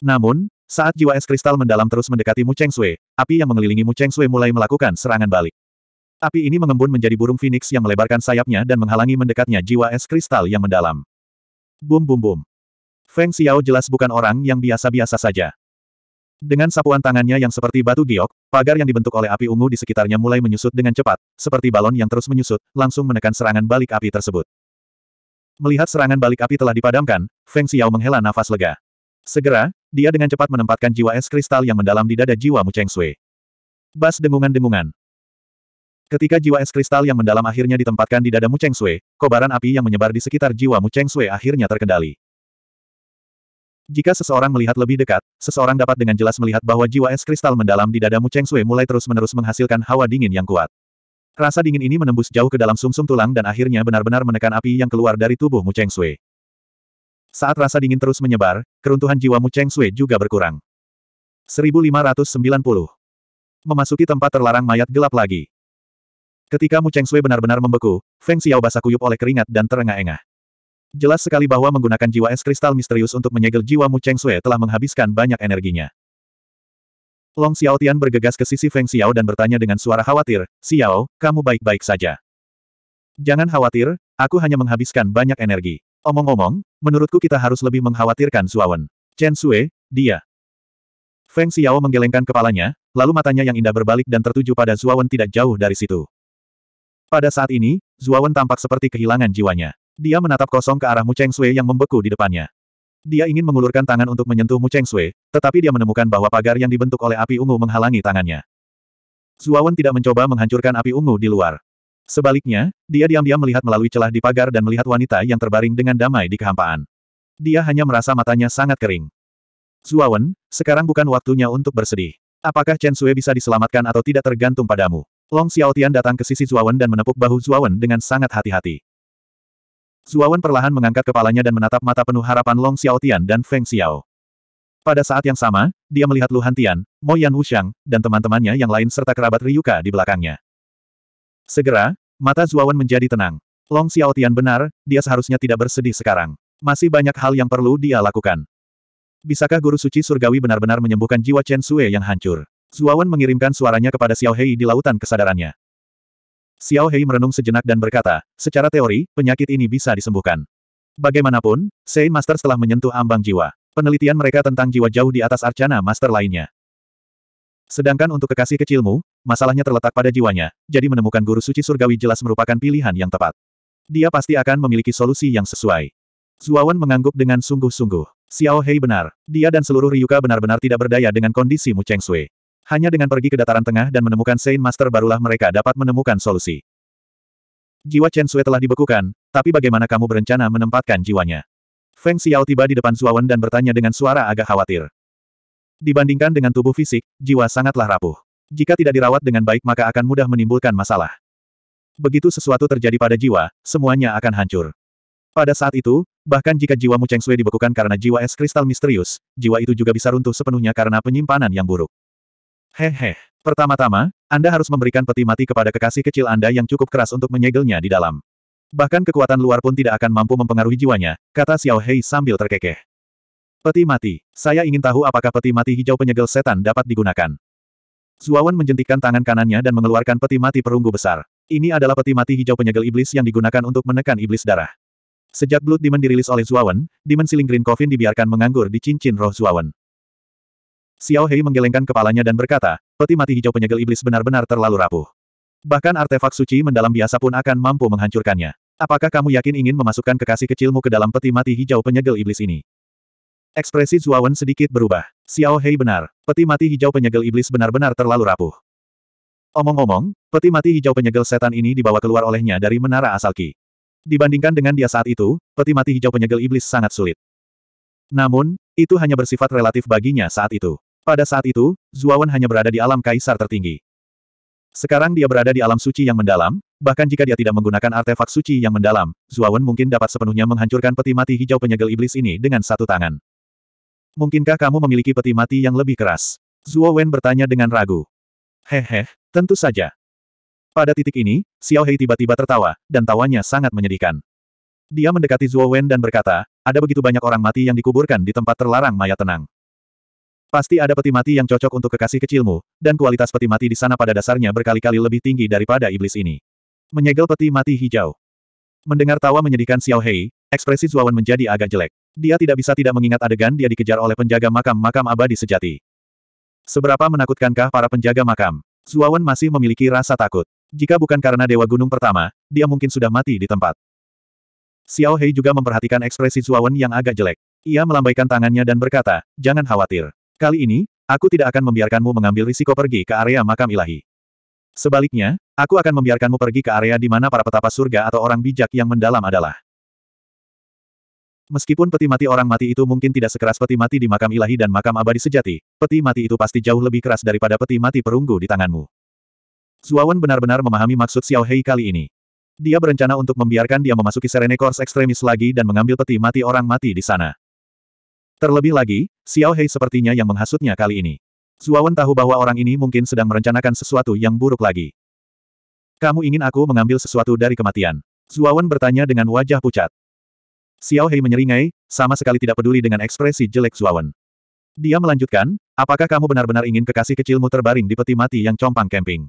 Namun, saat jiwa es kristal mendalam terus mendekati Mu Cheng Sui, api yang mengelilingi Mu Cheng Sui mulai melakukan serangan balik. Api ini mengembun menjadi burung phoenix yang melebarkan sayapnya dan menghalangi mendekatnya jiwa es kristal yang mendalam. Bum bum bum. Feng Xiao jelas bukan orang yang biasa-biasa saja. Dengan sapuan tangannya yang seperti batu giok, pagar yang dibentuk oleh api ungu di sekitarnya mulai menyusut dengan cepat, seperti balon yang terus menyusut, langsung menekan serangan balik api tersebut. Melihat serangan balik api telah dipadamkan, Feng Xiao menghela nafas lega. Segera, dia dengan cepat menempatkan jiwa es kristal yang mendalam di dada jiwa Mu Cheng Sui. Bas dengungan-dengungan. Ketika jiwa es kristal yang mendalam akhirnya ditempatkan di dada Mu Cheng Sui, kobaran api yang menyebar di sekitar jiwa Mu Cheng Sui akhirnya terkendali. Jika seseorang melihat lebih dekat, seseorang dapat dengan jelas melihat bahwa jiwa es kristal mendalam di dada Mu Cheng Sui mulai terus-menerus menghasilkan hawa dingin yang kuat. Rasa dingin ini menembus jauh ke dalam sumsum -sum tulang dan akhirnya benar-benar menekan api yang keluar dari tubuh Mu Cheng Sui. Saat rasa dingin terus menyebar, keruntuhan jiwa Mu Cheng Sui juga berkurang. 1590 Memasuki tempat terlarang mayat gelap lagi. Ketika Mu Cheng Sui benar-benar membeku, Feng Xiao basah kuyup oleh keringat dan terengah-engah. Jelas sekali bahwa menggunakan jiwa es kristal misterius untuk menyegel jiwa Mu Cheng Sui telah menghabiskan banyak energinya. Long Tian bergegas ke sisi Feng Xiao dan bertanya dengan suara khawatir, Xiao, kamu baik-baik saja. Jangan khawatir, aku hanya menghabiskan banyak energi. Omong-omong, menurutku kita harus lebih mengkhawatirkan Suawen. Chen Sui, dia. Feng Xiao menggelengkan kepalanya, lalu matanya yang indah berbalik dan tertuju pada Suawen tidak jauh dari situ. Pada saat ini, Zuawan tampak seperti kehilangan jiwanya. Dia menatap kosong ke arah Mu Cheng Sui yang membeku di depannya. Dia ingin mengulurkan tangan untuk menyentuh Mu Cheng Sui, tetapi dia menemukan bahwa pagar yang dibentuk oleh api ungu menghalangi tangannya. Zuawan tidak mencoba menghancurkan api ungu di luar. Sebaliknya, dia diam-diam melihat melalui celah di pagar dan melihat wanita yang terbaring dengan damai di kehampaan. Dia hanya merasa matanya sangat kering. Zuawan, sekarang bukan waktunya untuk bersedih. Apakah Chen Sui bisa diselamatkan atau tidak tergantung padamu. Long Xiaotian datang ke sisi Zuawan dan menepuk bahu Zuawan dengan sangat hati-hati. Zuawan perlahan mengangkat kepalanya dan menatap mata penuh harapan Long Xiaotian dan Feng Xiao. Pada saat yang sama, dia melihat Lu Hantian, Mo Yan Wuxiang, dan teman-temannya yang lain serta kerabat Ryuka di belakangnya. Segera, mata Zuawan menjadi tenang. Long Xiaotian benar, dia seharusnya tidak bersedih sekarang. Masih banyak hal yang perlu dia lakukan. Bisakah guru suci surgawi benar-benar menyembuhkan jiwa Chen Sue yang hancur? Zuawan mengirimkan suaranya kepada Xiao Hei di lautan kesadarannya. Xiao Hei merenung sejenak dan berkata, secara teori, penyakit ini bisa disembuhkan. Bagaimanapun, Sein Master telah menyentuh ambang jiwa. Penelitian mereka tentang jiwa jauh di atas Arcana Master lainnya. Sedangkan untuk kekasih kecilmu, masalahnya terletak pada jiwanya, jadi menemukan guru suci surgawi jelas merupakan pilihan yang tepat. Dia pasti akan memiliki solusi yang sesuai. Zuawan mengangguk dengan sungguh-sungguh. Xiao Hei benar. Dia dan seluruh Ryuka benar-benar tidak berdaya dengan kondisi Mu Cheng Sui. Hanya dengan pergi ke dataran tengah dan menemukan Saint Master barulah mereka dapat menemukan solusi. Jiwa Chen Sui telah dibekukan, tapi bagaimana kamu berencana menempatkan jiwanya? Feng Xiao tiba di depan Zuawan dan bertanya dengan suara agak khawatir. Dibandingkan dengan tubuh fisik, jiwa sangatlah rapuh. Jika tidak dirawat dengan baik maka akan mudah menimbulkan masalah. Begitu sesuatu terjadi pada jiwa, semuanya akan hancur. Pada saat itu, bahkan jika jiwa Mu Cheng Sui dibekukan karena jiwa es kristal misterius, jiwa itu juga bisa runtuh sepenuhnya karena penyimpanan yang buruk. Hehe. Pertama-tama, Anda harus memberikan peti mati kepada kekasih kecil Anda yang cukup keras untuk menyegelnya di dalam. Bahkan kekuatan luar pun tidak akan mampu mempengaruhi jiwanya, kata Xiao Hei sambil terkekeh. Peti mati. Saya ingin tahu apakah peti mati hijau penyegel setan dapat digunakan. Zuawan menjentikkan tangan kanannya dan mengeluarkan peti mati perunggu besar. Ini adalah peti mati hijau penyegel iblis yang digunakan untuk menekan iblis darah. Sejak Blood Demon dirilis oleh Zuawan, Demon Siling Green Coffin dibiarkan menganggur di cincin roh Zuawan. Xiao Hei menggelengkan kepalanya dan berkata, peti mati hijau penyegel iblis benar-benar terlalu rapuh. Bahkan artefak suci mendalam biasa pun akan mampu menghancurkannya. Apakah kamu yakin ingin memasukkan kekasih kecilmu ke dalam peti mati hijau penyegel iblis ini? Ekspresi Zuawan sedikit berubah. Xiao Hei benar, peti mati hijau penyegel iblis benar-benar terlalu rapuh. Omong-omong, peti mati hijau penyegel setan ini dibawa keluar olehnya dari menara asal Ki. Dibandingkan dengan dia saat itu, peti mati hijau penyegel iblis sangat sulit. Namun, itu hanya bersifat relatif baginya saat itu. Pada saat itu, Zuawan hanya berada di alam kaisar tertinggi. Sekarang dia berada di alam suci yang mendalam, bahkan jika dia tidak menggunakan artefak suci yang mendalam, Zuawan mungkin dapat sepenuhnya menghancurkan peti mati hijau penyegel iblis ini dengan satu tangan. Mungkinkah kamu memiliki peti mati yang lebih keras? Zuawan bertanya dengan ragu. Hehe, tentu saja. Pada titik ini, Xiao Hei tiba-tiba tertawa, dan tawanya sangat menyedihkan. Dia mendekati Zuo Wen dan berkata, ada begitu banyak orang mati yang dikuburkan di tempat terlarang mayat tenang. Pasti ada peti mati yang cocok untuk kekasih kecilmu, dan kualitas peti mati di sana pada dasarnya berkali-kali lebih tinggi daripada iblis ini. Menyegel peti mati hijau. Mendengar tawa menyedihkan Xiao Hei, ekspresi Zuawan menjadi agak jelek. Dia tidak bisa tidak mengingat adegan dia dikejar oleh penjaga makam-makam abadi sejati. Seberapa menakutkankah para penjaga makam? Zuawan masih memiliki rasa takut. Jika bukan karena Dewa Gunung pertama, dia mungkin sudah mati di tempat. Xiao Hei juga memperhatikan ekspresi Zuawan yang agak jelek. Ia melambaikan tangannya dan berkata, jangan khawatir. Kali ini, aku tidak akan membiarkanmu mengambil risiko pergi ke area makam ilahi. Sebaliknya, aku akan membiarkanmu pergi ke area di mana para petapa surga atau orang bijak yang mendalam adalah. Meskipun peti mati orang mati itu mungkin tidak sekeras peti mati di makam ilahi dan makam abadi sejati, peti mati itu pasti jauh lebih keras daripada peti mati perunggu di tanganmu. Zuawan benar-benar memahami maksud Xiao Hei kali ini. Dia berencana untuk membiarkan dia memasuki Serene Course ekstremis lagi dan mengambil peti mati orang mati di sana. Terlebih lagi, Xiao Hei sepertinya yang menghasutnya kali ini. Zuawan tahu bahwa orang ini mungkin sedang merencanakan sesuatu yang buruk lagi. Kamu ingin aku mengambil sesuatu dari kematian? Zuawan bertanya dengan wajah pucat. Xiao Hei menyeringai, sama sekali tidak peduli dengan ekspresi jelek Zuawan. Dia melanjutkan, apakah kamu benar-benar ingin kekasih kecilmu terbaring di peti mati yang compang camping?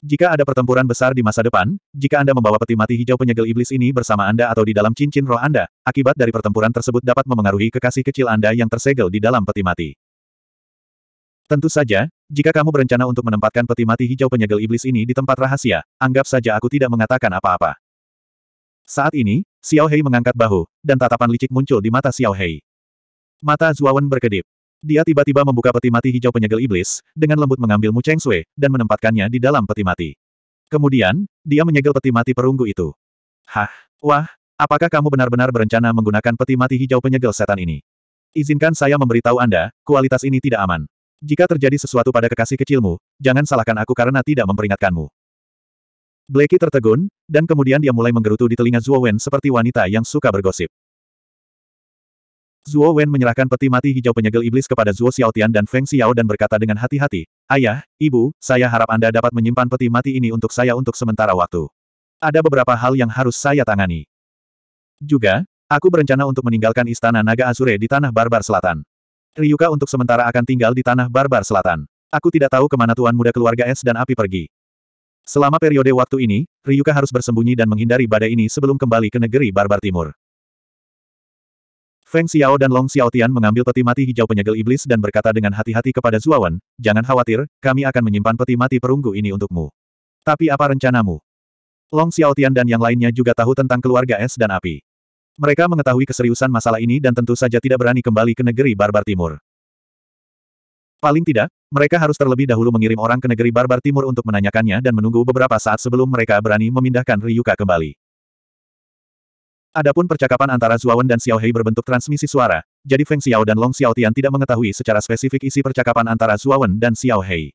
Jika ada pertempuran besar di masa depan, jika Anda membawa peti mati hijau penyegel iblis ini bersama Anda atau di dalam cincin roh Anda, akibat dari pertempuran tersebut dapat memengaruhi kekasih kecil Anda yang tersegel di dalam peti mati. Tentu saja, jika kamu berencana untuk menempatkan peti mati hijau penyegel iblis ini di tempat rahasia, anggap saja aku tidak mengatakan apa-apa. Saat ini, Xiao Hei mengangkat bahu, dan tatapan licik muncul di mata Xiao Hei. Mata Zuawan berkedip. Dia tiba-tiba membuka peti mati hijau penyegel iblis, dengan lembut mengambil Mu Cheng Sui, dan menempatkannya di dalam peti mati. Kemudian, dia menyegel peti mati perunggu itu. Hah, wah, apakah kamu benar-benar berencana menggunakan peti mati hijau penyegel setan ini? Izinkan saya memberitahu Anda, kualitas ini tidak aman. Jika terjadi sesuatu pada kekasih kecilmu, jangan salahkan aku karena tidak memperingatkanmu. Blakey tertegun, dan kemudian dia mulai menggerutu di telinga Zhuo Wen seperti wanita yang suka bergosip. Zuo Wen menyerahkan peti mati hijau penyegel iblis kepada Zuo Xiaotian dan Feng Xiao dan berkata dengan hati-hati, Ayah, Ibu, saya harap Anda dapat menyimpan peti mati ini untuk saya untuk sementara waktu. Ada beberapa hal yang harus saya tangani. Juga, aku berencana untuk meninggalkan Istana Naga Azure di Tanah Barbar Selatan. Ryuka untuk sementara akan tinggal di Tanah Barbar Selatan. Aku tidak tahu kemana Tuan Muda Keluarga Es dan Api pergi. Selama periode waktu ini, Ryuka harus bersembunyi dan menghindari badai ini sebelum kembali ke negeri Barbar Timur. Feng Xiao dan Long Xiaotian mengambil peti mati hijau penyegel iblis dan berkata dengan hati-hati kepada Zuawan, jangan khawatir, kami akan menyimpan peti mati perunggu ini untukmu. Tapi apa rencanamu? Long Xiaotian dan yang lainnya juga tahu tentang keluarga es dan api. Mereka mengetahui keseriusan masalah ini dan tentu saja tidak berani kembali ke negeri Barbar Timur. Paling tidak, mereka harus terlebih dahulu mengirim orang ke negeri Barbar Timur untuk menanyakannya dan menunggu beberapa saat sebelum mereka berani memindahkan Ryuka kembali. Adapun percakapan antara Zuawan dan Xiao Hei berbentuk transmisi suara, jadi Feng Xiao dan Long Xiaotian tidak mengetahui secara spesifik isi percakapan antara Zuawan dan Xiao Hei.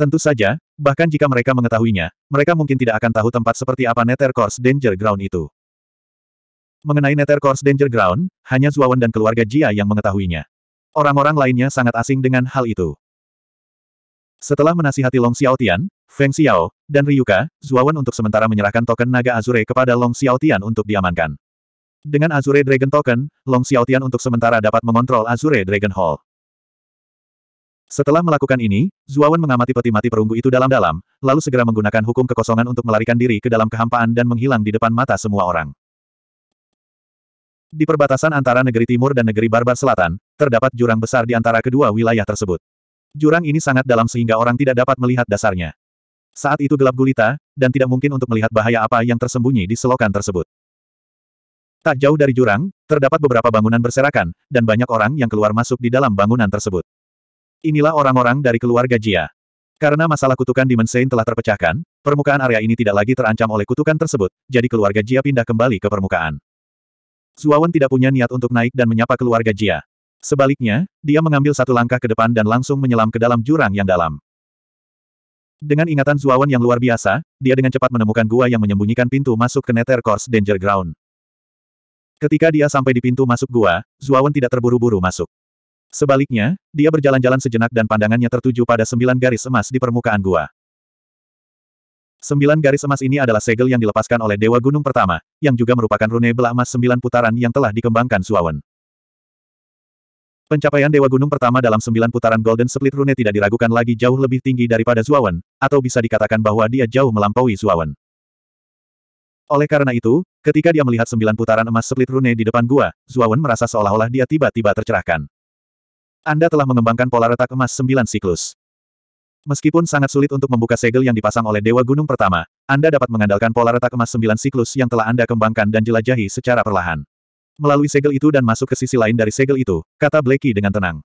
Tentu saja, bahkan jika mereka mengetahuinya, mereka mungkin tidak akan tahu tempat seperti apa Nether Course Danger Ground itu. Mengenai Nether Course Danger Ground, hanya Zuawan dan keluarga Jia yang mengetahuinya. Orang-orang lainnya sangat asing dengan hal itu. Setelah menasihati Long Xiaotian, Feng Xiao, dan Ryuka, Zuawan untuk sementara menyerahkan token naga Azure kepada Long Xiaotian untuk diamankan. Dengan Azure Dragon Token, Long Xiaotian untuk sementara dapat mengontrol Azure Dragon Hall. Setelah melakukan ini, Zuawan mengamati peti mati perunggu itu dalam-dalam, lalu segera menggunakan hukum kekosongan untuk melarikan diri ke dalam kehampaan dan menghilang di depan mata semua orang. Di perbatasan antara negeri timur dan negeri barbar selatan, terdapat jurang besar di antara kedua wilayah tersebut. Jurang ini sangat dalam sehingga orang tidak dapat melihat dasarnya. Saat itu gelap gulita, dan tidak mungkin untuk melihat bahaya apa yang tersembunyi di selokan tersebut. Tak jauh dari jurang, terdapat beberapa bangunan berserakan, dan banyak orang yang keluar masuk di dalam bangunan tersebut. Inilah orang-orang dari keluarga Jia. Karena masalah kutukan di Mensein telah terpecahkan, permukaan area ini tidak lagi terancam oleh kutukan tersebut, jadi keluarga Jia pindah kembali ke permukaan. Zuawan tidak punya niat untuk naik dan menyapa keluarga Jia. Sebaliknya, dia mengambil satu langkah ke depan dan langsung menyelam ke dalam jurang yang dalam. Dengan ingatan Zuawan yang luar biasa, dia dengan cepat menemukan gua yang menyembunyikan pintu masuk ke Nether Course Danger Ground. Ketika dia sampai di pintu masuk gua, Zuawan tidak terburu-buru masuk. Sebaliknya, dia berjalan-jalan sejenak dan pandangannya tertuju pada sembilan garis emas di permukaan gua. Sembilan garis emas ini adalah segel yang dilepaskan oleh Dewa Gunung Pertama, yang juga merupakan rune belah emas sembilan putaran yang telah dikembangkan Zuawan. Pencapaian Dewa Gunung pertama dalam sembilan putaran Golden Split Rune tidak diragukan lagi jauh lebih tinggi daripada Zuawan, atau bisa dikatakan bahwa dia jauh melampaui Zuawan. Oleh karena itu, ketika dia melihat sembilan putaran emas Split Rune di depan gua, Zuawan merasa seolah-olah dia tiba-tiba tercerahkan. Anda telah mengembangkan pola retak emas sembilan siklus. Meskipun sangat sulit untuk membuka segel yang dipasang oleh Dewa Gunung pertama, Anda dapat mengandalkan pola retak emas sembilan siklus yang telah Anda kembangkan dan jelajahi secara perlahan melalui segel itu dan masuk ke sisi lain dari segel itu, kata Blacky dengan tenang.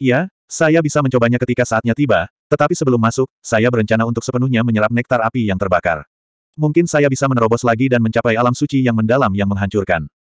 Iya, saya bisa mencobanya ketika saatnya tiba, tetapi sebelum masuk, saya berencana untuk sepenuhnya menyerap nektar api yang terbakar. Mungkin saya bisa menerobos lagi dan mencapai alam suci yang mendalam yang menghancurkan.